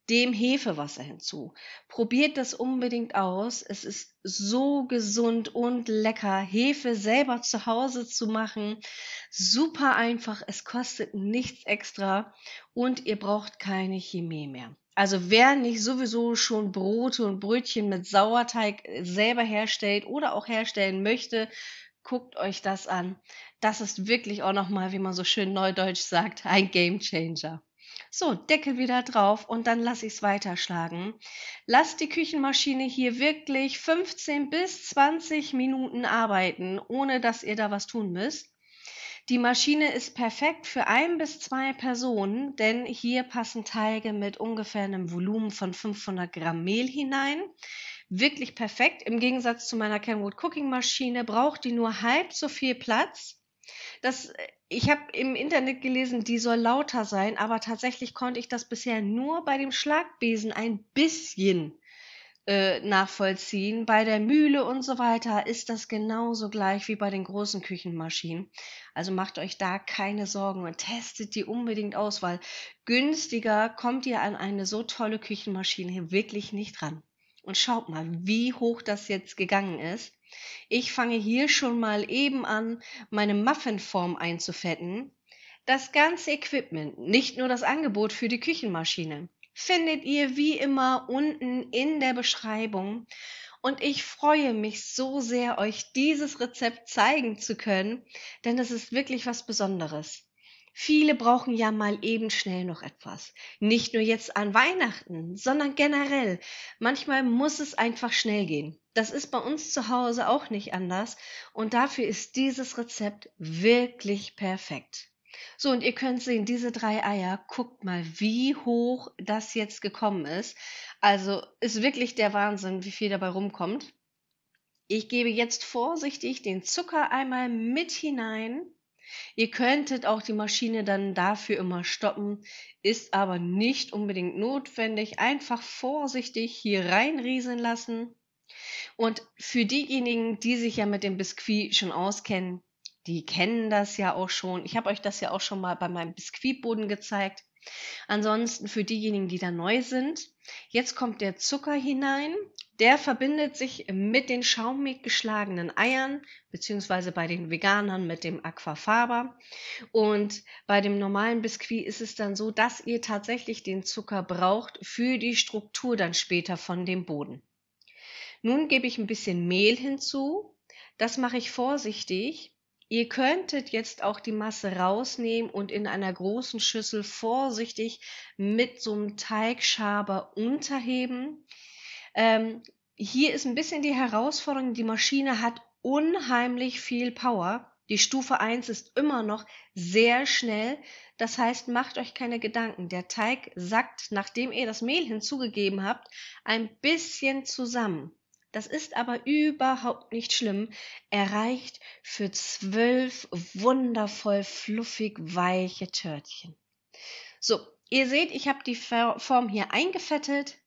dem Hefewasser hinzu. Probiert das unbedingt aus. Es ist so gesund und lecker, Hefe selber zu Hause zu machen. Super einfach. Es kostet nichts extra und ihr braucht keine Chemie mehr. Also wer nicht sowieso schon Brote und Brötchen mit Sauerteig äh, selber herstellt oder auch herstellen möchte, guckt euch das an. Das ist wirklich auch nochmal, wie man so schön neudeutsch sagt, ein Game Changer. So, Deckel wieder drauf und dann lasse ich es weiterschlagen. Lass die Küchenmaschine hier wirklich 15 bis 20 Minuten arbeiten, ohne dass ihr da was tun müsst. Die Maschine ist perfekt für ein bis zwei Personen, denn hier passen Teige mit ungefähr einem Volumen von 500 Gramm Mehl hinein. Wirklich perfekt. Im Gegensatz zu meiner Kenwood Cooking Maschine braucht die nur halb so viel Platz das, äh, ich habe im Internet gelesen, die soll lauter sein, aber tatsächlich konnte ich das bisher nur bei dem Schlagbesen ein bisschen äh, nachvollziehen. Bei der Mühle und so weiter ist das genauso gleich wie bei den großen Küchenmaschinen. Also macht euch da keine Sorgen und testet die unbedingt aus, weil günstiger kommt ihr an eine so tolle Küchenmaschine hier wirklich nicht ran. Und schaut mal, wie hoch das jetzt gegangen ist. Ich fange hier schon mal eben an, meine Muffinform einzufetten. Das ganze Equipment, nicht nur das Angebot für die Küchenmaschine, findet ihr wie immer unten in der Beschreibung. Und ich freue mich so sehr, euch dieses Rezept zeigen zu können, denn es ist wirklich was Besonderes. Viele brauchen ja mal eben schnell noch etwas. Nicht nur jetzt an Weihnachten, sondern generell. Manchmal muss es einfach schnell gehen. Das ist bei uns zu Hause auch nicht anders. Und dafür ist dieses Rezept wirklich perfekt. So, und ihr könnt sehen, diese drei Eier, guckt mal, wie hoch das jetzt gekommen ist. Also ist wirklich der Wahnsinn, wie viel dabei rumkommt. Ich gebe jetzt vorsichtig den Zucker einmal mit hinein Ihr könntet auch die Maschine dann dafür immer stoppen, ist aber nicht unbedingt notwendig. Einfach vorsichtig hier reinrieseln lassen. Und für diejenigen, die sich ja mit dem Biskuit schon auskennen, die kennen das ja auch schon. Ich habe euch das ja auch schon mal bei meinem Biskuitboden gezeigt. Ansonsten für diejenigen, die da neu sind, jetzt kommt der Zucker hinein. Der verbindet sich mit den schaumig geschlagenen Eiern, beziehungsweise bei den Veganern mit dem Aquafaba. Und bei dem normalen Biskuit ist es dann so, dass ihr tatsächlich den Zucker braucht für die Struktur dann später von dem Boden. Nun gebe ich ein bisschen Mehl hinzu. Das mache ich vorsichtig, Ihr könntet jetzt auch die Masse rausnehmen und in einer großen Schüssel vorsichtig mit so einem Teigschaber unterheben. Ähm, hier ist ein bisschen die Herausforderung, die Maschine hat unheimlich viel Power. Die Stufe 1 ist immer noch sehr schnell. Das heißt, macht euch keine Gedanken. Der Teig sackt, nachdem ihr das Mehl hinzugegeben habt, ein bisschen zusammen. Das ist aber überhaupt nicht schlimm. Er reicht für zwölf wundervoll fluffig weiche Törtchen. So, ihr seht, ich habe die Form hier eingefettet.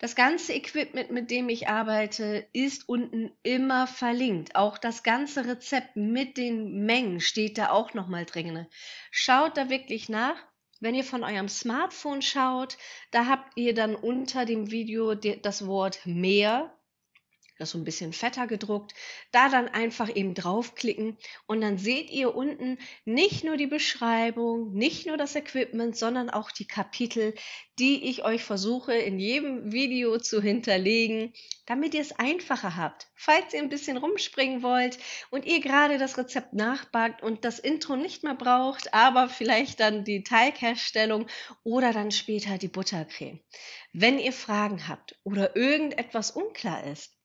Das ganze Equipment, mit dem ich arbeite, ist unten immer verlinkt. Auch das ganze Rezept mit den Mengen steht da auch nochmal drin. Schaut da wirklich nach. Wenn ihr von eurem Smartphone schaut, da habt ihr dann unter dem Video das Wort mehr das so ein bisschen fetter gedruckt, da dann einfach eben draufklicken und dann seht ihr unten nicht nur die Beschreibung, nicht nur das Equipment, sondern auch die Kapitel, die ich euch versuche in jedem Video zu hinterlegen, damit ihr es einfacher habt. Falls ihr ein bisschen rumspringen wollt und ihr gerade das Rezept nachbackt und das Intro nicht mehr braucht, aber vielleicht dann die Teigherstellung oder dann später die Buttercreme. Wenn ihr Fragen habt oder irgendetwas unklar ist,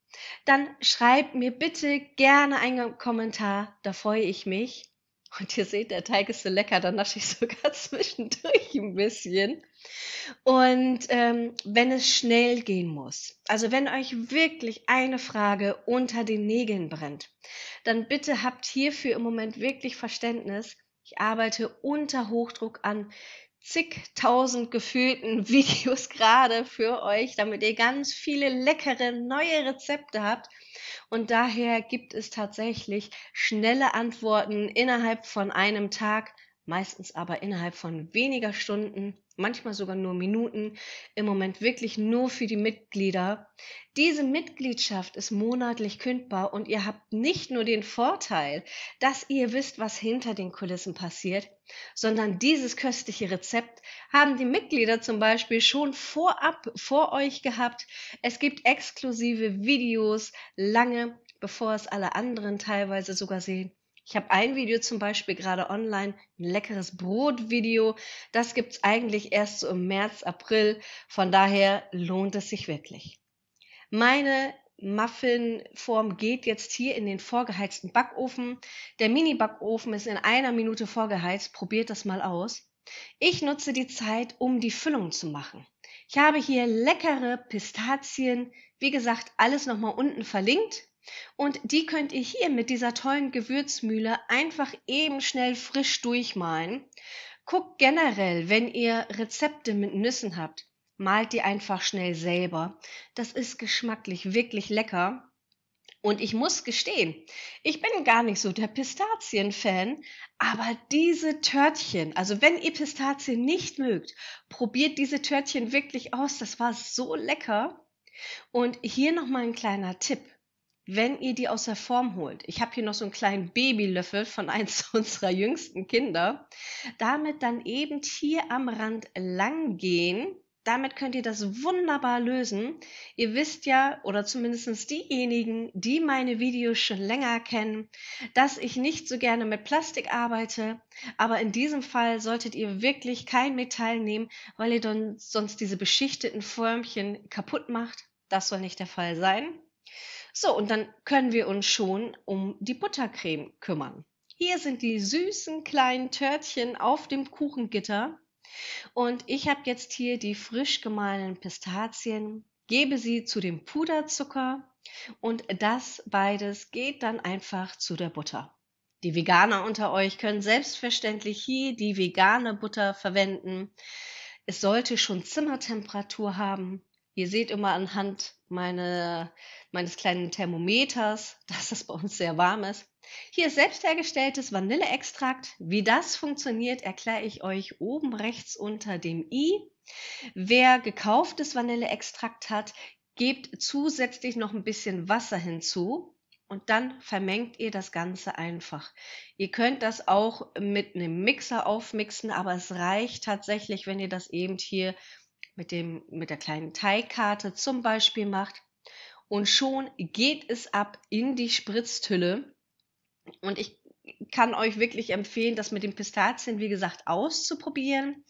dann schreibt mir bitte gerne einen Kommentar, da freue ich mich. Und ihr seht, der Teig ist so lecker, da nasche ich sogar zwischendurch ein bisschen. Und ähm, wenn es schnell gehen muss, also wenn euch wirklich eine Frage unter den Nägeln brennt, dann bitte habt hierfür im Moment wirklich Verständnis. Ich arbeite unter Hochdruck an zigtausend gefühlten Videos gerade für euch, damit ihr ganz viele leckere neue Rezepte habt. Und daher gibt es tatsächlich schnelle Antworten innerhalb von einem Tag, meistens aber innerhalb von weniger Stunden, manchmal sogar nur Minuten, im Moment wirklich nur für die Mitglieder. Diese Mitgliedschaft ist monatlich kündbar und ihr habt nicht nur den Vorteil, dass ihr wisst, was hinter den Kulissen passiert, sondern dieses köstliche Rezept haben die Mitglieder zum Beispiel schon vorab vor euch gehabt. Es gibt exklusive Videos lange, bevor es alle anderen teilweise sogar sehen. Ich habe ein Video zum Beispiel gerade online, ein leckeres Brotvideo. Das gibt es eigentlich erst so im März, April. Von daher lohnt es sich wirklich. Meine Muffinform geht jetzt hier in den vorgeheizten Backofen. Der Mini-Backofen ist in einer Minute vorgeheizt. Probiert das mal aus. Ich nutze die Zeit, um die Füllung zu machen. Ich habe hier leckere Pistazien. Wie gesagt, alles nochmal unten verlinkt. Und die könnt ihr hier mit dieser tollen Gewürzmühle einfach eben schnell frisch durchmahlen. Guckt generell, wenn ihr Rezepte mit Nüssen habt, malt die einfach schnell selber. Das ist geschmacklich wirklich lecker. Und ich muss gestehen, ich bin gar nicht so der Pistazien-Fan, aber diese Törtchen, also wenn ihr Pistazien nicht mögt, probiert diese Törtchen wirklich aus. Das war so lecker. Und hier nochmal ein kleiner Tipp. Wenn ihr die aus der Form holt, ich habe hier noch so einen kleinen Babylöffel von eins unserer jüngsten Kinder, damit dann eben hier am Rand lang gehen damit könnt ihr das wunderbar lösen. Ihr wisst ja, oder zumindest diejenigen, die meine Videos schon länger kennen, dass ich nicht so gerne mit Plastik arbeite. Aber in diesem Fall solltet ihr wirklich kein Metall nehmen, weil ihr dann sonst diese beschichteten Förmchen kaputt macht. Das soll nicht der Fall sein. So, und dann können wir uns schon um die Buttercreme kümmern. Hier sind die süßen kleinen Törtchen auf dem Kuchengitter. Und ich habe jetzt hier die frisch gemahlenen Pistazien, gebe sie zu dem Puderzucker und das beides geht dann einfach zu der Butter. Die Veganer unter euch können selbstverständlich hier die vegane Butter verwenden. Es sollte schon Zimmertemperatur haben. Ihr seht immer anhand meine, meines kleinen Thermometers, dass es bei uns sehr warm ist. Hier ist selbst hergestelltes Vanilleextrakt. Wie das funktioniert, erkläre ich euch oben rechts unter dem i. Wer gekauftes Vanilleextrakt hat, gebt zusätzlich noch ein bisschen Wasser hinzu und dann vermengt ihr das Ganze einfach. Ihr könnt das auch mit einem Mixer aufmixen, aber es reicht tatsächlich, wenn ihr das eben hier mit, dem, mit der kleinen Teigkarte zum Beispiel macht. Und schon geht es ab in die Spritzthülle. Und ich kann euch wirklich empfehlen, das mit den Pistazien, wie gesagt, auszuprobieren.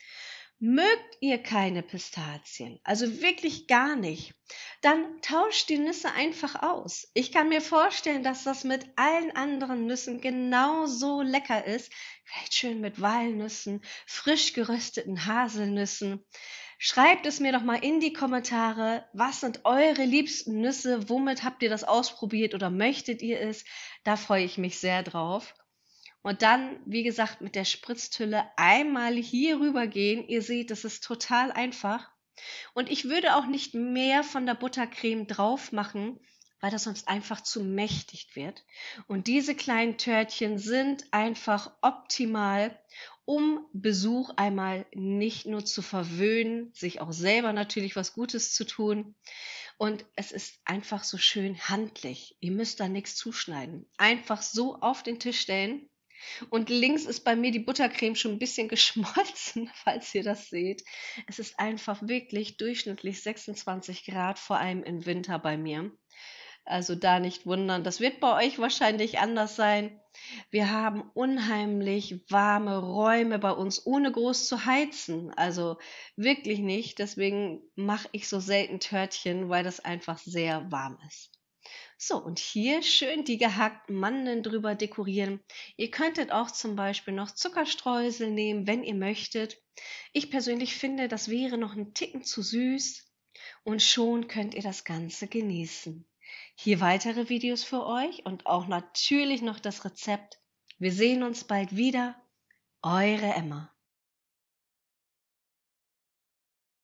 Mögt ihr keine Pistazien, also wirklich gar nicht, dann tauscht die Nüsse einfach aus. Ich kann mir vorstellen, dass das mit allen anderen Nüssen genauso lecker ist. Vielleicht schön mit Walnüssen, frisch gerösteten Haselnüssen. Schreibt es mir doch mal in die Kommentare. Was sind eure liebsten Nüsse? Womit habt ihr das ausprobiert oder möchtet ihr es? Da freue ich mich sehr drauf. Und dann, wie gesagt, mit der Spritztülle einmal hier rüber gehen. Ihr seht, das ist total einfach. Und ich würde auch nicht mehr von der Buttercreme drauf machen, weil das sonst einfach zu mächtig wird. Und diese kleinen Törtchen sind einfach optimal um Besuch einmal nicht nur zu verwöhnen, sich auch selber natürlich was Gutes zu tun. Und es ist einfach so schön handlich. Ihr müsst da nichts zuschneiden. Einfach so auf den Tisch stellen. Und links ist bei mir die Buttercreme schon ein bisschen geschmolzen, falls ihr das seht. Es ist einfach wirklich durchschnittlich 26 Grad, vor allem im Winter bei mir. Also da nicht wundern. Das wird bei euch wahrscheinlich anders sein. Wir haben unheimlich warme Räume bei uns, ohne groß zu heizen. Also wirklich nicht. Deswegen mache ich so selten Törtchen, weil das einfach sehr warm ist. So, und hier schön die gehackten Mandeln drüber dekorieren. Ihr könntet auch zum Beispiel noch Zuckerstreusel nehmen, wenn ihr möchtet. Ich persönlich finde, das wäre noch ein Ticken zu süß. Und schon könnt ihr das Ganze genießen. Hier weitere Videos für euch und auch natürlich noch das Rezept. Wir sehen uns bald wieder. Eure Emma.